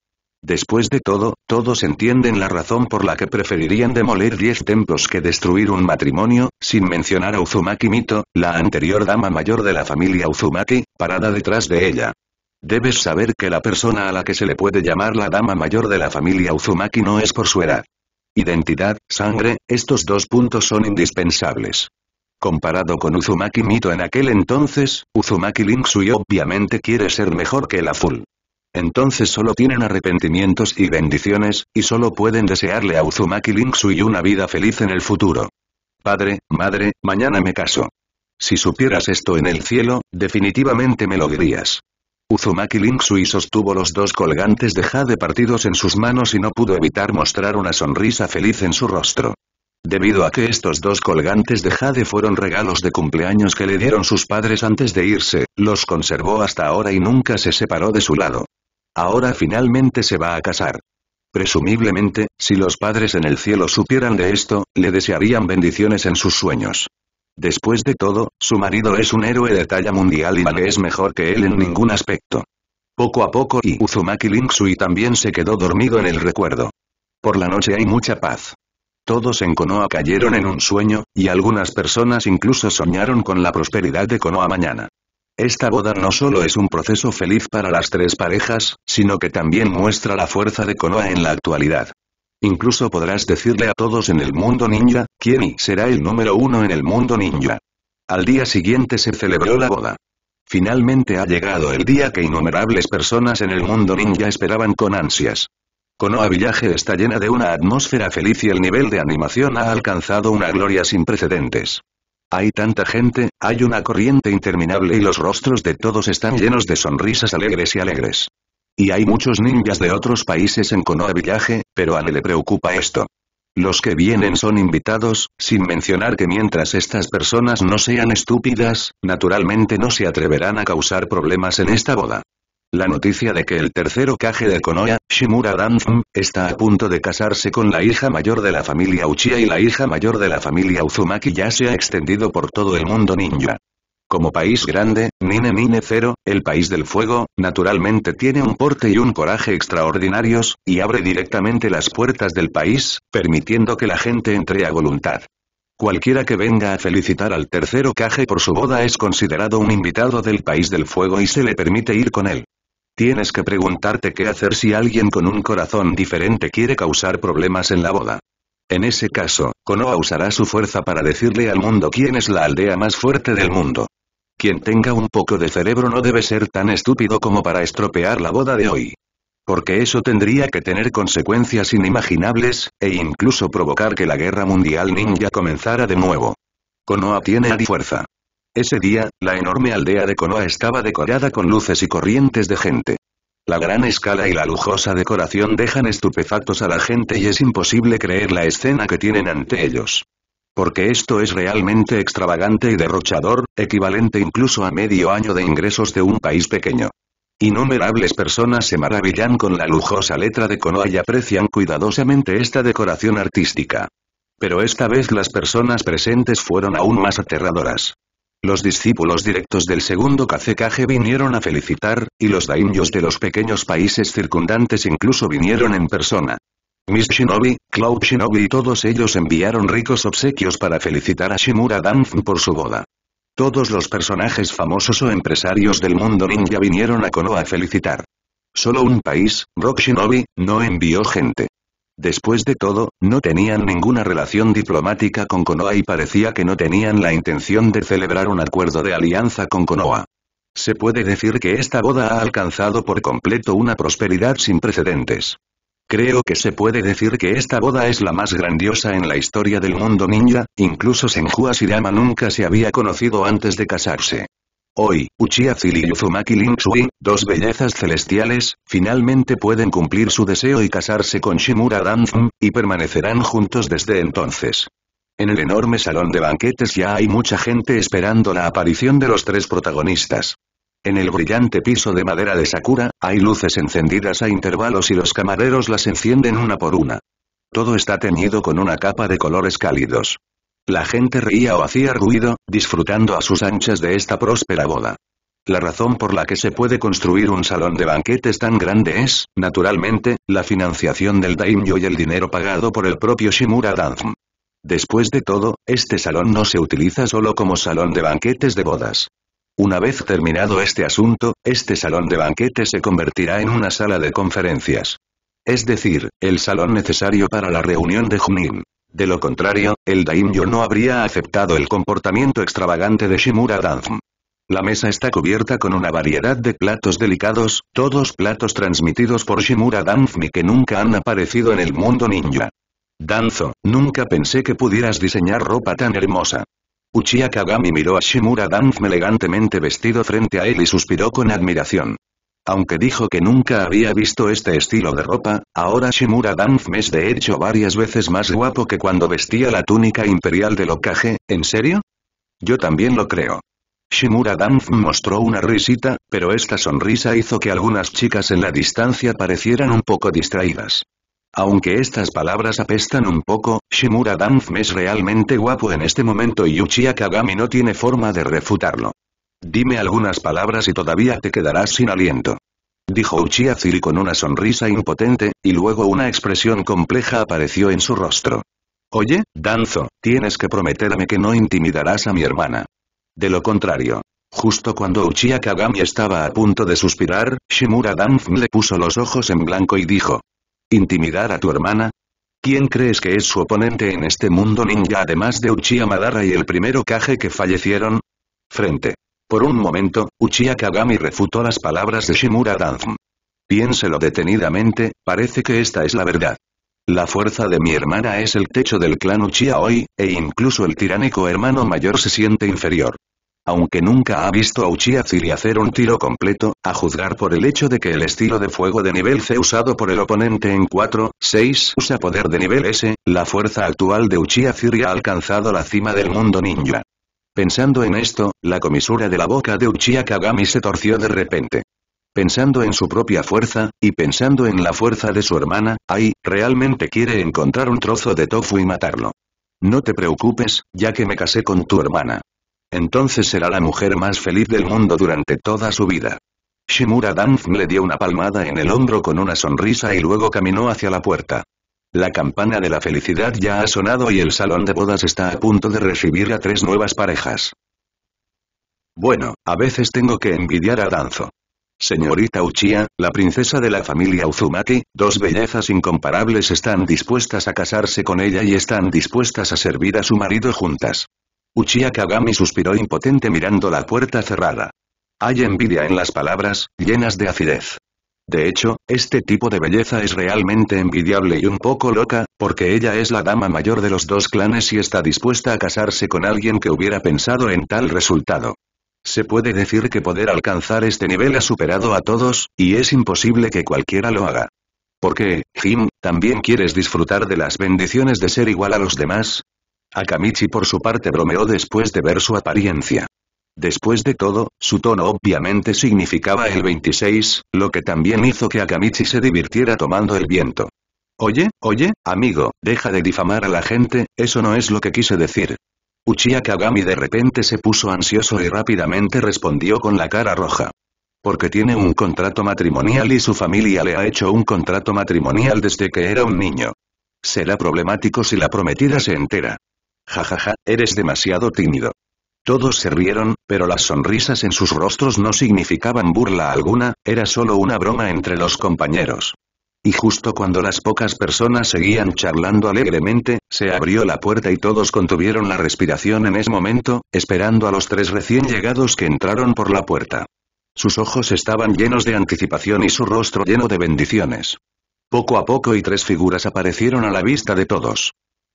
Después de todo, todos entienden la razón por la que preferirían demoler diez templos que destruir un matrimonio, sin mencionar a Uzumaki Mito, la anterior dama mayor de la familia Uzumaki, parada detrás de ella. Debes saber que la persona a la que se le puede llamar la dama mayor de la familia Uzumaki no es por su edad. Identidad, sangre, estos dos puntos son indispensables. Comparado con Uzumaki Mito en aquel entonces, Uzumaki Linksui obviamente quiere ser mejor que el azul. Entonces solo tienen arrepentimientos y bendiciones, y solo pueden desearle a Uzumaki Linksui una vida feliz en el futuro. Padre, madre, mañana me caso. Si supieras esto en el cielo, definitivamente me lo dirías. Uzumaki Linksui sostuvo los dos colgantes de jade partidos en sus manos y no pudo evitar mostrar una sonrisa feliz en su rostro. Debido a que estos dos colgantes de jade fueron regalos de cumpleaños que le dieron sus padres antes de irse, los conservó hasta ahora y nunca se separó de su lado. Ahora finalmente se va a casar. Presumiblemente, si los padres en el cielo supieran de esto, le desearían bendiciones en sus sueños. Después de todo, su marido es un héroe de talla mundial y Vale es mejor que él en ningún aspecto. Poco a poco y Uzumaki Linksui también se quedó dormido en el recuerdo. Por la noche hay mucha paz. Todos en Konoha cayeron en un sueño, y algunas personas incluso soñaron con la prosperidad de Konoha mañana. Esta boda no solo es un proceso feliz para las tres parejas, sino que también muestra la fuerza de Konoha en la actualidad. Incluso podrás decirle a todos en el mundo ninja, ¿Quién será el número uno en el mundo ninja. Al día siguiente se celebró la boda. Finalmente ha llegado el día que innumerables personas en el mundo ninja esperaban con ansias. Konoha Village está llena de una atmósfera feliz y el nivel de animación ha alcanzado una gloria sin precedentes. Hay tanta gente, hay una corriente interminable y los rostros de todos están llenos de sonrisas alegres y alegres. Y hay muchos ninjas de otros países en Konoha Village, pero a él le preocupa esto. Los que vienen son invitados, sin mencionar que mientras estas personas no sean estúpidas, naturalmente no se atreverán a causar problemas en esta boda. La noticia de que el tercero Kage de Konoha, Shimura Danfum, está a punto de casarse con la hija mayor de la familia Uchiha y la hija mayor de la familia Uzumaki ya se ha extendido por todo el mundo ninja. Como país grande, Nine Nine Zero, el país del fuego, naturalmente tiene un porte y un coraje extraordinarios, y abre directamente las puertas del país, permitiendo que la gente entre a voluntad. Cualquiera que venga a felicitar al tercero Kage por su boda es considerado un invitado del país del fuego y se le permite ir con él. Tienes que preguntarte qué hacer si alguien con un corazón diferente quiere causar problemas en la boda. En ese caso, Konoha usará su fuerza para decirle al mundo quién es la aldea más fuerte del mundo. Quien tenga un poco de cerebro no debe ser tan estúpido como para estropear la boda de hoy. Porque eso tendría que tener consecuencias inimaginables, e incluso provocar que la guerra mundial ninja comenzara de nuevo. Konoha tiene a fuerza. Ese día, la enorme aldea de Konoha estaba decorada con luces y corrientes de gente. La gran escala y la lujosa decoración dejan estupefactos a la gente y es imposible creer la escena que tienen ante ellos. Porque esto es realmente extravagante y derrochador, equivalente incluso a medio año de ingresos de un país pequeño. Innumerables personas se maravillan con la lujosa letra de Konoha y aprecian cuidadosamente esta decoración artística. Pero esta vez las personas presentes fueron aún más aterradoras. Los discípulos directos del segundo Kazekage vinieron a felicitar, y los daimyos de los pequeños países circundantes incluso vinieron en persona. Miss Shinobi, Cloud Shinobi y todos ellos enviaron ricos obsequios para felicitar a Shimura Danzen por su boda. Todos los personajes famosos o empresarios del mundo ninja vinieron a Konoha a felicitar. Solo un país, Rock Shinobi, no envió gente. Después de todo, no tenían ninguna relación diplomática con Konoha y parecía que no tenían la intención de celebrar un acuerdo de alianza con Konoha. Se puede decir que esta boda ha alcanzado por completo una prosperidad sin precedentes. Creo que se puede decir que esta boda es la más grandiosa en la historia del mundo ninja, incluso Senju Asirama nunca se había conocido antes de casarse. Hoy, Uchiha y Yuzumaki Shui, dos bellezas celestiales, finalmente pueden cumplir su deseo y casarse con Shimura Danzum, y permanecerán juntos desde entonces. En el enorme salón de banquetes ya hay mucha gente esperando la aparición de los tres protagonistas. En el brillante piso de madera de Sakura, hay luces encendidas a intervalos y los camareros las encienden una por una. Todo está teñido con una capa de colores cálidos. La gente reía o hacía ruido, disfrutando a sus anchas de esta próspera boda. La razón por la que se puede construir un salón de banquetes tan grande es, naturalmente, la financiación del daimyo y el dinero pagado por el propio Shimura Danzm. Después de todo, este salón no se utiliza solo como salón de banquetes de bodas. Una vez terminado este asunto, este salón de banquetes se convertirá en una sala de conferencias. Es decir, el salón necesario para la reunión de Junín. De lo contrario, el daimyo no habría aceptado el comportamiento extravagante de Shimura Danzm. La mesa está cubierta con una variedad de platos delicados, todos platos transmitidos por Shimura Danzm y que nunca han aparecido en el mundo ninja. Danzo, nunca pensé que pudieras diseñar ropa tan hermosa. Uchiha Kagami miró a Shimura Danzm elegantemente vestido frente a él y suspiró con admiración. Aunque dijo que nunca había visto este estilo de ropa, ahora Shimura Danfme es de hecho varias veces más guapo que cuando vestía la túnica imperial de Lokage, ¿en serio? Yo también lo creo. Shimura Danf mostró una risita, pero esta sonrisa hizo que algunas chicas en la distancia parecieran un poco distraídas. Aunque estas palabras apestan un poco, Shimura Danf es realmente guapo en este momento y Uchiha Kagami no tiene forma de refutarlo. Dime algunas palabras y todavía te quedarás sin aliento. Dijo Uchiha Ziri con una sonrisa impotente, y luego una expresión compleja apareció en su rostro. Oye, Danzo, tienes que prometerme que no intimidarás a mi hermana. De lo contrario. Justo cuando Uchiha Kagami estaba a punto de suspirar, Shimura Danzo le puso los ojos en blanco y dijo. ¿Intimidar a tu hermana? ¿Quién crees que es su oponente en este mundo ninja además de Uchiha Madara y el primero Kage que fallecieron? Frente. Por un momento, Uchiha Kagami refutó las palabras de Shimura Danzm. Piénselo detenidamente, parece que esta es la verdad. La fuerza de mi hermana es el techo del clan Uchiha hoy, e incluso el tiránico hermano mayor se siente inferior. Aunque nunca ha visto a Uchiha Ziri hacer un tiro completo, a juzgar por el hecho de que el estilo de fuego de nivel C usado por el oponente en 4, 6 usa poder de nivel S, la fuerza actual de Uchiha Ziri ha alcanzado la cima del mundo ninja. Pensando en esto, la comisura de la boca de Uchiha Kagami se torció de repente. Pensando en su propia fuerza, y pensando en la fuerza de su hermana, Ay realmente quiere encontrar un trozo de tofu y matarlo. No te preocupes, ya que me casé con tu hermana. Entonces será la mujer más feliz del mundo durante toda su vida. Shimura Danz le dio una palmada en el hombro con una sonrisa y luego caminó hacia la puerta. La campana de la felicidad ya ha sonado y el salón de bodas está a punto de recibir a tres nuevas parejas. Bueno, a veces tengo que envidiar a Danzo. Señorita Uchiha, la princesa de la familia Uzumaki, dos bellezas incomparables están dispuestas a casarse con ella y están dispuestas a servir a su marido juntas. Uchia Kagami suspiró impotente mirando la puerta cerrada. Hay envidia en las palabras, llenas de acidez. De hecho, este tipo de belleza es realmente envidiable y un poco loca, porque ella es la dama mayor de los dos clanes y está dispuesta a casarse con alguien que hubiera pensado en tal resultado. Se puede decir que poder alcanzar este nivel ha superado a todos, y es imposible que cualquiera lo haga. ¿Por qué, Jim, también quieres disfrutar de las bendiciones de ser igual a los demás? Akamichi por su parte bromeó después de ver su apariencia. Después de todo, su tono obviamente significaba el 26, lo que también hizo que Akamichi se divirtiera tomando el viento. Oye, oye, amigo, deja de difamar a la gente, eso no es lo que quise decir. Uchiha Kagami de repente se puso ansioso y rápidamente respondió con la cara roja. Porque tiene un contrato matrimonial y su familia le ha hecho un contrato matrimonial desde que era un niño. Será problemático si la prometida se entera. Jajaja, ja, ja, eres demasiado tímido. Todos se rieron, pero las sonrisas en sus rostros no significaban burla alguna, era solo una broma entre los compañeros. Y justo cuando las pocas personas seguían charlando alegremente, se abrió la puerta y todos contuvieron la respiración en ese momento, esperando a los tres recién llegados que entraron por la puerta. Sus ojos estaban llenos de anticipación y su rostro lleno de bendiciones. Poco a poco y tres figuras aparecieron a la vista de todos.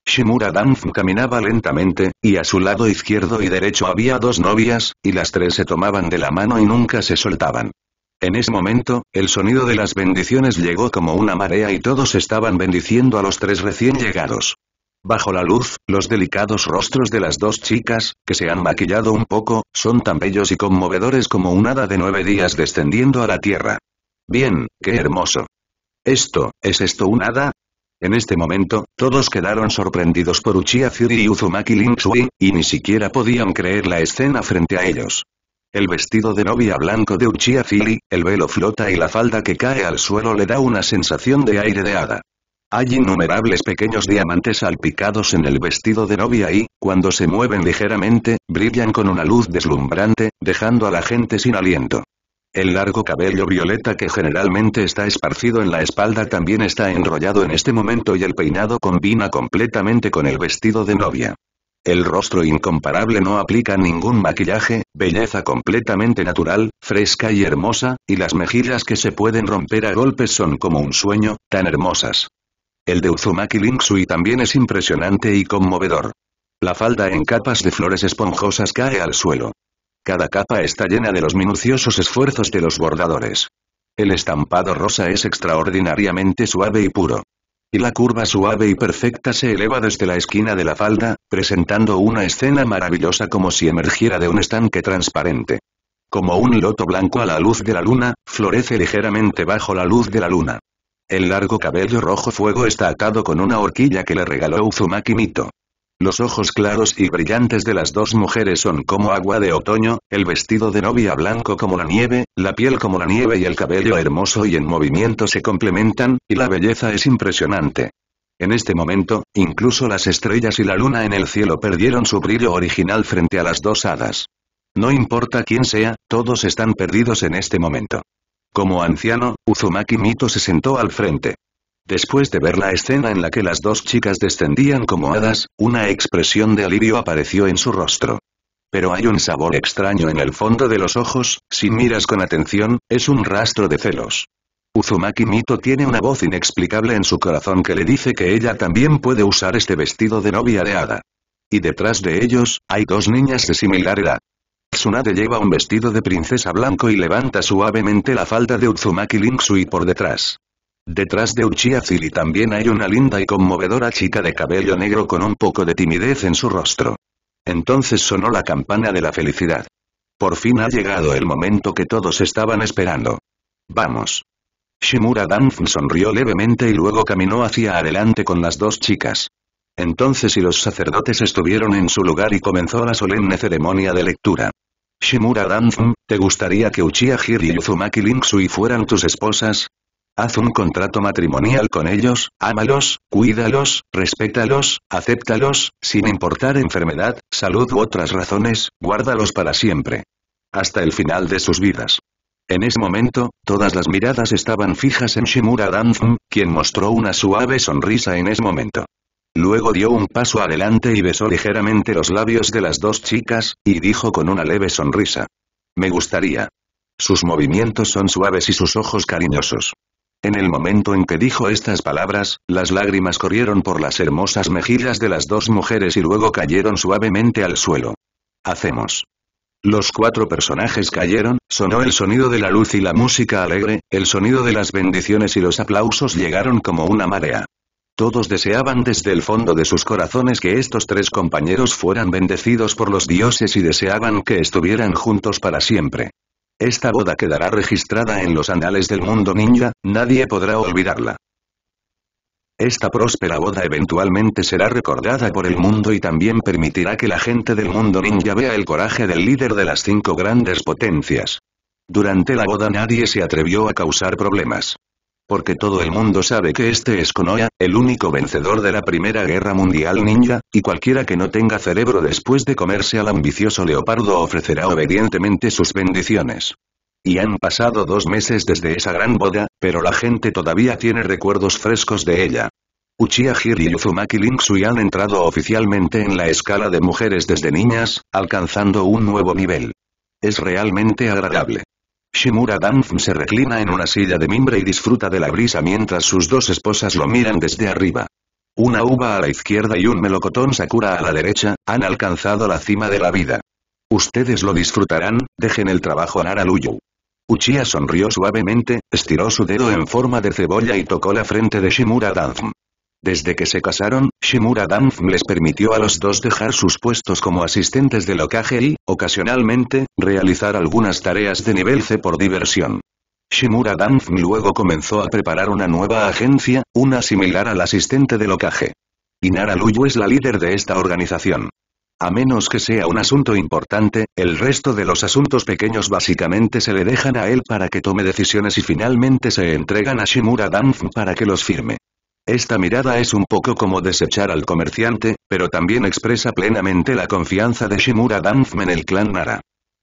Shimura Danfu caminaba lentamente, y a su lado izquierdo y derecho había dos novias, y las tres se tomaban de la mano y nunca se soltaban. En ese momento, el sonido de las bendiciones llegó como una marea y todos estaban bendiciendo a los tres recién llegados. Bajo la luz, los delicados rostros de las dos chicas, que se han maquillado un poco, son tan bellos y conmovedores como un hada de nueve días descendiendo a la tierra. Bien, qué hermoso. ¿Esto, es esto un hada? En este momento, todos quedaron sorprendidos por Uchiha Fili y Uzumaki Linsui, y ni siquiera podían creer la escena frente a ellos. El vestido de novia blanco de Uchiha Fili, el velo flota y la falda que cae al suelo le da una sensación de aire de hada. Hay innumerables pequeños diamantes salpicados en el vestido de novia y, cuando se mueven ligeramente, brillan con una luz deslumbrante, dejando a la gente sin aliento. El largo cabello violeta que generalmente está esparcido en la espalda también está enrollado en este momento y el peinado combina completamente con el vestido de novia. El rostro incomparable no aplica ningún maquillaje, belleza completamente natural, fresca y hermosa, y las mejillas que se pueden romper a golpes son como un sueño, tan hermosas. El de Uzumaki Linksui también es impresionante y conmovedor. La falda en capas de flores esponjosas cae al suelo. Cada capa está llena de los minuciosos esfuerzos de los bordadores. El estampado rosa es extraordinariamente suave y puro. Y la curva suave y perfecta se eleva desde la esquina de la falda, presentando una escena maravillosa como si emergiera de un estanque transparente. Como un loto blanco a la luz de la luna, florece ligeramente bajo la luz de la luna. El largo cabello rojo fuego está atado con una horquilla que le regaló Uzumaki Mito. Los ojos claros y brillantes de las dos mujeres son como agua de otoño, el vestido de novia blanco como la nieve, la piel como la nieve y el cabello hermoso y en movimiento se complementan, y la belleza es impresionante. En este momento, incluso las estrellas y la luna en el cielo perdieron su brillo original frente a las dos hadas. No importa quién sea, todos están perdidos en este momento. Como anciano, Uzumaki Mito se sentó al frente. Después de ver la escena en la que las dos chicas descendían como hadas, una expresión de alivio apareció en su rostro. Pero hay un sabor extraño en el fondo de los ojos, si miras con atención, es un rastro de celos. Uzumaki Mito tiene una voz inexplicable en su corazón que le dice que ella también puede usar este vestido de novia de hada. Y detrás de ellos, hay dos niñas de similar edad. Tsunade lleva un vestido de princesa blanco y levanta suavemente la falda de Uzumaki Linksui por detrás. Detrás de Uchiha Zili también hay una linda y conmovedora chica de cabello negro con un poco de timidez en su rostro. Entonces sonó la campana de la felicidad. Por fin ha llegado el momento que todos estaban esperando. Vamos. Shimura Danfn sonrió levemente y luego caminó hacia adelante con las dos chicas. Entonces y los sacerdotes estuvieron en su lugar y comenzó la solemne ceremonia de lectura. Shimura Danfn, ¿te gustaría que Uchiha Hiri y Uzumaki Linksui fueran tus esposas? haz un contrato matrimonial con ellos, ámalos, cuídalos, respétalos, acéptalos, sin importar enfermedad, salud u otras razones, guárdalos para siempre. Hasta el final de sus vidas. En ese momento, todas las miradas estaban fijas en Shimura Danzum, quien mostró una suave sonrisa en ese momento. Luego dio un paso adelante y besó ligeramente los labios de las dos chicas, y dijo con una leve sonrisa. Me gustaría. Sus movimientos son suaves y sus ojos cariñosos. En el momento en que dijo estas palabras, las lágrimas corrieron por las hermosas mejillas de las dos mujeres y luego cayeron suavemente al suelo. Hacemos. Los cuatro personajes cayeron, sonó el sonido de la luz y la música alegre, el sonido de las bendiciones y los aplausos llegaron como una marea. Todos deseaban desde el fondo de sus corazones que estos tres compañeros fueran bendecidos por los dioses y deseaban que estuvieran juntos para siempre. Esta boda quedará registrada en los anales del mundo ninja, nadie podrá olvidarla. Esta próspera boda eventualmente será recordada por el mundo y también permitirá que la gente del mundo ninja vea el coraje del líder de las cinco grandes potencias. Durante la boda nadie se atrevió a causar problemas. Porque todo el mundo sabe que este es Konoya, el único vencedor de la Primera Guerra Mundial Ninja, y cualquiera que no tenga cerebro después de comerse al ambicioso leopardo ofrecerá obedientemente sus bendiciones. Y han pasado dos meses desde esa gran boda, pero la gente todavía tiene recuerdos frescos de ella. Uchiha Hiri y Uzumaki Linksui han entrado oficialmente en la escala de mujeres desde niñas, alcanzando un nuevo nivel. Es realmente agradable. Shimura danf se reclina en una silla de mimbre y disfruta de la brisa mientras sus dos esposas lo miran desde arriba. Una uva a la izquierda y un melocotón sakura a la derecha, han alcanzado la cima de la vida. Ustedes lo disfrutarán, dejen el trabajo a Nara Luyu. Uchiha sonrió suavemente, estiró su dedo en forma de cebolla y tocó la frente de Shimura danf desde que se casaron, Shimura Danf les permitió a los dos dejar sus puestos como asistentes de locaje y, ocasionalmente, realizar algunas tareas de nivel C por diversión. Shimura Danf luego comenzó a preparar una nueva agencia, una similar al asistente de locaje. Inara Luyu es la líder de esta organización. A menos que sea un asunto importante, el resto de los asuntos pequeños básicamente se le dejan a él para que tome decisiones y finalmente se entregan a Shimura Danf para que los firme. Esta mirada es un poco como desechar al comerciante, pero también expresa plenamente la confianza de Shimura Danzmen en el clan Nara.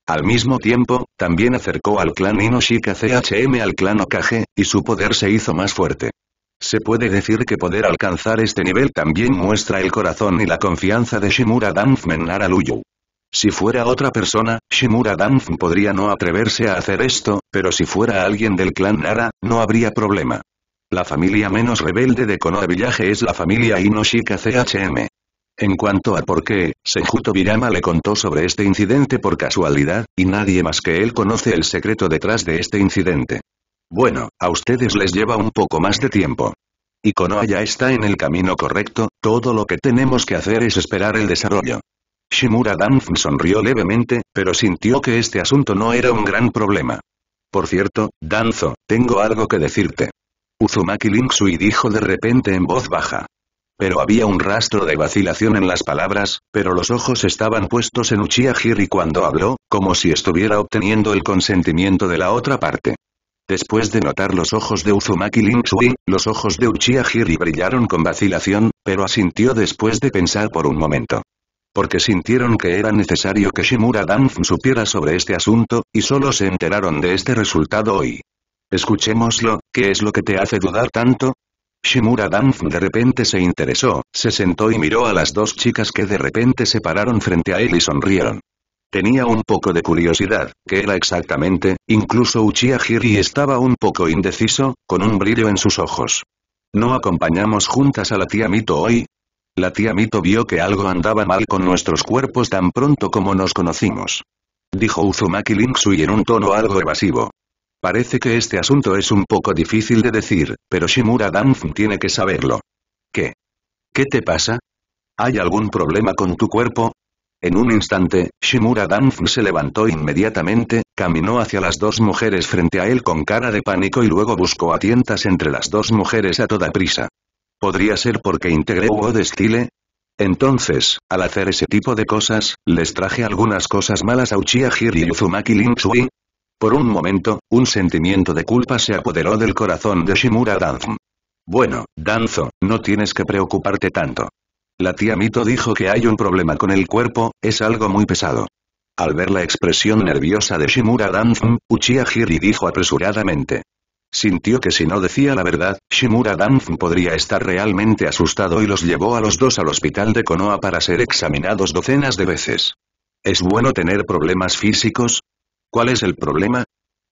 Al mismo tiempo, también acercó al clan Inoshika CHM al clan Okage, y su poder se hizo más fuerte. Se puede decir que poder alcanzar este nivel también muestra el corazón y la confianza de Shimura Danfmen Nara Luyu. Si fuera otra persona, Shimura Danzmen podría no atreverse a hacer esto, pero si fuera alguien del clan Nara, no habría problema. La familia menos rebelde de Konoha Village es la familia Inoshika CHM. En cuanto a por qué, Sejuto Birama le contó sobre este incidente por casualidad, y nadie más que él conoce el secreto detrás de este incidente. Bueno, a ustedes les lleva un poco más de tiempo. Y Konoha ya está en el camino correcto, todo lo que tenemos que hacer es esperar el desarrollo. Shimura Danzo sonrió levemente, pero sintió que este asunto no era un gran problema. Por cierto, Danzo, tengo algo que decirte. Uzumaki Linksui dijo de repente en voz baja. Pero había un rastro de vacilación en las palabras, pero los ojos estaban puestos en Uchiha Hiri cuando habló, como si estuviera obteniendo el consentimiento de la otra parte. Después de notar los ojos de Uzumaki Linksui, los ojos de Uchiha Hiri brillaron con vacilación, pero asintió después de pensar por un momento. Porque sintieron que era necesario que Shimura Danf supiera sobre este asunto, y solo se enteraron de este resultado hoy. Escuchémoslo, ¿qué es lo que te hace dudar tanto? Shimura Danf de repente se interesó, se sentó y miró a las dos chicas que de repente se pararon frente a él y sonrieron. Tenía un poco de curiosidad, ¿qué era exactamente? Incluso Uchiha Hiri estaba un poco indeciso, con un brillo en sus ojos. ¿No acompañamos juntas a la tía Mito hoy? La tía Mito vio que algo andaba mal con nuestros cuerpos tan pronto como nos conocimos. Dijo Uzumaki Linksui en un tono algo evasivo. Parece que este asunto es un poco difícil de decir, pero Shimura Danf tiene que saberlo. ¿Qué? ¿Qué te pasa? ¿Hay algún problema con tu cuerpo? En un instante, Shimura Danf se levantó inmediatamente, caminó hacia las dos mujeres frente a él con cara de pánico y luego buscó a tientas entre las dos mujeres a toda prisa. ¿Podría ser porque integré de estilo Entonces, al hacer ese tipo de cosas, les traje algunas cosas malas a Uchiha y Uzumaki por un momento, un sentimiento de culpa se apoderó del corazón de Shimura Danzo. Bueno, Danzo, no tienes que preocuparte tanto. La tía Mito dijo que hay un problema con el cuerpo, es algo muy pesado. Al ver la expresión nerviosa de Shimura Danzo, Uchiha Hiri dijo apresuradamente. Sintió que si no decía la verdad, Shimura Danzo podría estar realmente asustado y los llevó a los dos al hospital de Konoha para ser examinados docenas de veces. ¿Es bueno tener problemas físicos? ¿Cuál es el problema?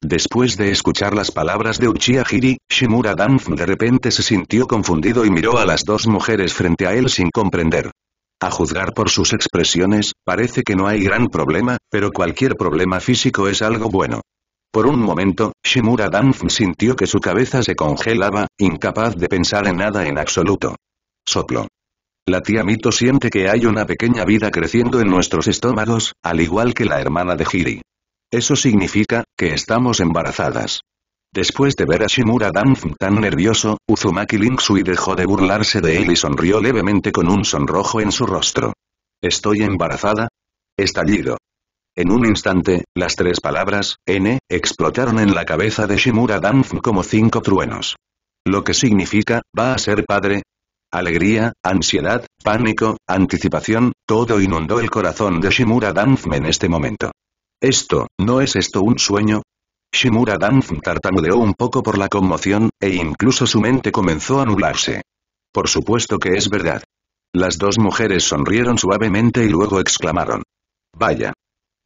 Después de escuchar las palabras de Uchiha Hiri, Shimura Danf de repente se sintió confundido y miró a las dos mujeres frente a él sin comprender. A juzgar por sus expresiones, parece que no hay gran problema, pero cualquier problema físico es algo bueno. Por un momento, Shimura Danf sintió que su cabeza se congelaba, incapaz de pensar en nada en absoluto. Soplo. La tía Mito siente que hay una pequeña vida creciendo en nuestros estómagos, al igual que la hermana de Hiri. Eso significa, que estamos embarazadas. Después de ver a Shimura Danfum tan nervioso, Uzumaki Linksui dejó de burlarse de él y sonrió levemente con un sonrojo en su rostro. ¿Estoy embarazada? Estallido. En un instante, las tres palabras, N, explotaron en la cabeza de Shimura Danfum como cinco truenos. Lo que significa, va a ser padre. Alegría, ansiedad, pánico, anticipación, todo inundó el corazón de Shimura Danfum en este momento. ¿Esto, no es esto un sueño? Shimura Danf tartamudeó un poco por la conmoción, e incluso su mente comenzó a nublarse. Por supuesto que es verdad. Las dos mujeres sonrieron suavemente y luego exclamaron. Vaya.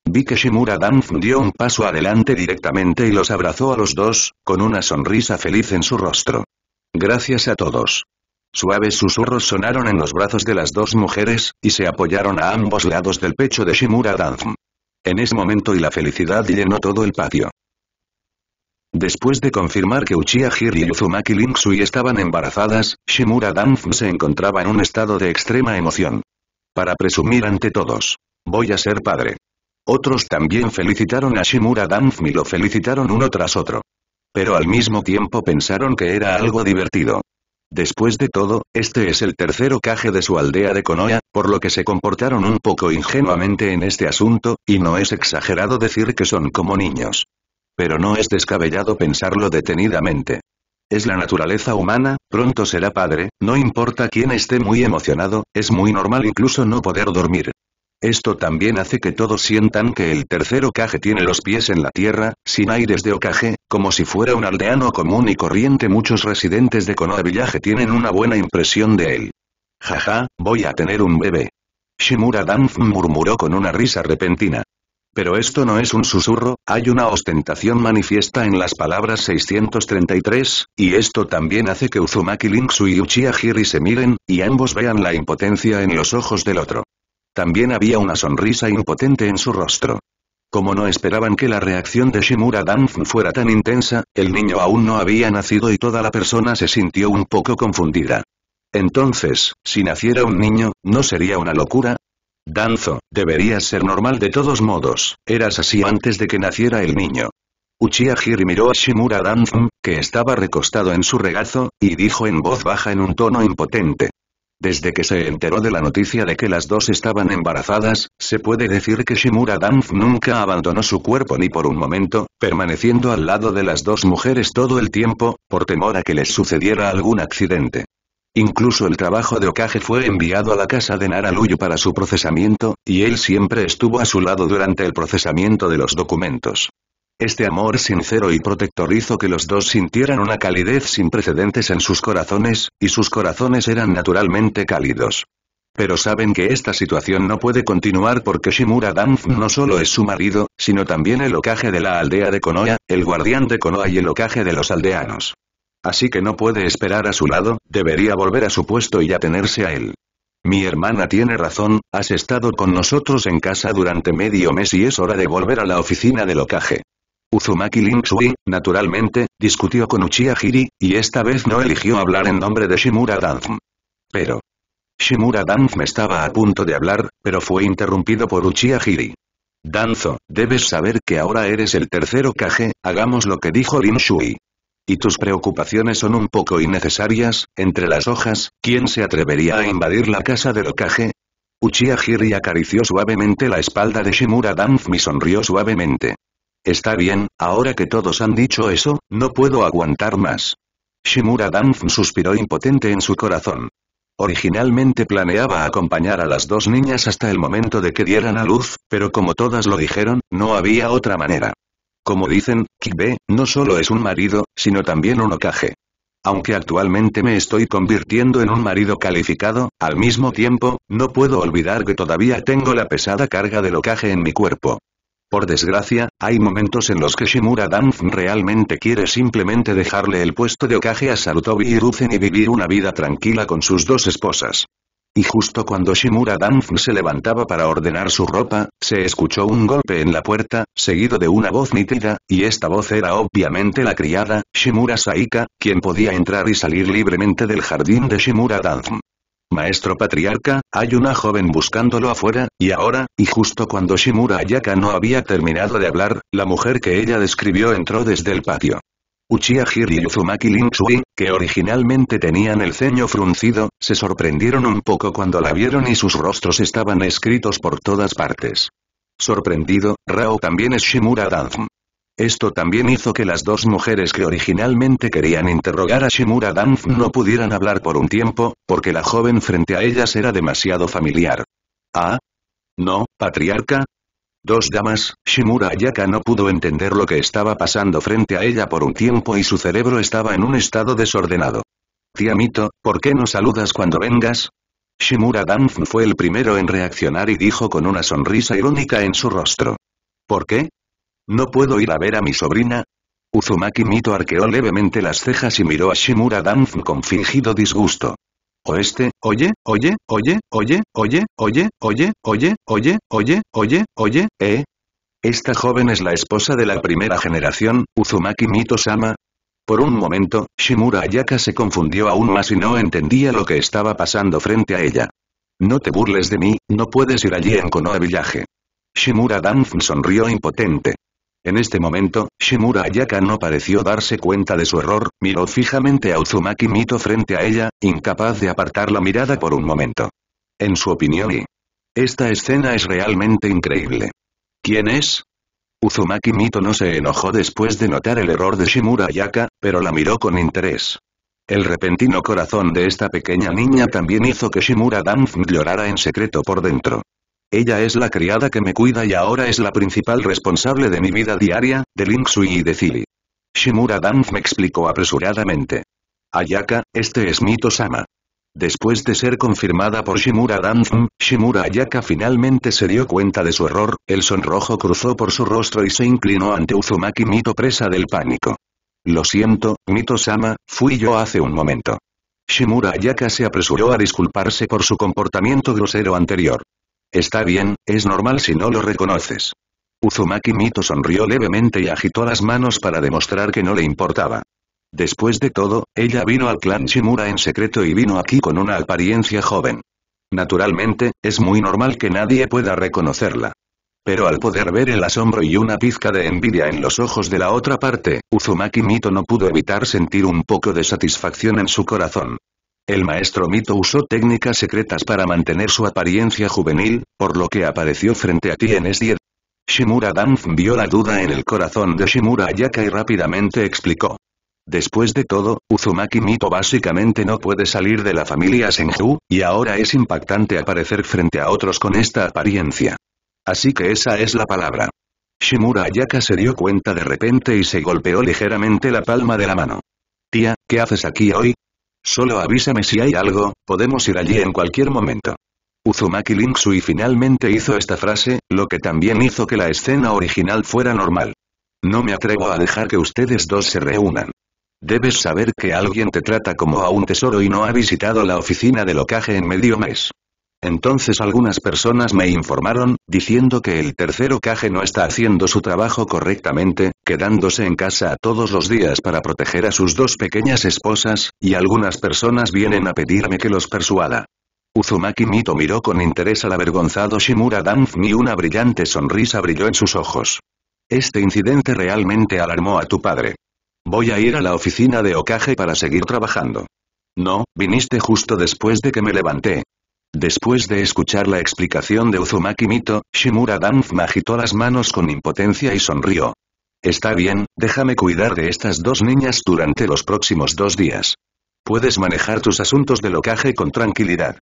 Vi que Shimura Dan dio un paso adelante directamente y los abrazó a los dos, con una sonrisa feliz en su rostro. Gracias a todos. Suaves susurros sonaron en los brazos de las dos mujeres, y se apoyaron a ambos lados del pecho de Shimura danf en ese momento y la felicidad llenó todo el patio. Después de confirmar que Uchiha y Uzumaki Linksui estaban embarazadas, Shimura Danf se encontraba en un estado de extrema emoción. Para presumir ante todos. Voy a ser padre. Otros también felicitaron a Shimura Danfm y lo felicitaron uno tras otro. Pero al mismo tiempo pensaron que era algo divertido. Después de todo, este es el tercer caje de su aldea de Konoha, por lo que se comportaron un poco ingenuamente en este asunto, y no es exagerado decir que son como niños. Pero no es descabellado pensarlo detenidamente. Es la naturaleza humana, pronto será padre, no importa quién esté muy emocionado, es muy normal incluso no poder dormir. Esto también hace que todos sientan que el tercer Okage tiene los pies en la tierra, sin aires de Okage, como si fuera un aldeano común y corriente. Muchos residentes de Konoha Village tienen una buena impresión de él. Jaja, voy a tener un bebé. Shimura Danf murmuró con una risa repentina. Pero esto no es un susurro, hay una ostentación manifiesta en las palabras 633, y esto también hace que Uzumaki Linksu y Uchiha Hiri se miren, y ambos vean la impotencia en los ojos del otro. También había una sonrisa impotente en su rostro. Como no esperaban que la reacción de Shimura Danfun fuera tan intensa, el niño aún no había nacido y toda la persona se sintió un poco confundida. Entonces, si naciera un niño, ¿no sería una locura? Danzo, deberías ser normal de todos modos, eras así antes de que naciera el niño. Uchiha Hiri miró a Shimura Danzum, que estaba recostado en su regazo, y dijo en voz baja en un tono impotente. Desde que se enteró de la noticia de que las dos estaban embarazadas, se puede decir que Shimura Danf nunca abandonó su cuerpo ni por un momento, permaneciendo al lado de las dos mujeres todo el tiempo, por temor a que les sucediera algún accidente. Incluso el trabajo de Okage fue enviado a la casa de Naraluyo para su procesamiento, y él siempre estuvo a su lado durante el procesamiento de los documentos. Este amor sincero y protector hizo que los dos sintieran una calidez sin precedentes en sus corazones, y sus corazones eran naturalmente cálidos. Pero saben que esta situación no puede continuar porque Shimura Danf no solo es su marido, sino también el ocaje de la aldea de Konoha, el guardián de Konoha y el ocaje de los aldeanos. Así que no puede esperar a su lado, debería volver a su puesto y atenerse a él. Mi hermana tiene razón, has estado con nosotros en casa durante medio mes y es hora de volver a la oficina del ocaje. Uzumaki Linshui, naturalmente, discutió con Uchiha Hiri, y esta vez no eligió hablar en nombre de Shimura Danzm. Pero... Shimura Danzm estaba a punto de hablar, pero fue interrumpido por Uchiha Hiri. Danzo, debes saber que ahora eres el tercero Kage, hagamos lo que dijo Linshui. Y tus preocupaciones son un poco innecesarias, entre las hojas, ¿quién se atrevería a invadir la casa del Okage? Uchiha Hiri acarició suavemente la espalda de Shimura Danzm y sonrió suavemente. Está bien, ahora que todos han dicho eso, no puedo aguantar más. Shimura Danf suspiró impotente en su corazón. Originalmente planeaba acompañar a las dos niñas hasta el momento de que dieran a luz, pero como todas lo dijeron, no había otra manera. Como dicen, Kibe, no solo es un marido, sino también un ocaje. Aunque actualmente me estoy convirtiendo en un marido calificado, al mismo tiempo, no puedo olvidar que todavía tengo la pesada carga del ocaje en mi cuerpo. Por desgracia, hay momentos en los que Shimura Danf realmente quiere simplemente dejarle el puesto de ocaje a Sarutobi y y vivir una vida tranquila con sus dos esposas. Y justo cuando Shimura Danf se levantaba para ordenar su ropa, se escuchó un golpe en la puerta, seguido de una voz nítida, y esta voz era obviamente la criada, Shimura Saika, quien podía entrar y salir libremente del jardín de Shimura Danf. Maestro patriarca, hay una joven buscándolo afuera, y ahora, y justo cuando Shimura Ayaka no había terminado de hablar, la mujer que ella describió entró desde el patio. Uchiha Hiri y Uzumaki que originalmente tenían el ceño fruncido, se sorprendieron un poco cuando la vieron y sus rostros estaban escritos por todas partes. Sorprendido, Rao también es Shimura Danzm. Esto también hizo que las dos mujeres que originalmente querían interrogar a Shimura Danf no pudieran hablar por un tiempo, porque la joven frente a ellas era demasiado familiar. ¿Ah? ¿No, patriarca? Dos damas, Shimura Ayaka no pudo entender lo que estaba pasando frente a ella por un tiempo y su cerebro estaba en un estado desordenado. Tiamito, ¿por qué no saludas cuando vengas? Shimura Danf fue el primero en reaccionar y dijo con una sonrisa irónica en su rostro. ¿Por qué? ¿No puedo ir a ver a mi sobrina? Uzumaki Mito arqueó levemente las cejas y miró a Shimura Danf con fingido disgusto. Oeste, oye, oye, oye, oye, oye, oye, oye, oye, oye, oye, oye, oye, eh. Esta joven es la esposa de la primera generación, Uzumaki Mito-sama. Por un momento, Shimura Ayaka se confundió aún más y no entendía lo que estaba pasando frente a ella. No te burles de mí, no puedes ir allí en Konoha Villaje. Shimura Danf sonrió impotente. En este momento, Shimura Ayaka no pareció darse cuenta de su error, miró fijamente a Uzumaki Mito frente a ella, incapaz de apartar la mirada por un momento. En su opinión y... Esta escena es realmente increíble. ¿Quién es? Uzumaki Mito no se enojó después de notar el error de Shimura Ayaka, pero la miró con interés. El repentino corazón de esta pequeña niña también hizo que Shimura dan llorara en secreto por dentro. Ella es la criada que me cuida y ahora es la principal responsable de mi vida diaria, de Linksui y de Cili. Shimura Danz me explicó apresuradamente. Ayaka, este es Mito-sama. Después de ser confirmada por Shimura Danz, Shimura Ayaka finalmente se dio cuenta de su error, el sonrojo cruzó por su rostro y se inclinó ante Uzumaki Mito presa del pánico. Lo siento, Mito-sama, fui yo hace un momento. Shimura Ayaka se apresuró a disculparse por su comportamiento grosero anterior. Está bien, es normal si no lo reconoces. Uzumaki Mito sonrió levemente y agitó las manos para demostrar que no le importaba. Después de todo, ella vino al clan Shimura en secreto y vino aquí con una apariencia joven. Naturalmente, es muy normal que nadie pueda reconocerla. Pero al poder ver el asombro y una pizca de envidia en los ojos de la otra parte, Uzumaki Mito no pudo evitar sentir un poco de satisfacción en su corazón. El maestro mito usó técnicas secretas para mantener su apariencia juvenil, por lo que apareció frente a ti en S10. Shimura Danf vio la duda en el corazón de Shimura Ayaka y rápidamente explicó. Después de todo, Uzumaki Mito básicamente no puede salir de la familia Senju, y ahora es impactante aparecer frente a otros con esta apariencia. Así que esa es la palabra. Shimura Ayaka se dio cuenta de repente y se golpeó ligeramente la palma de la mano. Tía, ¿qué haces aquí hoy? Solo avísame si hay algo, podemos ir allí en cualquier momento. Uzumaki Linksui finalmente hizo esta frase, lo que también hizo que la escena original fuera normal. No me atrevo a dejar que ustedes dos se reúnan. Debes saber que alguien te trata como a un tesoro y no ha visitado la oficina de locaje en medio mes. Entonces algunas personas me informaron, diciendo que el tercer Kage no está haciendo su trabajo correctamente, quedándose en casa todos los días para proteger a sus dos pequeñas esposas, y algunas personas vienen a pedirme que los persuada. Uzumaki Mito miró con interés al avergonzado Shimura Danf y una brillante sonrisa brilló en sus ojos. Este incidente realmente alarmó a tu padre. Voy a ir a la oficina de Okage para seguir trabajando. No, viniste justo después de que me levanté, Después de escuchar la explicación de Uzumaki Mito, Shimura Danzma agitó las manos con impotencia y sonrió. Está bien, déjame cuidar de estas dos niñas durante los próximos dos días. Puedes manejar tus asuntos de locaje con tranquilidad.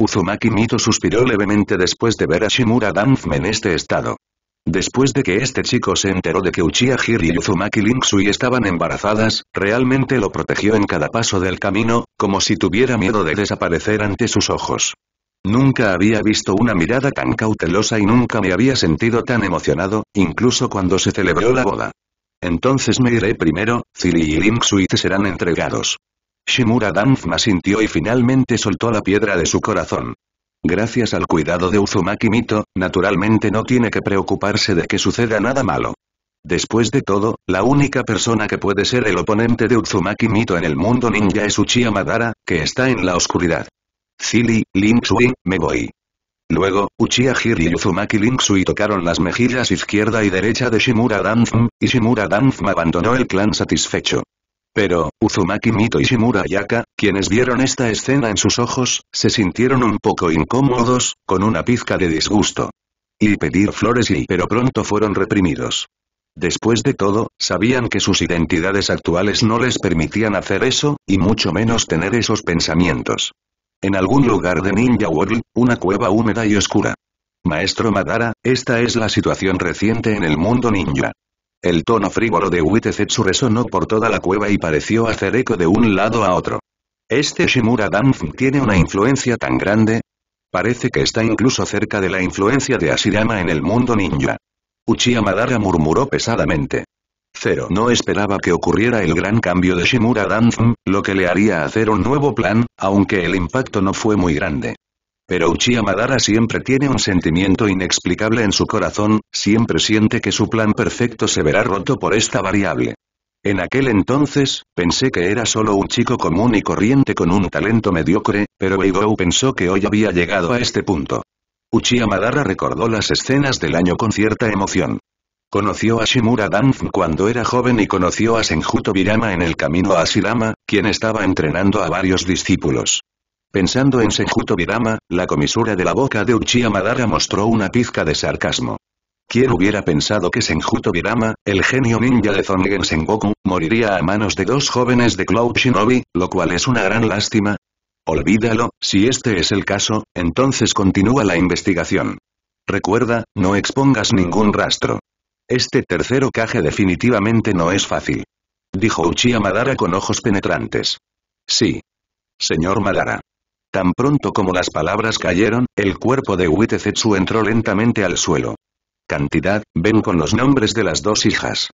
Uzumaki Mito suspiró levemente después de ver a Shimura Danzma en este estado. Después de que este chico se enteró de que Uchiha y Uzumaki Linksui estaban embarazadas, realmente lo protegió en cada paso del camino, como si tuviera miedo de desaparecer ante sus ojos. Nunca había visto una mirada tan cautelosa y nunca me había sentido tan emocionado, incluso cuando se celebró la boda. Entonces me iré primero, Zili y Link Suite serán entregados. Shimura Danfma sintió y finalmente soltó la piedra de su corazón. Gracias al cuidado de Uzumaki Mito, naturalmente no tiene que preocuparse de que suceda nada malo. Después de todo, la única persona que puede ser el oponente de Uzumaki Mito en el mundo ninja es Uchiha Madara, que está en la oscuridad. Zili, Lin me voy. Luego, Uchiha Hiri y Uzumaki Lin tocaron las mejillas izquierda y derecha de Shimura Danzum, y Shimura Danzum abandonó el clan satisfecho. Pero, Uzumaki Mito y Shimura Yaka, quienes vieron esta escena en sus ojos, se sintieron un poco incómodos, con una pizca de disgusto. Y pedir flores y... pero pronto fueron reprimidos. Después de todo, sabían que sus identidades actuales no les permitían hacer eso, y mucho menos tener esos pensamientos. En algún lugar de Ninja World, una cueva húmeda y oscura. Maestro Madara, esta es la situación reciente en el mundo ninja. El tono frívolo de Zetsu resonó por toda la cueva y pareció hacer eco de un lado a otro. ¿Este Shimura Danfun tiene una influencia tan grande? Parece que está incluso cerca de la influencia de Asirama en el mundo ninja. Uchiha Madara murmuró pesadamente. Zero no esperaba que ocurriera el gran cambio de Shimura Danzum, lo que le haría hacer un nuevo plan, aunque el impacto no fue muy grande. Pero Uchiha Madara siempre tiene un sentimiento inexplicable en su corazón, siempre siente que su plan perfecto se verá roto por esta variable. En aquel entonces, pensé que era solo un chico común y corriente con un talento mediocre, pero Weigou pensó que hoy había llegado a este punto. Uchiha Madara recordó las escenas del año con cierta emoción. Conoció a Shimura Danz cuando era joven y conoció a Senjuto en el camino a Shirama, quien estaba entrenando a varios discípulos. Pensando en Senjuto la comisura de la boca de Uchiha Madara mostró una pizca de sarcasmo. ¿Quién hubiera pensado que Senjuto Birama, el genio ninja de Zongen Sengoku, moriría a manos de dos jóvenes de Cloud Shinobi, lo cual es una gran lástima? Olvídalo, si este es el caso, entonces continúa la investigación. Recuerda, no expongas ningún rastro. Este tercer caje definitivamente no es fácil. Dijo Uchiha Madara con ojos penetrantes. Sí. Señor Madara. Tan pronto como las palabras cayeron, el cuerpo de Witezetsu entró lentamente al suelo. Cantidad, ven con los nombres de las dos hijas.